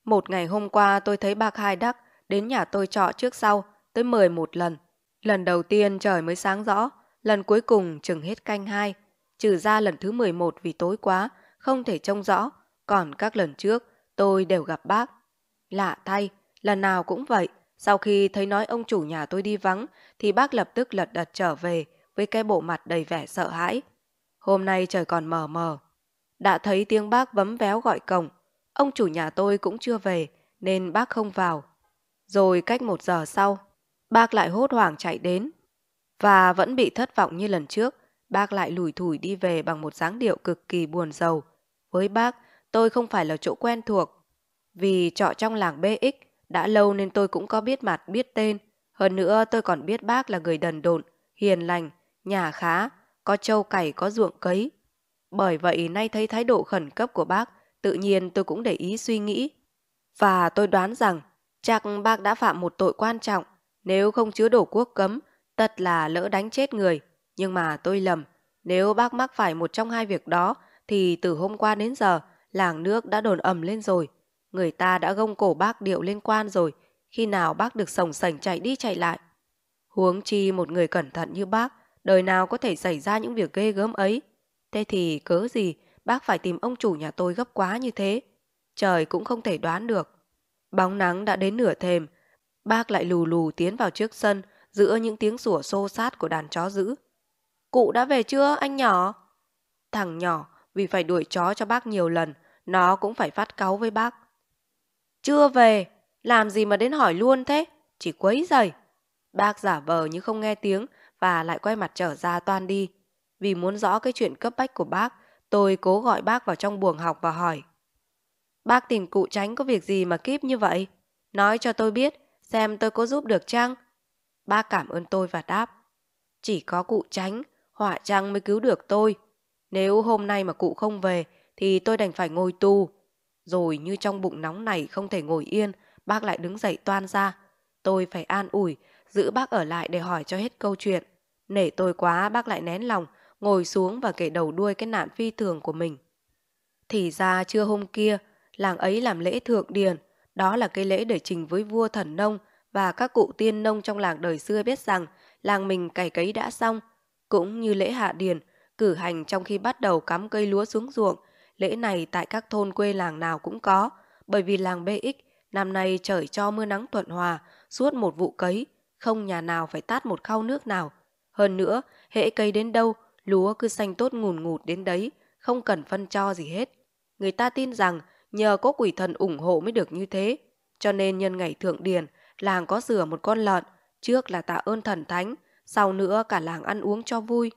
Một ngày hôm qua tôi thấy bác Hai Đắc đến nhà tôi trọ trước sau tới một lần. Lần đầu tiên trời mới sáng rõ, lần cuối cùng chừng hết canh hai. Trừ ra lần thứ 11 vì tối quá, không thể trông rõ, còn các lần trước tôi đều gặp bác. Lạ thay, lần nào cũng vậy, sau khi thấy nói ông chủ nhà tôi đi vắng thì bác lập tức lật đật trở về với cái bộ mặt đầy vẻ sợ hãi. Hôm nay trời còn mờ mờ, đã thấy tiếng bác bấm véo gọi cổng. Ông chủ nhà tôi cũng chưa về, nên bác không vào. Rồi cách một giờ sau, bác lại hốt hoảng chạy đến. Và vẫn bị thất vọng như lần trước, bác lại lủi thủi đi về bằng một dáng điệu cực kỳ buồn rầu. Với bác, tôi không phải là chỗ quen thuộc. Vì trọ trong làng BX đã lâu nên tôi cũng có biết mặt biết tên. Hơn nữa tôi còn biết bác là người đần độn, hiền lành, nhà khá, có trâu cày có ruộng cấy. Bởi vậy nay thấy thái độ khẩn cấp của bác, tự nhiên tôi cũng để ý suy nghĩ. Và tôi đoán rằng chắc bác đã phạm một tội quan trọng, nếu không chứa đổ quốc cấm, tất là lỡ đánh chết người. Nhưng mà tôi lầm, nếu bác mắc phải một trong hai việc đó, thì từ hôm qua đến giờ, làng nước đã đồn ầm lên rồi. Người ta đã gông cổ bác điệu lên quan rồi, khi nào bác được sồng sảnh chạy đi chạy lại. Huống chi một người cẩn thận như bác, đời nào có thể xảy ra những việc ghê gớm ấy. Thế thì cớ gì bác phải tìm ông chủ nhà tôi gấp quá như thế? Trời cũng không thể đoán được. Bóng nắng đã đến nửa thềm. Bác lại lù lù tiến vào trước sân giữa những tiếng sủa xô sát của đàn chó dữ. Cụ đã về chưa anh nhỏ? Thằng nhỏ vì phải đuổi chó cho bác nhiều lần nó cũng phải phát cáu với bác. Chưa về, làm gì mà đến hỏi luôn thế? Chỉ quấy giày. Bác giả vờ như không nghe tiếng và lại quay mặt trở ra toan đi. Vì muốn rõ cái chuyện cấp bách của bác, tôi cố gọi bác vào trong buồng học và hỏi. Bác tìm cụ tránh có việc gì mà kíp như vậy? Nói cho tôi biết, xem tôi có giúp được chăng? Bác cảm ơn tôi và đáp. Chỉ có cụ tránh, họa trăng mới cứu được tôi. Nếu hôm nay mà cụ không về, thì tôi đành phải ngồi tù. Rồi như trong bụng nóng này không thể ngồi yên, bác lại đứng dậy toan ra. Tôi phải an ủi, giữ bác ở lại để hỏi cho hết câu chuyện. Nể tôi quá bác lại nén lòng, ngồi xuống và kể đầu đuôi cái nạn phi thường của mình. Thì ra trưa hôm kia, làng ấy làm lễ thượng điền, đó là cái lễ để trình với vua thần nông và các cụ tiên nông trong làng đời xưa biết rằng làng mình cày cấy đã xong, cũng như lễ hạ điền, cử hành trong khi bắt đầu cắm cây lúa xuống ruộng. Lễ này tại các thôn quê làng nào cũng có, bởi vì làng BX năm nay trời cho mưa nắng thuận hòa, suốt một vụ cấy, không nhà nào phải tát một khau nước nào. Hơn nữa, hễ cây đến đâu lúa cứ xanh tốt ngùn ngụt đến đấy, không cần phân cho gì hết. Người ta tin rằng nhờ có quỷ thần ủng hộ mới được như thế. Cho nên nhân ngày thượng điền, làng có sửa một con lợn, trước là tạ ơn thần thánh, sau nữa cả làng ăn uống cho vui.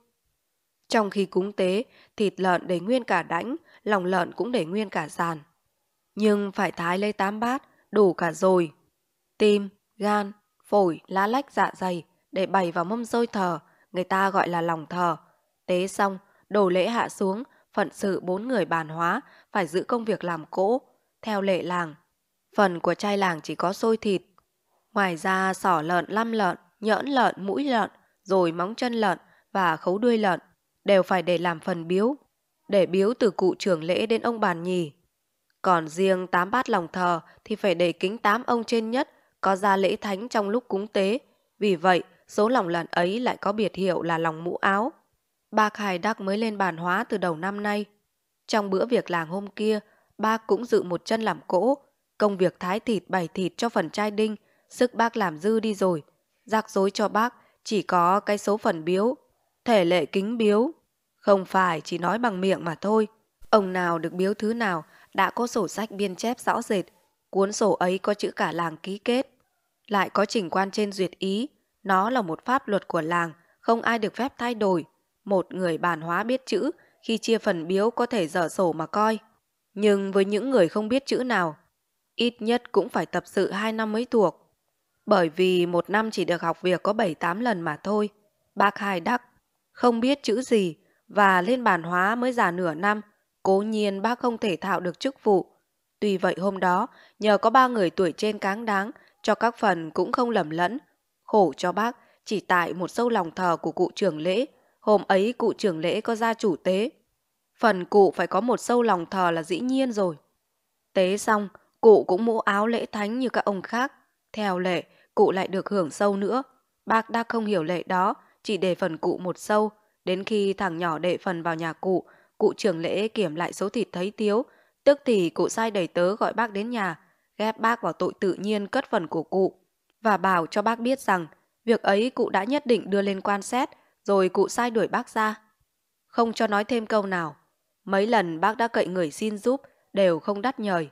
Trong khi cúng tế, thịt lợn để nguyên cả đảnh, lòng lợn cũng để nguyên cả sàn. Nhưng phải thái lấy tám bát, đủ cả rồi. Tim, gan, phổi, lá lách dạ dày để bày vào mâm rơi thờ, người ta gọi là lòng thờ, Tế xong, đồ lễ hạ xuống, phận sự bốn người bàn hóa, phải giữ công việc làm cỗ, theo lệ làng. Phần của trai làng chỉ có xôi thịt. Ngoài ra sỏ lợn, lăm lợn, nhỡn lợn, mũi lợn, rồi móng chân lợn và khấu đuôi lợn đều phải để làm phần biếu, để biếu từ cụ trưởng lễ đến ông bàn nhì. Còn riêng tám bát lòng thờ thì phải để kính tám ông trên nhất có ra lễ thánh trong lúc cúng tế, vì vậy số lòng lợn ấy lại có biệt hiệu là lòng mũ áo. Bác Hải Đắc mới lên bản hóa từ đầu năm nay. Trong bữa việc làng hôm kia, bác cũng dự một chân làm cỗ, công việc thái thịt bày thịt cho phần trai đinh, sức bác làm dư đi rồi. Rắc dối cho bác chỉ có cái số phần biếu, thể lệ kính biếu. Không phải chỉ nói bằng miệng mà thôi. Ông nào được biếu thứ nào đã có sổ sách biên chép rõ rệt. Cuốn sổ ấy có chữ cả làng ký kết. Lại có trình quan trên duyệt ý. Nó là một pháp luật của làng, không ai được phép thay đổi một người bàn hóa biết chữ khi chia phần biếu có thể dở sổ mà coi. Nhưng với những người không biết chữ nào, ít nhất cũng phải tập sự 2 năm mới thuộc. Bởi vì một năm chỉ được học việc có 7-8 lần mà thôi. Bác Hai Đắc không biết chữ gì và lên bàn hóa mới già nửa năm. Cố nhiên bác không thể thạo được chức vụ. Tuy vậy hôm đó, nhờ có ba người tuổi trên cáng đáng, cho các phần cũng không lầm lẫn. Khổ cho bác, chỉ tại một sâu lòng thờ của cụ trưởng lễ – Hôm ấy cụ trưởng lễ có ra chủ tế. Phần cụ phải có một sâu lòng thờ là dĩ nhiên rồi. Tế xong, cụ cũng mũ áo lễ thánh như các ông khác. Theo lệ, cụ lại được hưởng sâu nữa. Bác đã không hiểu lệ đó, chỉ để phần cụ một sâu. Đến khi thằng nhỏ đệ phần vào nhà cụ, cụ trưởng lễ kiểm lại số thịt thấy tiếu. Tức thì cụ sai đầy tớ gọi bác đến nhà, ghép bác vào tội tự nhiên cất phần của cụ. Và bảo cho bác biết rằng, việc ấy cụ đã nhất định đưa lên quan xét rồi cụ sai đuổi bác ra. Không cho nói thêm câu nào. Mấy lần bác đã cậy người xin giúp, đều không đắt nhời.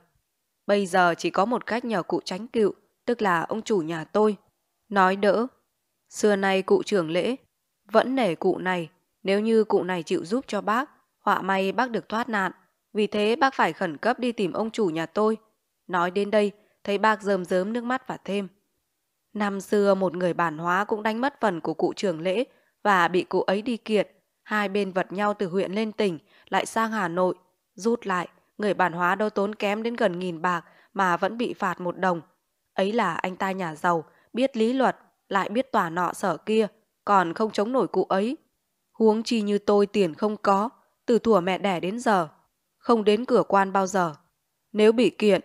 Bây giờ chỉ có một cách nhờ cụ tránh cựu, tức là ông chủ nhà tôi. Nói đỡ. Xưa nay cụ trưởng lễ, vẫn nể cụ này, nếu như cụ này chịu giúp cho bác, họa may bác được thoát nạn. Vì thế bác phải khẩn cấp đi tìm ông chủ nhà tôi. Nói đến đây, thấy bác rơm rớm nước mắt và thêm. Năm xưa một người bản hóa cũng đánh mất phần của cụ trưởng lễ và bị cụ ấy đi kiện, Hai bên vật nhau từ huyện lên tỉnh, lại sang Hà Nội. Rút lại, người bản hóa đâu tốn kém đến gần nghìn bạc mà vẫn bị phạt một đồng. Ấy là anh ta nhà giàu, biết lý luật, lại biết tòa nọ sở kia, còn không chống nổi cụ ấy. Huống chi như tôi tiền không có, từ thủa mẹ đẻ đến giờ, không đến cửa quan bao giờ. Nếu bị kiện,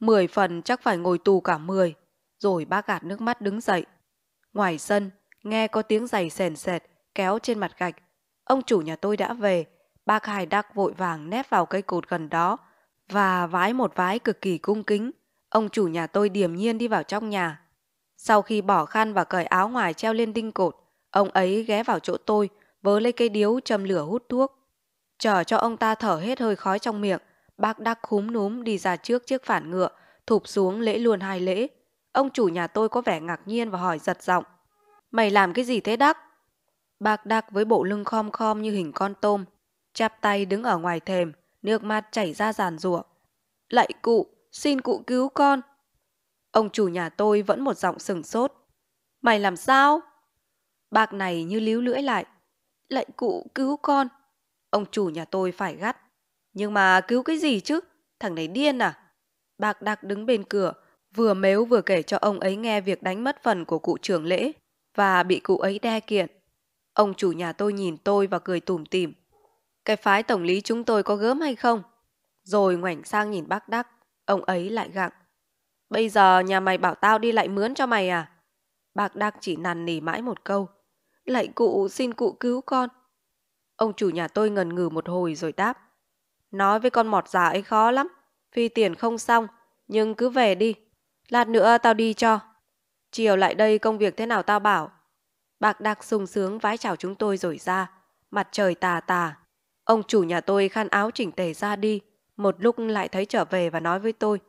mười phần chắc phải ngồi tù cả mười. Rồi bác gạt nước mắt đứng dậy. Ngoài sân, Nghe có tiếng giày sền sệt, kéo trên mặt gạch. Ông chủ nhà tôi đã về, bác Hải Đắc vội vàng nép vào cây cột gần đó và vái một vái cực kỳ cung kính. Ông chủ nhà tôi điềm nhiên đi vào trong nhà. Sau khi bỏ khăn và cởi áo ngoài treo lên đinh cột, ông ấy ghé vào chỗ tôi, vớ lấy cây điếu châm lửa hút thuốc. Chờ cho ông ta thở hết hơi khói trong miệng, bác Đắc khúm núm đi ra trước chiếc phản ngựa, thụp xuống lễ luôn hai lễ. Ông chủ nhà tôi có vẻ ngạc nhiên và hỏi giật giọng. Mày làm cái gì thế đắc? Bạc đắc với bộ lưng khom khom như hình con tôm, chắp tay đứng ở ngoài thềm, nước mắt chảy ra giàn rủa. Lạy cụ, xin cụ cứu con. Ông chủ nhà tôi vẫn một giọng sừng sốt. Mày làm sao? Bạc này như líu lưỡi lại. Lạy cụ cứu con. Ông chủ nhà tôi phải gắt. Nhưng mà cứu cái gì chứ? Thằng này điên à? Bạc đắc đứng bên cửa, vừa mếu vừa kể cho ông ấy nghe việc đánh mất phần của cụ trưởng lễ và bị cụ ấy đe kiện. Ông chủ nhà tôi nhìn tôi và cười tủm tỉm. Cái phái tổng lý chúng tôi có gớm hay không? Rồi ngoảnh sang nhìn bác Đắc, ông ấy lại gặng. Bây giờ nhà mày bảo tao đi lại mướn cho mày à? Bác Đắc chỉ nằn nỉ mãi một câu. Lại cụ xin cụ cứu con. Ông chủ nhà tôi ngần ngừ một hồi rồi đáp. Nói với con mọt già ấy khó lắm. Phi tiền không xong, nhưng cứ về đi. Lát nữa tao đi cho. Chiều lại đây công việc thế nào tao bảo. Bạc đặc sung sướng vái chào chúng tôi rồi ra. Mặt trời tà tà. Ông chủ nhà tôi khăn áo chỉnh tề ra đi. Một lúc lại thấy trở về và nói với tôi.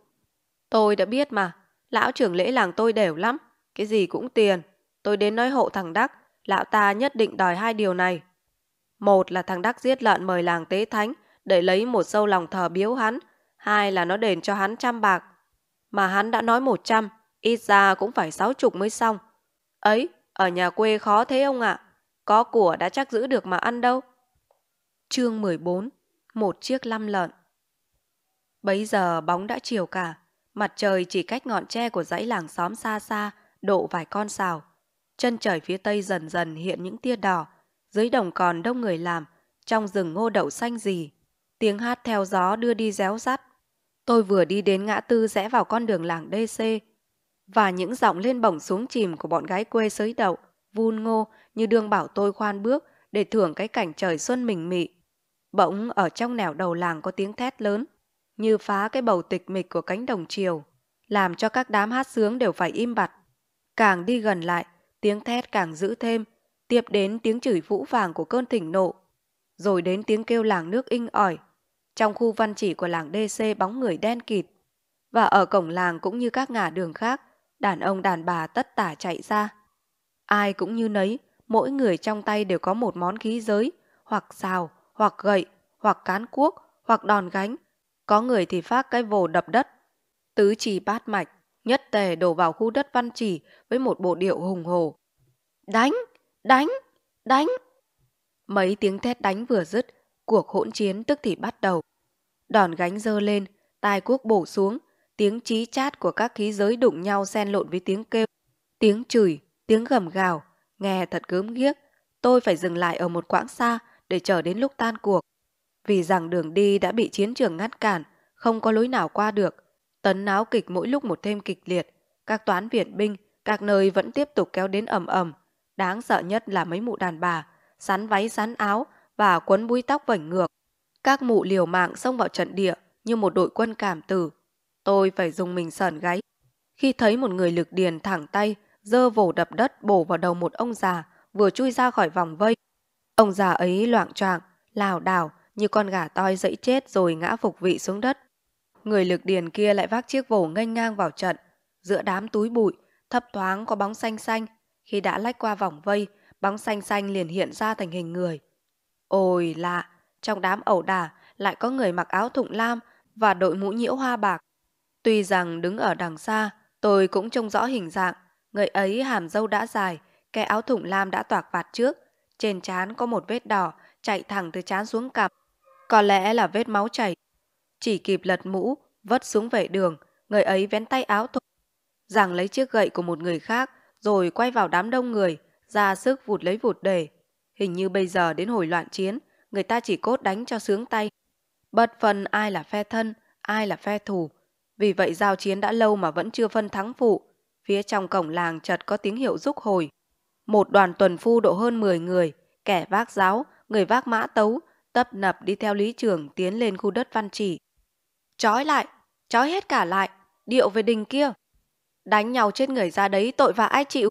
Tôi đã biết mà. Lão trưởng lễ làng tôi đều lắm. Cái gì cũng tiền. Tôi đến nói hộ thằng Đắc. Lão ta nhất định đòi hai điều này. Một là thằng Đắc giết lợn mời làng tế thánh để lấy một sâu lòng thờ biếu hắn. Hai là nó đền cho hắn trăm bạc. Mà hắn đã nói một trăm ít ra cũng phải sáu chục mới xong. Ấy, ở nhà quê khó thế ông ạ, à? có của đã chắc giữ được mà ăn đâu. Chương 14, một chiếc lăm lợn. Bấy giờ bóng đã chiều cả, mặt trời chỉ cách ngọn tre của dãy làng xóm xa xa, độ vài con sào. Chân trời phía tây dần dần hiện những tia đỏ, dưới đồng còn đông người làm, trong rừng ngô đậu xanh gì. Tiếng hát theo gió đưa đi réo rắt. Tôi vừa đi đến ngã tư rẽ vào con đường làng DC, và những giọng lên bổng xuống chìm của bọn gái quê sới đậu, vun ngô như đương bảo tôi khoan bước để thưởng cái cảnh trời xuân mình mị. Bỗng ở trong nẻo đầu làng có tiếng thét lớn, như phá cái bầu tịch mịch của cánh đồng chiều, làm cho các đám hát sướng đều phải im bặt. Càng đi gần lại, tiếng thét càng dữ thêm, tiếp đến tiếng chửi vũ vàng của cơn thịnh nộ, rồi đến tiếng kêu làng nước inh ỏi. Trong khu văn chỉ của làng DC bóng người đen kịt, và ở cổng làng cũng như các ngả đường khác, đàn ông đàn bà tất tả chạy ra. Ai cũng như nấy, mỗi người trong tay đều có một món khí giới, hoặc xào, hoặc gậy, hoặc cán cuốc, hoặc đòn gánh. Có người thì phát cái vồ đập đất. Tứ chỉ bát mạch, nhất tề đổ vào khu đất văn chỉ với một bộ điệu hùng hồ. Đánh! Đánh! Đánh! Mấy tiếng thét đánh vừa dứt, cuộc hỗn chiến tức thì bắt đầu. Đòn gánh dơ lên, tai cuốc bổ xuống, tiếng chí chát của các khí giới đụng nhau xen lộn với tiếng kêu, tiếng chửi, tiếng gầm gào, nghe thật gớm ghiếc. Tôi phải dừng lại ở một quãng xa để chờ đến lúc tan cuộc. Vì rằng đường đi đã bị chiến trường ngăn cản, không có lối nào qua được. Tấn náo kịch mỗi lúc một thêm kịch liệt. Các toán viện binh, các nơi vẫn tiếp tục kéo đến ầm ầm. Đáng sợ nhất là mấy mụ đàn bà, sắn váy sắn áo và quấn búi tóc vảnh ngược. Các mụ liều mạng xông vào trận địa như một đội quân cảm tử Tôi phải dùng mình sờn gáy. Khi thấy một người lực điền thẳng tay, dơ vổ đập đất bổ vào đầu một ông già, vừa chui ra khỏi vòng vây. Ông già ấy loạn choạng, lào đảo như con gà toi dẫy chết rồi ngã phục vị xuống đất. Người lực điền kia lại vác chiếc vổ nghênh ngang vào trận, giữa đám túi bụi, thấp thoáng có bóng xanh xanh, khi đã lách qua vòng vây, bóng xanh xanh liền hiện ra thành hình người. Ôi lạ, trong đám ẩu đả lại có người mặc áo thụng lam và đội mũ nhiễu hoa bạc, Tuy rằng đứng ở đằng xa, tôi cũng trông rõ hình dạng, người ấy hàm dâu đã dài, cái áo thủng lam đã toạc vạt trước, trên trán có một vết đỏ chạy thẳng từ trán xuống cằm, có lẽ là vết máu chảy. Chỉ kịp lật mũ, vất xuống vệ đường, người ấy vén tay áo thủng, rằng lấy chiếc gậy của một người khác, rồi quay vào đám đông người, ra sức vụt lấy vụt để. Hình như bây giờ đến hồi loạn chiến, người ta chỉ cốt đánh cho sướng tay. Bất phần ai là phe thân, ai là phe thù, vì vậy giao chiến đã lâu mà vẫn chưa phân thắng phụ. Phía trong cổng làng chợt có tiếng hiệu rúc hồi. Một đoàn tuần phu độ hơn 10 người, kẻ vác giáo, người vác mã tấu, tấp nập đi theo lý trưởng tiến lên khu đất văn chỉ. Chói lại, chói hết cả lại, điệu về đình kia. Đánh nhau chết người ra đấy tội và ai chịu.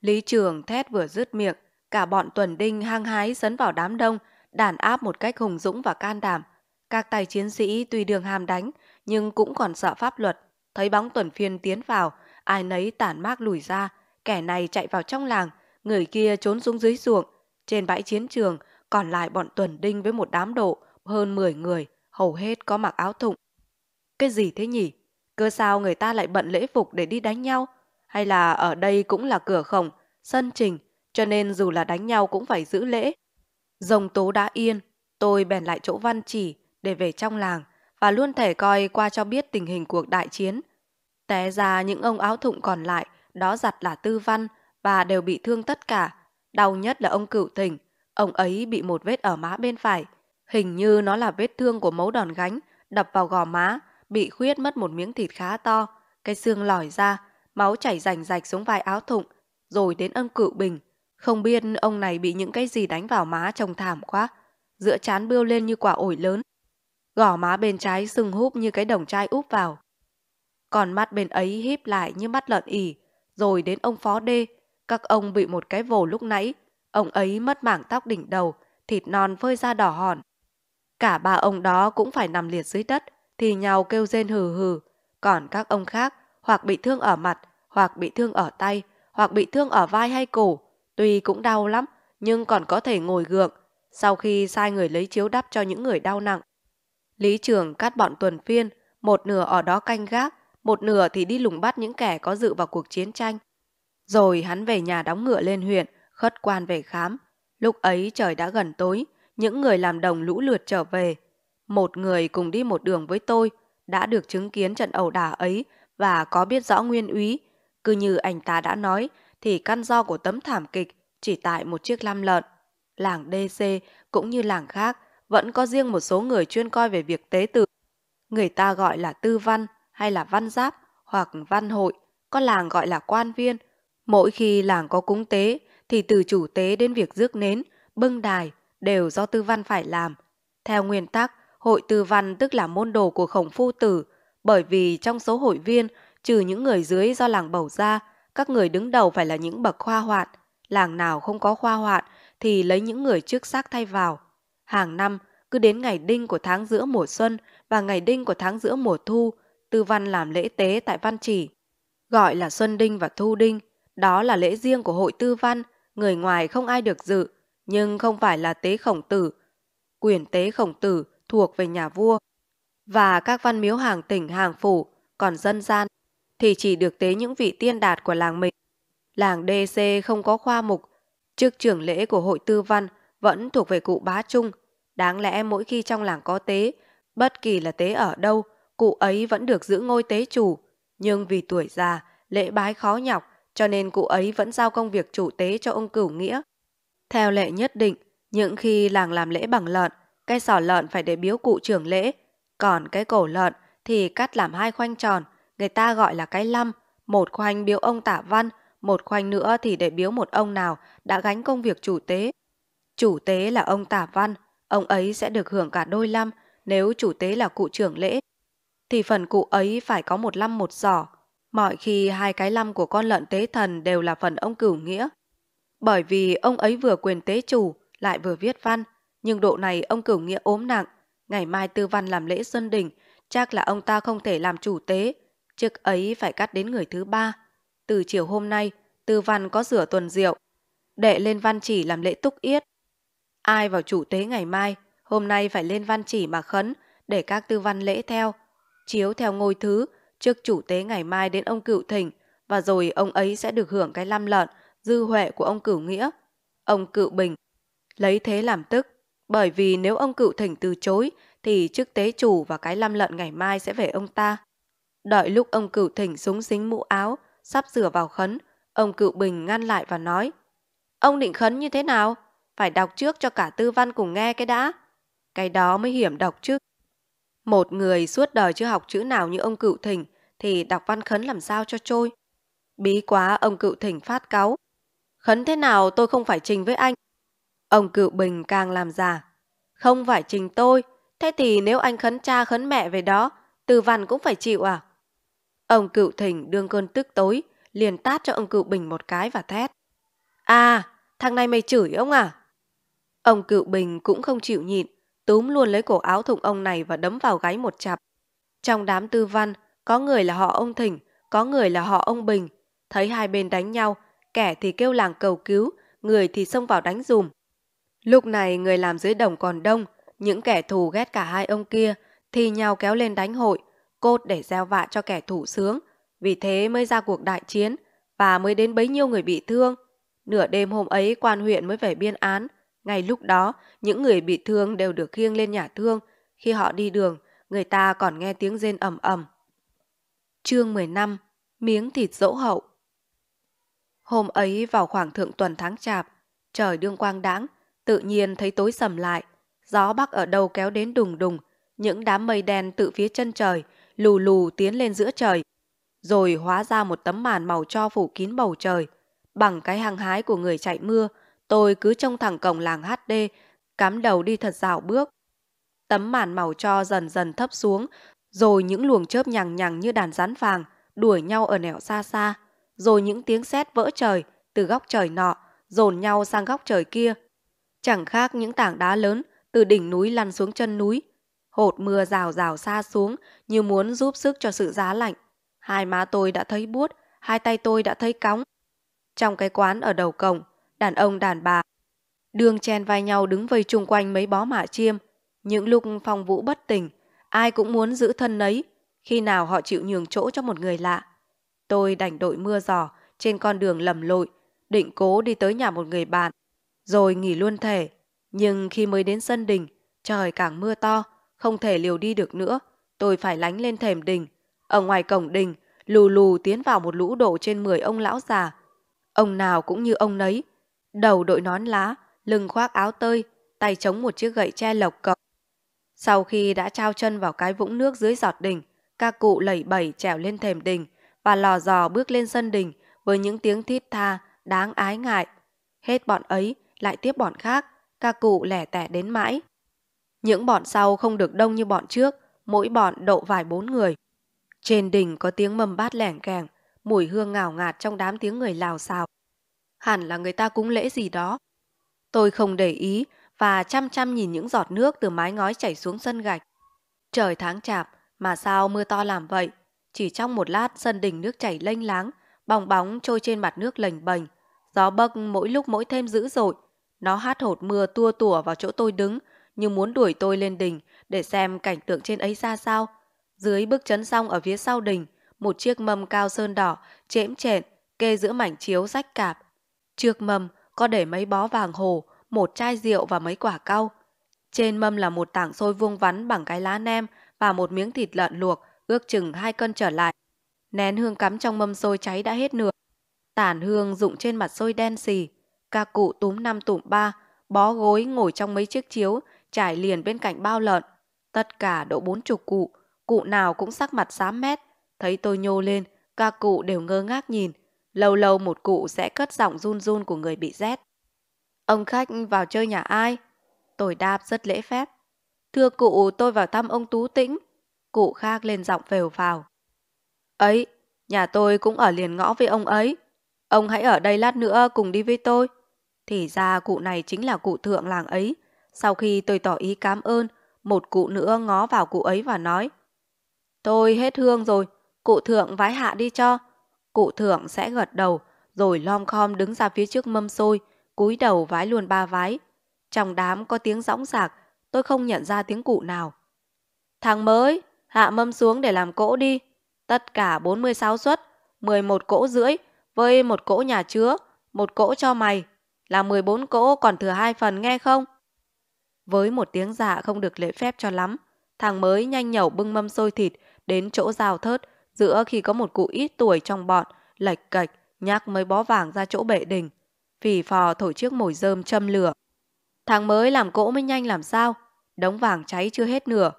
Lý trường thét vừa dứt miệng, cả bọn tuần đinh hăng hái dấn vào đám đông, đàn áp một cách hùng dũng và can đảm. Các tài chiến sĩ tuy đường hàm đánh nhưng cũng còn sợ pháp luật. Thấy bóng tuần phiên tiến vào, ai nấy tản mát lùi ra, kẻ này chạy vào trong làng, người kia trốn xuống dưới ruộng. Trên bãi chiến trường, còn lại bọn tuần đinh với một đám độ, hơn 10 người, hầu hết có mặc áo thụng. Cái gì thế nhỉ? Cơ sao người ta lại bận lễ phục để đi đánh nhau? Hay là ở đây cũng là cửa khổng, sân trình, cho nên dù là đánh nhau cũng phải giữ lễ. rồng tố đã yên, tôi bèn lại chỗ văn chỉ để về trong làng, và luôn thể coi qua cho biết tình hình cuộc đại chiến. Té ra những ông áo thụng còn lại, đó giặt là tư văn và đều bị thương tất cả. Đau nhất là ông cửu tỉnh, ông ấy bị một vết ở má bên phải. Hình như nó là vết thương của mấu đòn gánh, đập vào gò má, bị khuyết mất một miếng thịt khá to, cái xương lòi ra, máu chảy rành rạch xuống vai áo thụng, rồi đến ông cựu bình. Không biết ông này bị những cái gì đánh vào má trông thảm quá, giữa chán bêu lên như quả ổi lớn, gò má bên trái sưng húp như cái đồng chai úp vào. Còn mắt bên ấy híp lại như mắt lợn ỉ, rồi đến ông phó đê, các ông bị một cái vồ lúc nãy, ông ấy mất mảng tóc đỉnh đầu, thịt non phơi ra đỏ hòn. Cả ba ông đó cũng phải nằm liệt dưới đất, thì nhau kêu rên hừ hừ, còn các ông khác hoặc bị thương ở mặt, hoặc bị thương ở tay, hoặc bị thương ở vai hay cổ, tuy cũng đau lắm, nhưng còn có thể ngồi gượng, sau khi sai người lấy chiếu đắp cho những người đau nặng. Lý Trường cắt bọn tuần phiên, một nửa ở đó canh gác, một nửa thì đi lùng bắt những kẻ có dự vào cuộc chiến tranh. Rồi hắn về nhà đóng ngựa lên huyện, khất quan về khám. Lúc ấy trời đã gần tối, những người làm đồng lũ lượt trở về. Một người cùng đi một đường với tôi, đã được chứng kiến trận ẩu đả ấy và có biết rõ nguyên úy. Cứ như anh ta đã nói, thì căn do của tấm thảm kịch chỉ tại một chiếc lam lợn. Làng DC cũng như làng khác vẫn có riêng một số người chuyên coi về việc tế tự. Người ta gọi là tư văn hay là văn giáp hoặc văn hội, có làng gọi là quan viên. Mỗi khi làng có cúng tế thì từ chủ tế đến việc rước nến, bưng đài đều do tư văn phải làm. Theo nguyên tắc, hội tư văn tức là môn đồ của khổng phu tử, bởi vì trong số hội viên, trừ những người dưới do làng bầu ra, các người đứng đầu phải là những bậc khoa hoạn. Làng nào không có khoa hoạn thì lấy những người trước sắc thay vào. Hàng năm, cứ đến ngày đinh của tháng giữa mùa xuân và ngày đinh của tháng giữa mùa thu, Tư Văn làm lễ tế tại Văn Chỉ. Gọi là Xuân Đinh và Thu Đinh, đó là lễ riêng của hội Tư Văn, người ngoài không ai được dự, nhưng không phải là tế khổng tử. Quyền tế khổng tử thuộc về nhà vua và các văn miếu hàng tỉnh hàng phủ, còn dân gian thì chỉ được tế những vị tiên đạt của làng mình. Làng DC không có khoa mục, trước trưởng lễ của hội tư văn vẫn thuộc về cụ bá trung. Đáng lẽ mỗi khi trong làng có tế, bất kỳ là tế ở đâu, cụ ấy vẫn được giữ ngôi tế chủ. Nhưng vì tuổi già, lễ bái khó nhọc, cho nên cụ ấy vẫn giao công việc chủ tế cho ông cửu nghĩa. Theo lệ nhất định, những khi làng làm lễ bằng lợn, cái sỏ lợn phải để biếu cụ trưởng lễ, còn cái cổ lợn thì cắt làm hai khoanh tròn, người ta gọi là cái lăm, một khoanh biếu ông tả văn, một khoanh nữa thì để biếu một ông nào đã gánh công việc chủ tế. Chủ tế là ông Tả Văn, ông ấy sẽ được hưởng cả đôi lăm nếu chủ tế là cụ trưởng lễ. Thì phần cụ ấy phải có một lăm một giỏ. Mọi khi hai cái lăm của con lợn tế thần đều là phần ông cửu nghĩa. Bởi vì ông ấy vừa quyền tế chủ, lại vừa viết văn. Nhưng độ này ông cửu nghĩa ốm nặng. Ngày mai tư văn làm lễ xuân đỉnh, chắc là ông ta không thể làm chủ tế. Chức ấy phải cắt đến người thứ ba. Từ chiều hôm nay, tư văn có rửa tuần rượu. Đệ lên văn chỉ làm lễ túc yết, Ai vào chủ tế ngày mai, hôm nay phải lên văn chỉ mà khấn, để các tư văn lễ theo. Chiếu theo ngôi thứ, trước chủ tế ngày mai đến ông cựu thỉnh, và rồi ông ấy sẽ được hưởng cái lăm lợn, dư huệ của ông cửu nghĩa. Ông cựu bình, lấy thế làm tức, bởi vì nếu ông cựu thỉnh từ chối, thì chức tế chủ và cái lăm lợn ngày mai sẽ về ông ta. Đợi lúc ông cựu thỉnh súng xính mũ áo, sắp rửa vào khấn, ông cựu bình ngăn lại và nói, ông định khấn như thế nào? phải đọc trước cho cả tư văn cùng nghe cái đã. Cái đó mới hiểm đọc chứ. Một người suốt đời chưa học chữ nào như ông cựu thỉnh thì đọc văn khấn làm sao cho trôi. Bí quá ông cựu thỉnh phát cáu. Khấn thế nào tôi không phải trình với anh. Ông cựu bình càng làm già. Không phải trình tôi, thế thì nếu anh khấn cha khấn mẹ về đó, tư văn cũng phải chịu à? Ông cựu thỉnh đương cơn tức tối, liền tát cho ông cựu bình một cái và thét. À, thằng này mày chửi ông à? Ông cựu bình cũng không chịu nhịn, túm luôn lấy cổ áo thụng ông này và đấm vào gáy một chặp. Trong đám tư văn, có người là họ ông Thỉnh, có người là họ ông Bình. Thấy hai bên đánh nhau, kẻ thì kêu làng cầu cứu, người thì xông vào đánh dùm. Lúc này người làm dưới đồng còn đông, những kẻ thù ghét cả hai ông kia thì nhau kéo lên đánh hội, cốt để gieo vạ cho kẻ thủ sướng. Vì thế mới ra cuộc đại chiến và mới đến bấy nhiêu người bị thương. Nửa đêm hôm ấy quan huyện mới về biên án, ngay lúc đó, những người bị thương đều được khiêng lên nhà thương. Khi họ đi đường, người ta còn nghe tiếng rên ầm ầm. Chương 15 Miếng thịt dỗ hậu Hôm ấy vào khoảng thượng tuần tháng chạp, trời đương quang đãng, tự nhiên thấy tối sầm lại. Gió bắc ở đâu kéo đến đùng đùng, những đám mây đen tự phía chân trời, lù lù tiến lên giữa trời, rồi hóa ra một tấm màn màu cho phủ kín bầu trời. Bằng cái hăng hái của người chạy mưa, Tôi cứ trông thẳng cổng làng HD, cắm đầu đi thật dạo bước. Tấm màn màu cho dần dần thấp xuống, rồi những luồng chớp nhằng nhằng như đàn rắn vàng đuổi nhau ở nẻo xa xa, rồi những tiếng sét vỡ trời từ góc trời nọ dồn nhau sang góc trời kia. Chẳng khác những tảng đá lớn từ đỉnh núi lăn xuống chân núi. Hột mưa rào rào xa xuống như muốn giúp sức cho sự giá lạnh. Hai má tôi đã thấy buốt, hai tay tôi đã thấy cóng. Trong cái quán ở đầu cổng, đàn ông đàn bà. Đường chen vai nhau đứng vây chung quanh mấy bó mạ chiêm. Những lúc phong vũ bất tỉnh, ai cũng muốn giữ thân nấy, khi nào họ chịu nhường chỗ cho một người lạ. Tôi đành đội mưa giò trên con đường lầm lội, định cố đi tới nhà một người bạn, rồi nghỉ luôn thể. Nhưng khi mới đến sân đình, trời càng mưa to, không thể liều đi được nữa, tôi phải lánh lên thềm đình. Ở ngoài cổng đình, lù lù tiến vào một lũ đổ trên 10 ông lão già. Ông nào cũng như ông nấy, đầu đội nón lá, lưng khoác áo tơi, tay chống một chiếc gậy tre lộc cộc. Sau khi đã trao chân vào cái vũng nước dưới giọt đỉnh, các cụ lẩy bẩy trèo lên thềm đỉnh và lò dò bước lên sân đỉnh với những tiếng thít tha đáng ái ngại. Hết bọn ấy, lại tiếp bọn khác, các cụ lẻ tẻ đến mãi. Những bọn sau không được đông như bọn trước, mỗi bọn độ vài bốn người. Trên đỉnh có tiếng mầm bát lẻng kèng, mùi hương ngào ngạt trong đám tiếng người lào xào hẳn là người ta cúng lễ gì đó. Tôi không để ý và chăm chăm nhìn những giọt nước từ mái ngói chảy xuống sân gạch. Trời tháng chạp mà sao mưa to làm vậy? Chỉ trong một lát sân đỉnh nước chảy lênh láng, bong bóng trôi trên mặt nước lềnh bềnh. Gió bấc mỗi lúc mỗi thêm dữ dội. Nó hát hột mưa tua tủa vào chỗ tôi đứng như muốn đuổi tôi lên đỉnh để xem cảnh tượng trên ấy ra sao. Dưới bước chấn song ở phía sau đỉnh, một chiếc mâm cao sơn đỏ, chễm chện, kê giữa mảnh chiếu rách cạp, Trước mâm có để mấy bó vàng hồ, một chai rượu và mấy quả cau. Trên mâm là một tảng xôi vuông vắn bằng cái lá nem và một miếng thịt lợn luộc, ước chừng hai cân trở lại. Nén hương cắm trong mâm xôi cháy đã hết nửa. Tản hương dụng trên mặt xôi đen xì. Các cụ túm năm tụm ba, bó gối ngồi trong mấy chiếc chiếu, trải liền bên cạnh bao lợn. Tất cả độ bốn chục cụ, cụ nào cũng sắc mặt xám mét. Thấy tôi nhô lên, các cụ đều ngơ ngác nhìn – Lâu lâu một cụ sẽ cất giọng run run của người bị rét. Ông khách vào chơi nhà ai? Tôi đáp rất lễ phép. Thưa cụ, tôi vào thăm ông Tú Tĩnh. Cụ khác lên giọng vèo vào. Ấy, nhà tôi cũng ở liền ngõ với ông ấy. Ông hãy ở đây lát nữa cùng đi với tôi. Thì ra cụ này chính là cụ thượng làng ấy. Sau khi tôi tỏ ý cảm ơn, một cụ nữa ngó vào cụ ấy và nói. Tôi hết hương rồi, cụ thượng vái hạ đi cho. Cụ thượng sẽ gật đầu, rồi lom khom đứng ra phía trước mâm xôi, cúi đầu vái luôn ba vái. Trong đám có tiếng rõng rạc, tôi không nhận ra tiếng cụ nào. Thằng mới, hạ mâm xuống để làm cỗ đi. Tất cả 46 suất, 11 cỗ rưỡi, với một cỗ nhà chứa, một cỗ cho mày, là 14 cỗ còn thừa hai phần nghe không? Với một tiếng dạ không được lễ phép cho lắm, thằng mới nhanh nhẩu bưng mâm xôi thịt đến chỗ rào thớt, Giữa khi có một cụ ít tuổi trong bọn, lạch cạch, nhắc mấy bó vàng ra chỗ bệ đình. Phì phò thổi chiếc mồi rơm châm lửa. Tháng mới làm cỗ mới nhanh làm sao? Đống vàng cháy chưa hết nửa.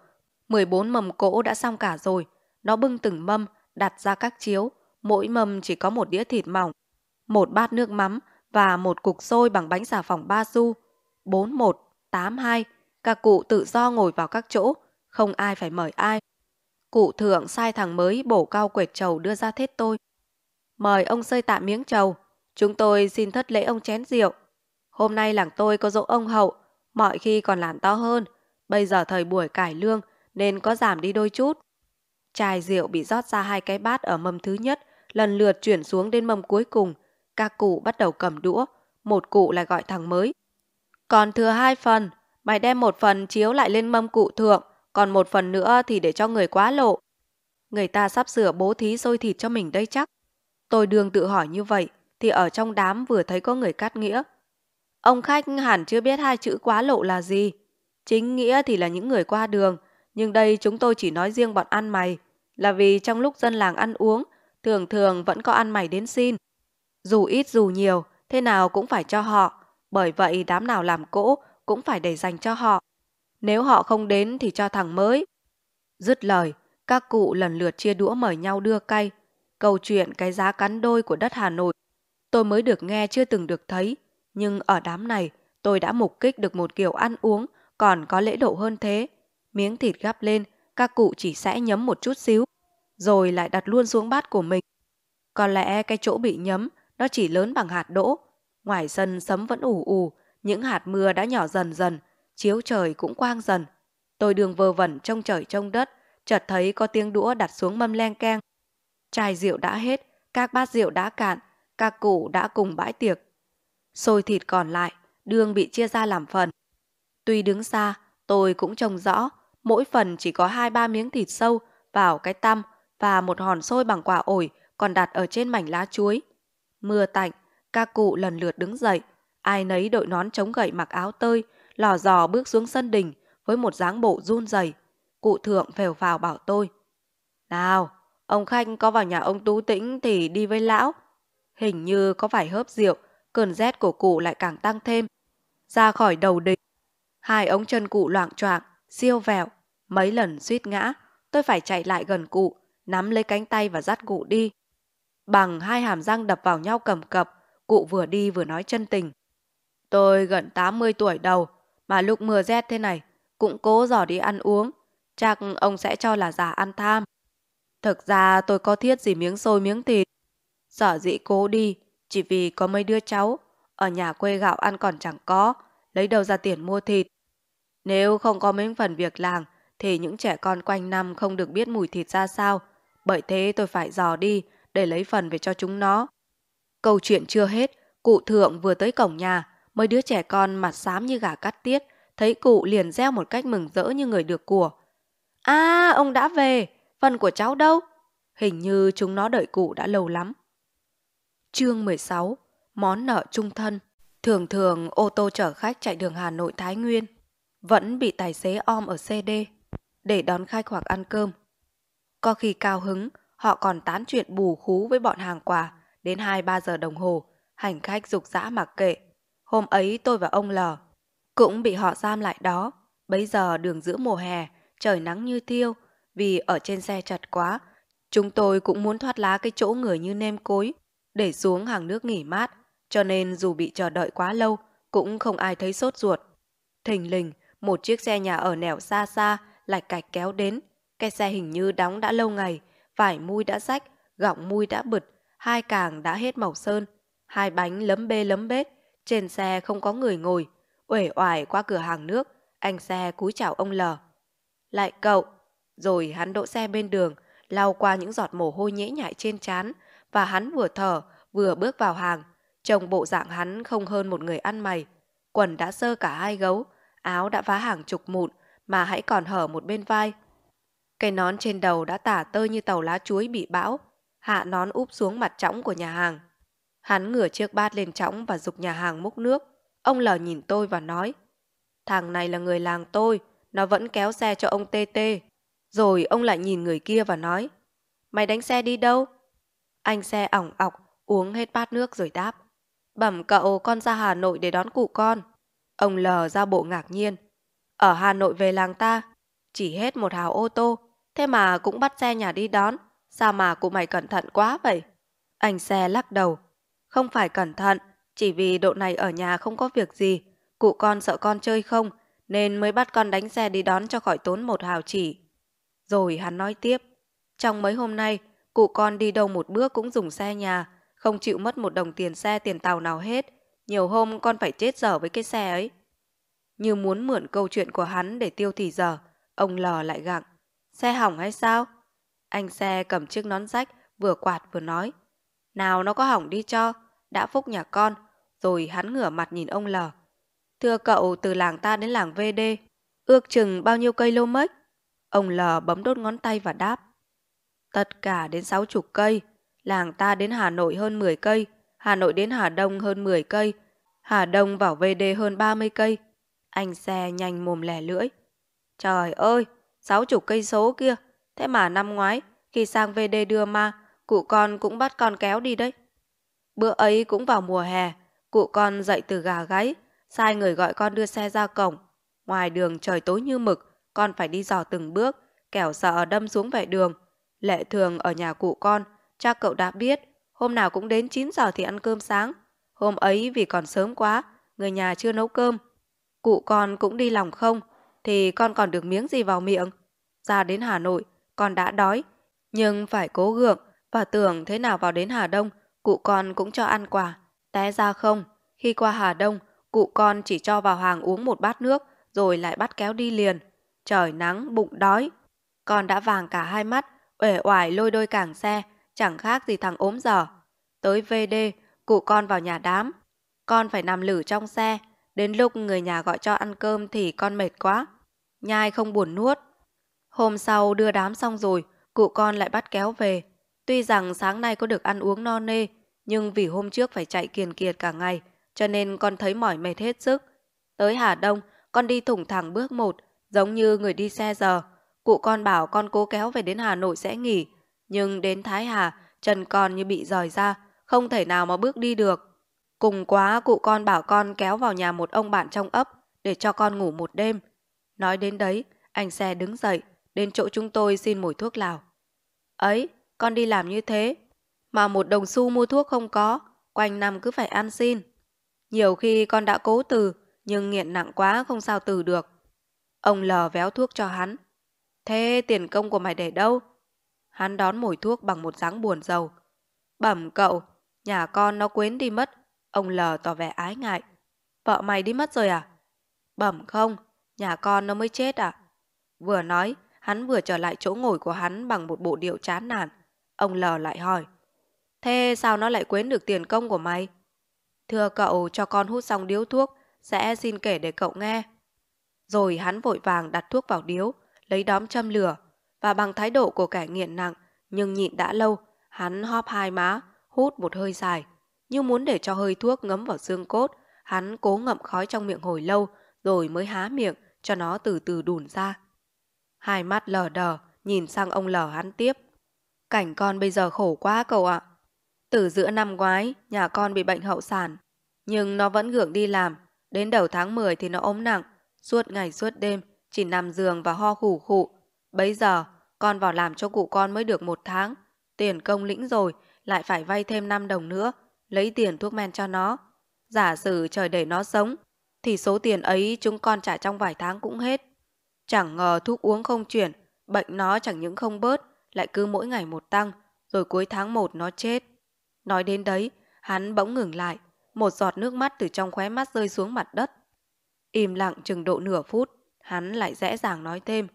14 mầm cỗ đã xong cả rồi. Nó bưng từng mâm, đặt ra các chiếu. Mỗi mâm chỉ có một đĩa thịt mỏng, một bát nước mắm và một cục xôi bằng bánh xà phòng ba xu. tám hai các cụ tự do ngồi vào các chỗ, không ai phải mời ai. Cụ thượng sai thằng mới bổ cao quệt trầu đưa ra thết tôi. Mời ông sơi tạm miếng trầu, chúng tôi xin thất lễ ông chén rượu. Hôm nay làng tôi có dỗ ông hậu, mọi khi còn làm to hơn. Bây giờ thời buổi cải lương nên có giảm đi đôi chút. Chai rượu bị rót ra hai cái bát ở mâm thứ nhất, lần lượt chuyển xuống đến mâm cuối cùng. Các cụ bắt đầu cầm đũa, một cụ lại gọi thằng mới. Còn thừa hai phần, mày đem một phần chiếu lại lên mâm cụ thượng, còn một phần nữa thì để cho người quá lộ. Người ta sắp sửa bố thí xôi thịt cho mình đây chắc. Tôi đường tự hỏi như vậy, thì ở trong đám vừa thấy có người cắt nghĩa. Ông khách hẳn chưa biết hai chữ quá lộ là gì. Chính nghĩa thì là những người qua đường, nhưng đây chúng tôi chỉ nói riêng bọn ăn mày, là vì trong lúc dân làng ăn uống, thường thường vẫn có ăn mày đến xin. Dù ít dù nhiều, thế nào cũng phải cho họ, bởi vậy đám nào làm cỗ cũng phải để dành cho họ. Nếu họ không đến thì cho thằng mới. Dứt lời, các cụ lần lượt chia đũa mời nhau đưa cay. Câu chuyện cái giá cắn đôi của đất Hà Nội tôi mới được nghe chưa từng được thấy. Nhưng ở đám này tôi đã mục kích được một kiểu ăn uống còn có lễ độ hơn thế. Miếng thịt gắp lên, các cụ chỉ sẽ nhấm một chút xíu, rồi lại đặt luôn xuống bát của mình. Có lẽ cái chỗ bị nhấm nó chỉ lớn bằng hạt đỗ. Ngoài sân sấm vẫn ù ù, những hạt mưa đã nhỏ dần dần chiếu trời cũng quang dần. Tôi đường vơ vẩn trong trời trong đất, chợt thấy có tiếng đũa đặt xuống mâm len keng. Chai rượu đã hết, các bát rượu đã cạn, các cụ đã cùng bãi tiệc. Xôi thịt còn lại, đường bị chia ra làm phần. Tuy đứng xa, tôi cũng trông rõ, mỗi phần chỉ có hai ba miếng thịt sâu vào cái tăm và một hòn xôi bằng quả ổi còn đặt ở trên mảnh lá chuối. Mưa tạnh, các cụ lần lượt đứng dậy, ai nấy đội nón chống gậy mặc áo tơi, lò dò bước xuống sân đình với một dáng bộ run rẩy. Cụ thượng phèo phào bảo tôi. Nào, ông Khanh có vào nhà ông Tú Tĩnh thì đi với lão. Hình như có phải hớp rượu, cơn rét của cụ lại càng tăng thêm. Ra khỏi đầu đình, hai ống chân cụ loạng choạng, siêu vẹo, mấy lần suýt ngã. Tôi phải chạy lại gần cụ, nắm lấy cánh tay và dắt cụ đi. Bằng hai hàm răng đập vào nhau cầm cập, cụ vừa đi vừa nói chân tình. Tôi gần 80 tuổi đầu, mà lúc mưa rét thế này, cũng cố dò đi ăn uống, chắc ông sẽ cho là giả ăn tham. Thực ra tôi có thiết gì miếng xôi miếng thịt. Sở dĩ cố đi, chỉ vì có mấy đứa cháu, ở nhà quê gạo ăn còn chẳng có, lấy đâu ra tiền mua thịt. Nếu không có mấy phần việc làng, thì những trẻ con quanh năm không được biết mùi thịt ra sao. Bởi thế tôi phải dò đi để lấy phần về cho chúng nó. Câu chuyện chưa hết, cụ thượng vừa tới cổng nhà, Mấy đứa trẻ con mặt xám như gà cắt tiết, thấy cụ liền reo một cách mừng rỡ như người được của. À, ông đã về, phần của cháu đâu? Hình như chúng nó đợi cụ đã lâu lắm. Chương 16 Món nợ trung thân Thường thường ô tô chở khách chạy đường Hà Nội Thái Nguyên vẫn bị tài xế om ở CD để đón khách hoặc ăn cơm. Có khi cao hứng, họ còn tán chuyện bù khú với bọn hàng quà đến 2-3 giờ đồng hồ, hành khách dục dã mặc kệ. Hôm ấy tôi và ông Lờ cũng bị họ giam lại đó. Bấy giờ đường giữa mùa hè, trời nắng như thiêu, vì ở trên xe chật quá. Chúng tôi cũng muốn thoát lá cái chỗ người như nêm cối, để xuống hàng nước nghỉ mát, cho nên dù bị chờ đợi quá lâu, cũng không ai thấy sốt ruột. Thình lình, một chiếc xe nhà ở nẻo xa xa, lạch cạch kéo đến. Cái xe hình như đóng đã lâu ngày, vải mui đã rách, gọng mui đã bật, hai càng đã hết màu sơn, hai bánh lấm bê lấm bết. Trên xe không có người ngồi, uể oải qua cửa hàng nước, anh xe cúi chào ông L. Lại cậu, rồi hắn đỗ xe bên đường, lau qua những giọt mồ hôi nhễ nhại trên trán và hắn vừa thở vừa bước vào hàng. Trông bộ dạng hắn không hơn một người ăn mày, quần đã sơ cả hai gấu, áo đã vá hàng chục mụn mà hãy còn hở một bên vai. Cái nón trên đầu đã tả tơi như tàu lá chuối bị bão, hạ nón úp xuống mặt trõng của nhà hàng. Hắn ngửa chiếc bát lên trõng và dục nhà hàng múc nước. Ông lờ nhìn tôi và nói, thằng này là người làng tôi, nó vẫn kéo xe cho ông tê tê. Rồi ông lại nhìn người kia và nói, mày đánh xe đi đâu? Anh xe ỏng ọc, uống hết bát nước rồi đáp. Bẩm cậu con ra Hà Nội để đón cụ con. Ông lờ ra bộ ngạc nhiên. Ở Hà Nội về làng ta, chỉ hết một hào ô tô, thế mà cũng bắt xe nhà đi đón. Sao mà cụ mày cẩn thận quá vậy? Anh xe lắc đầu, không phải cẩn thận, chỉ vì độ này ở nhà không có việc gì, cụ con sợ con chơi không, nên mới bắt con đánh xe đi đón cho khỏi tốn một hào chỉ. Rồi hắn nói tiếp, trong mấy hôm nay, cụ con đi đâu một bước cũng dùng xe nhà, không chịu mất một đồng tiền xe tiền tàu nào hết, nhiều hôm con phải chết dở với cái xe ấy. Như muốn mượn câu chuyện của hắn để tiêu thì giờ, ông lò lại gặng. Xe hỏng hay sao? Anh xe cầm chiếc nón rách vừa quạt vừa nói. Nào nó có hỏng đi cho, đã phúc nhà con, rồi hắn ngửa mặt nhìn ông lờ. Thưa cậu, từ làng ta đến làng VD, ước chừng bao nhiêu cây lô mếch? Ông lờ bấm đốt ngón tay và đáp. Tất cả đến sáu chục cây, làng ta đến Hà Nội hơn 10 cây, Hà Nội đến Hà Đông hơn 10 cây, Hà Đông vào VD hơn 30 cây. Anh xe nhanh mồm lẻ lưỡi. Trời ơi, sáu chục cây số kia, thế mà năm ngoái khi sang VD đưa ma, cụ con cũng bắt con kéo đi đấy. Bữa ấy cũng vào mùa hè, cụ con dậy từ gà gáy, sai người gọi con đưa xe ra cổng. Ngoài đường trời tối như mực, con phải đi dò từng bước, kẻo sợ đâm xuống vệ đường. Lệ thường ở nhà cụ con, cha cậu đã biết, hôm nào cũng đến 9 giờ thì ăn cơm sáng. Hôm ấy vì còn sớm quá, người nhà chưa nấu cơm. Cụ con cũng đi lòng không, thì con còn được miếng gì vào miệng. Ra đến Hà Nội, con đã đói, nhưng phải cố gượng và tưởng thế nào vào đến Hà Đông Cụ con cũng cho ăn quả. Té ra không, khi qua Hà Đông, cụ con chỉ cho vào hàng uống một bát nước rồi lại bắt kéo đi liền. Trời nắng, bụng đói. Con đã vàng cả hai mắt, uể oải lôi đôi cảng xe, chẳng khác gì thằng ốm dở. Tới VD, cụ con vào nhà đám. Con phải nằm lử trong xe, đến lúc người nhà gọi cho ăn cơm thì con mệt quá. Nhai không buồn nuốt. Hôm sau đưa đám xong rồi, cụ con lại bắt kéo về. Tuy rằng sáng nay có được ăn uống no nê, nhưng vì hôm trước phải chạy kiền kiệt cả ngày, cho nên con thấy mỏi mệt hết sức. Tới Hà Đông, con đi thủng thẳng bước một, giống như người đi xe giờ. Cụ con bảo con cố kéo về đến Hà Nội sẽ nghỉ, nhưng đến Thái Hà, chân con như bị rời ra, không thể nào mà bước đi được. Cùng quá cụ con bảo con kéo vào nhà một ông bạn trong ấp để cho con ngủ một đêm. Nói đến đấy, anh xe đứng dậy, đến chỗ chúng tôi xin mồi thuốc lào. Ấy, con đi làm như thế, mà một đồng xu mua thuốc không có, quanh năm cứ phải ăn xin. Nhiều khi con đã cố từ, nhưng nghiện nặng quá không sao từ được. Ông lờ véo thuốc cho hắn. Thế tiền công của mày để đâu? Hắn đón mùi thuốc bằng một dáng buồn rầu. Bẩm cậu, nhà con nó quến đi mất. Ông lờ tỏ vẻ ái ngại. Vợ mày đi mất rồi à? Bẩm không, nhà con nó mới chết à? Vừa nói, hắn vừa trở lại chỗ ngồi của hắn bằng một bộ điệu chán nản. Ông lờ lại hỏi. Thế sao nó lại quến được tiền công của mày? Thưa cậu cho con hút xong điếu thuốc, sẽ xin kể để cậu nghe. Rồi hắn vội vàng đặt thuốc vào điếu, lấy đóm châm lửa, và bằng thái độ của kẻ nghiện nặng nhưng nhịn đã lâu, hắn hóp hai má, hút một hơi dài. Như muốn để cho hơi thuốc ngấm vào xương cốt, hắn cố ngậm khói trong miệng hồi lâu rồi mới há miệng cho nó từ từ đùn ra. Hai mắt lờ đờ, nhìn sang ông lờ hắn tiếp. Cảnh con bây giờ khổ quá cậu ạ. Từ giữa năm ngoái, nhà con bị bệnh hậu sản, nhưng nó vẫn gượng đi làm. Đến đầu tháng 10 thì nó ốm nặng, suốt ngày suốt đêm, chỉ nằm giường và ho khủ khụ. Bây giờ, con vào làm cho cụ con mới được một tháng. Tiền công lĩnh rồi, lại phải vay thêm 5 đồng nữa, lấy tiền thuốc men cho nó. Giả sử trời để nó sống, thì số tiền ấy chúng con trả trong vài tháng cũng hết. Chẳng ngờ thuốc uống không chuyển, bệnh nó chẳng những không bớt, lại cứ mỗi ngày một tăng, rồi cuối tháng một nó chết. Nói đến đấy, hắn bỗng ngừng lại, một giọt nước mắt từ trong khóe mắt rơi xuống mặt đất. Im lặng chừng độ nửa phút, hắn lại dễ dàng nói thêm.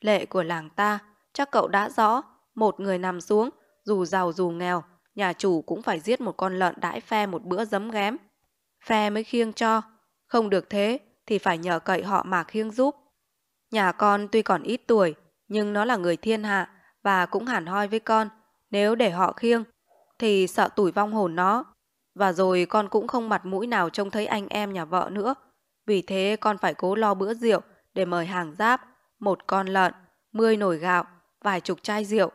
Lệ của làng ta, chắc cậu đã rõ, một người nằm xuống, dù giàu dù nghèo, nhà chủ cũng phải giết một con lợn đãi phe một bữa giấm ghém. Phe mới khiêng cho, không được thế thì phải nhờ cậy họ mà khiêng giúp. Nhà con tuy còn ít tuổi, nhưng nó là người thiên hạ và cũng hẳn hoi với con. Nếu để họ khiêng thì sợ tủi vong hồn nó. Và rồi con cũng không mặt mũi nào trông thấy anh em nhà vợ nữa. Vì thế con phải cố lo bữa rượu để mời hàng giáp, một con lợn, mười nồi gạo, vài chục chai rượu.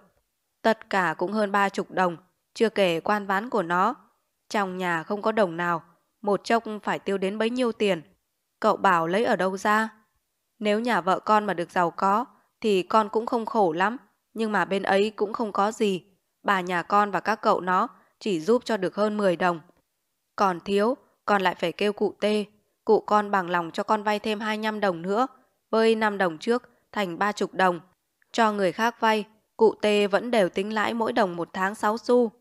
Tất cả cũng hơn ba chục đồng, chưa kể quan ván của nó. Trong nhà không có đồng nào, một chốc phải tiêu đến bấy nhiêu tiền. Cậu bảo lấy ở đâu ra? Nếu nhà vợ con mà được giàu có, thì con cũng không khổ lắm, nhưng mà bên ấy cũng không có gì bà nhà con và các cậu nó chỉ giúp cho được hơn 10 đồng. Còn thiếu, còn lại phải kêu cụ tê. Cụ con bằng lòng cho con vay thêm 25 đồng nữa, với 5 đồng trước thành 30 đồng. Cho người khác vay, cụ tê vẫn đều tính lãi mỗi đồng một tháng 6 xu.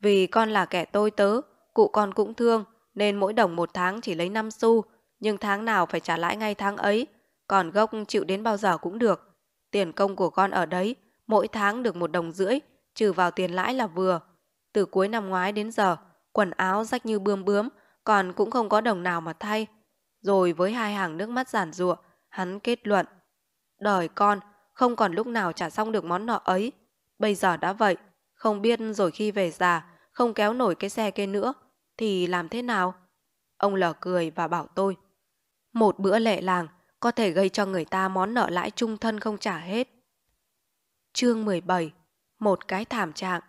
Vì con là kẻ tôi tớ, cụ con cũng thương, nên mỗi đồng một tháng chỉ lấy 5 xu, nhưng tháng nào phải trả lãi ngay tháng ấy, còn gốc chịu đến bao giờ cũng được. Tiền công của con ở đấy, mỗi tháng được một đồng rưỡi, trừ vào tiền lãi là vừa. Từ cuối năm ngoái đến giờ, quần áo rách như bươm bướm, còn cũng không có đồng nào mà thay. Rồi với hai hàng nước mắt giản rụa, hắn kết luận. Đời con, không còn lúc nào trả xong được món nợ ấy. Bây giờ đã vậy, không biết rồi khi về già, không kéo nổi cái xe kia nữa, thì làm thế nào? Ông lở cười và bảo tôi. Một bữa lệ làng có thể gây cho người ta món nợ lãi chung thân không trả hết. Chương 17 một cái thảm trạng.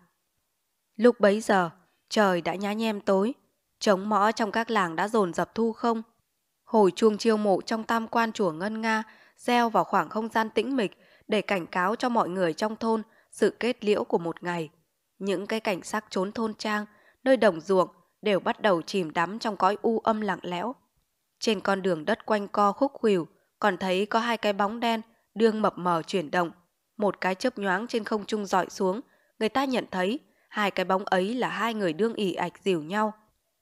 Lúc bấy giờ, trời đã nhá nhem tối, trống mõ trong các làng đã dồn dập thu không. Hồi chuông chiêu mộ trong tam quan chùa Ngân Nga gieo vào khoảng không gian tĩnh mịch để cảnh cáo cho mọi người trong thôn sự kết liễu của một ngày. Những cái cảnh sắc trốn thôn trang, nơi đồng ruộng đều bắt đầu chìm đắm trong cõi u âm lặng lẽo. Trên con đường đất quanh co khúc khuỷu, còn thấy có hai cái bóng đen đương mập mờ chuyển động, một cái chớp nhoáng trên không trung dọi xuống, người ta nhận thấy hai cái bóng ấy là hai người đương ỉ ạch dìu nhau.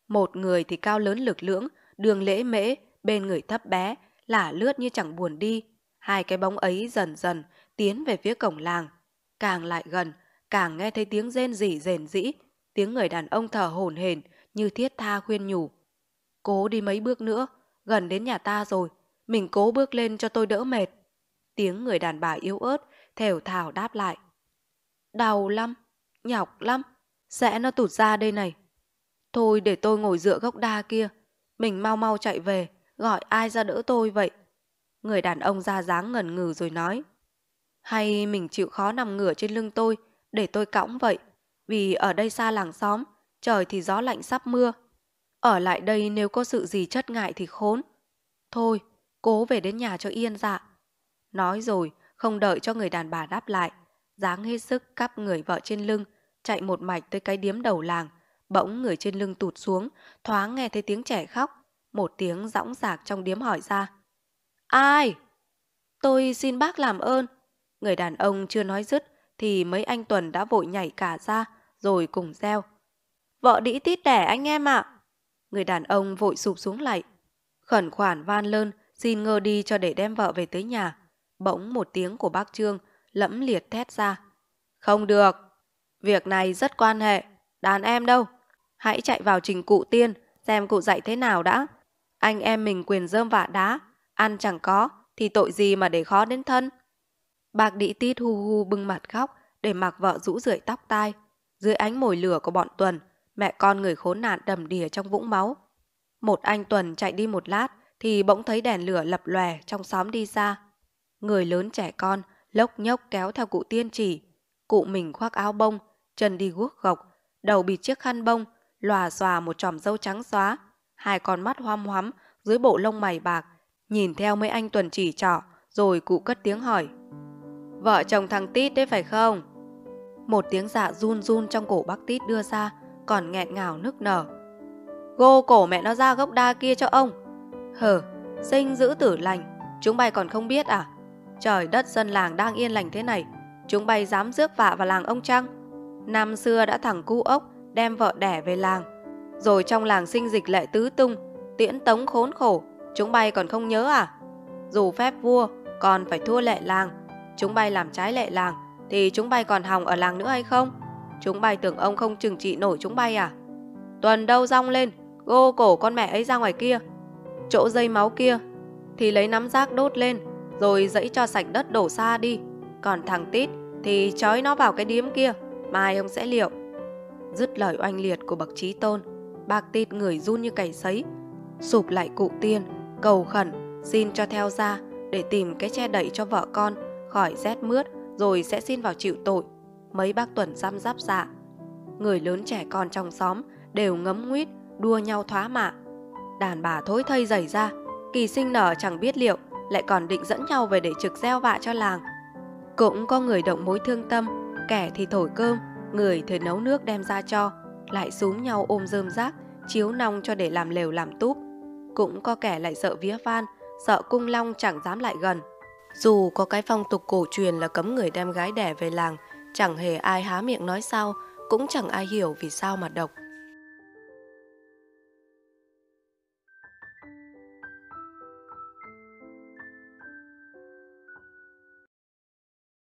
Một người thì cao lớn lực lưỡng, đường lễ mễ, bên người thấp bé, lả lướt như chẳng buồn đi. Hai cái bóng ấy dần dần tiến về phía cổng làng. Càng lại gần, càng nghe thấy tiếng rên rỉ rền rĩ, tiếng người đàn ông thở hổn hển như thiết tha khuyên nhủ. Cố đi mấy bước nữa, gần đến nhà ta rồi, mình cố bước lên cho tôi đỡ mệt. Tiếng người đàn bà yếu ớt thều thào đáp lại. Đau lắm, nhọc lắm, sẽ nó tụt ra đây này. Thôi để tôi ngồi dựa gốc đa kia, mình mau mau chạy về, gọi ai ra đỡ tôi vậy. Người đàn ông ra dáng ngẩn ngừ rồi nói. Hay mình chịu khó nằm ngửa trên lưng tôi, để tôi cõng vậy, vì ở đây xa làng xóm, trời thì gió lạnh sắp mưa. Ở lại đây nếu có sự gì chất ngại thì khốn. Thôi, cố về đến nhà cho yên dạ. Nói rồi, không đợi cho người đàn bà đáp lại, dáng hết sức cắp người vợ trên lưng, chạy một mạch tới cái điếm đầu làng, bỗng người trên lưng tụt xuống, thoáng nghe thấy tiếng trẻ khóc, một tiếng rõng rạc trong điếm hỏi ra. Ai? Tôi xin bác làm ơn. Người đàn ông chưa nói dứt thì mấy anh Tuần đã vội nhảy cả ra rồi cùng reo. Vợ đĩ tít đẻ anh em ạ. À. Người đàn ông vội sụp xuống lại, khẩn khoản van lơn xin ngơ đi cho để đem vợ về tới nhà. Bỗng một tiếng của bác Trương lẫm liệt thét ra. Không được, việc này rất quan hệ, đàn em đâu. Hãy chạy vào trình cụ tiên, xem cụ dạy thế nào đã. Anh em mình quyền dơm vạ đá, ăn chẳng có, thì tội gì mà để khó đến thân. Bạc đĩ tít hu hu bưng mặt khóc để mặc vợ rũ rượi tóc tai. Dưới ánh mồi lửa của bọn Tuần, mẹ con người khốn nạn đầm đìa trong vũng máu. Một anh Tuần chạy đi một lát thì bỗng thấy đèn lửa lập lòe trong xóm đi xa. Người lớn trẻ con, lốc nhốc kéo theo cụ tiên chỉ. Cụ mình khoác áo bông, chân đi guốc gọc, đầu bịt chiếc khăn bông, lòa xòa một tròm dâu trắng xóa. Hai con mắt hoam hoắm dưới bộ lông mày bạc, nhìn theo mấy anh tuần chỉ trỏ, rồi cụ cất tiếng hỏi. Vợ chồng thằng Tít đấy phải không? Một tiếng dạ run run trong cổ bác Tít đưa ra, còn nghẹn ngào nức nở. Gô cổ mẹ nó ra gốc đa kia cho ông. Hờ, sinh giữ tử lành, chúng bay còn không biết à? Trời đất dân làng đang yên lành thế này, chúng bay dám rước vạ vào làng ông Trăng. Năm xưa đã thẳng cu ốc, đem vợ đẻ về làng. Rồi trong làng sinh dịch lệ tứ tung, tiễn tống khốn khổ, chúng bay còn không nhớ à? Dù phép vua, còn phải thua lệ làng. Chúng bay làm trái lệ làng, thì chúng bay còn hòng ở làng nữa hay không? Chúng bay tưởng ông không trừng trị nổi chúng bay à? Tuần đâu rong lên, gô cổ con mẹ ấy ra ngoài kia. Chỗ dây máu kia, thì lấy nắm rác đốt lên, rồi dẫy cho sạch đất đổ xa đi. Còn thằng Tít thì trói nó vào cái điếm kia, mai ông sẽ liệu. Dứt lời oanh liệt của bậc trí tôn, bạc Tít người run như cày sấy, sụp lại cụ tiên, cầu khẩn, xin cho theo ra để tìm cái che đậy cho vợ con, khỏi rét mướt rồi sẽ xin vào chịu tội. Mấy bác tuần giam giáp dạ. Người lớn trẻ con trong xóm đều ngấm nguyết, đua nhau thoá mạ. Đàn bà thối thây dày ra, kỳ sinh nở chẳng biết liệu lại còn định dẫn nhau về để trực gieo vạ cho làng. Cũng có người động mối thương tâm, kẻ thì thổi cơm, người thì nấu nước đem ra cho, lại xúm nhau ôm rơm rác, chiếu nong cho để làm lều làm túp. Cũng có kẻ lại sợ vía van, sợ cung long chẳng dám lại gần. Dù có cái phong tục cổ truyền là cấm người đem gái đẻ về làng, chẳng hề ai há miệng nói sao, cũng chẳng ai hiểu vì sao mà độc.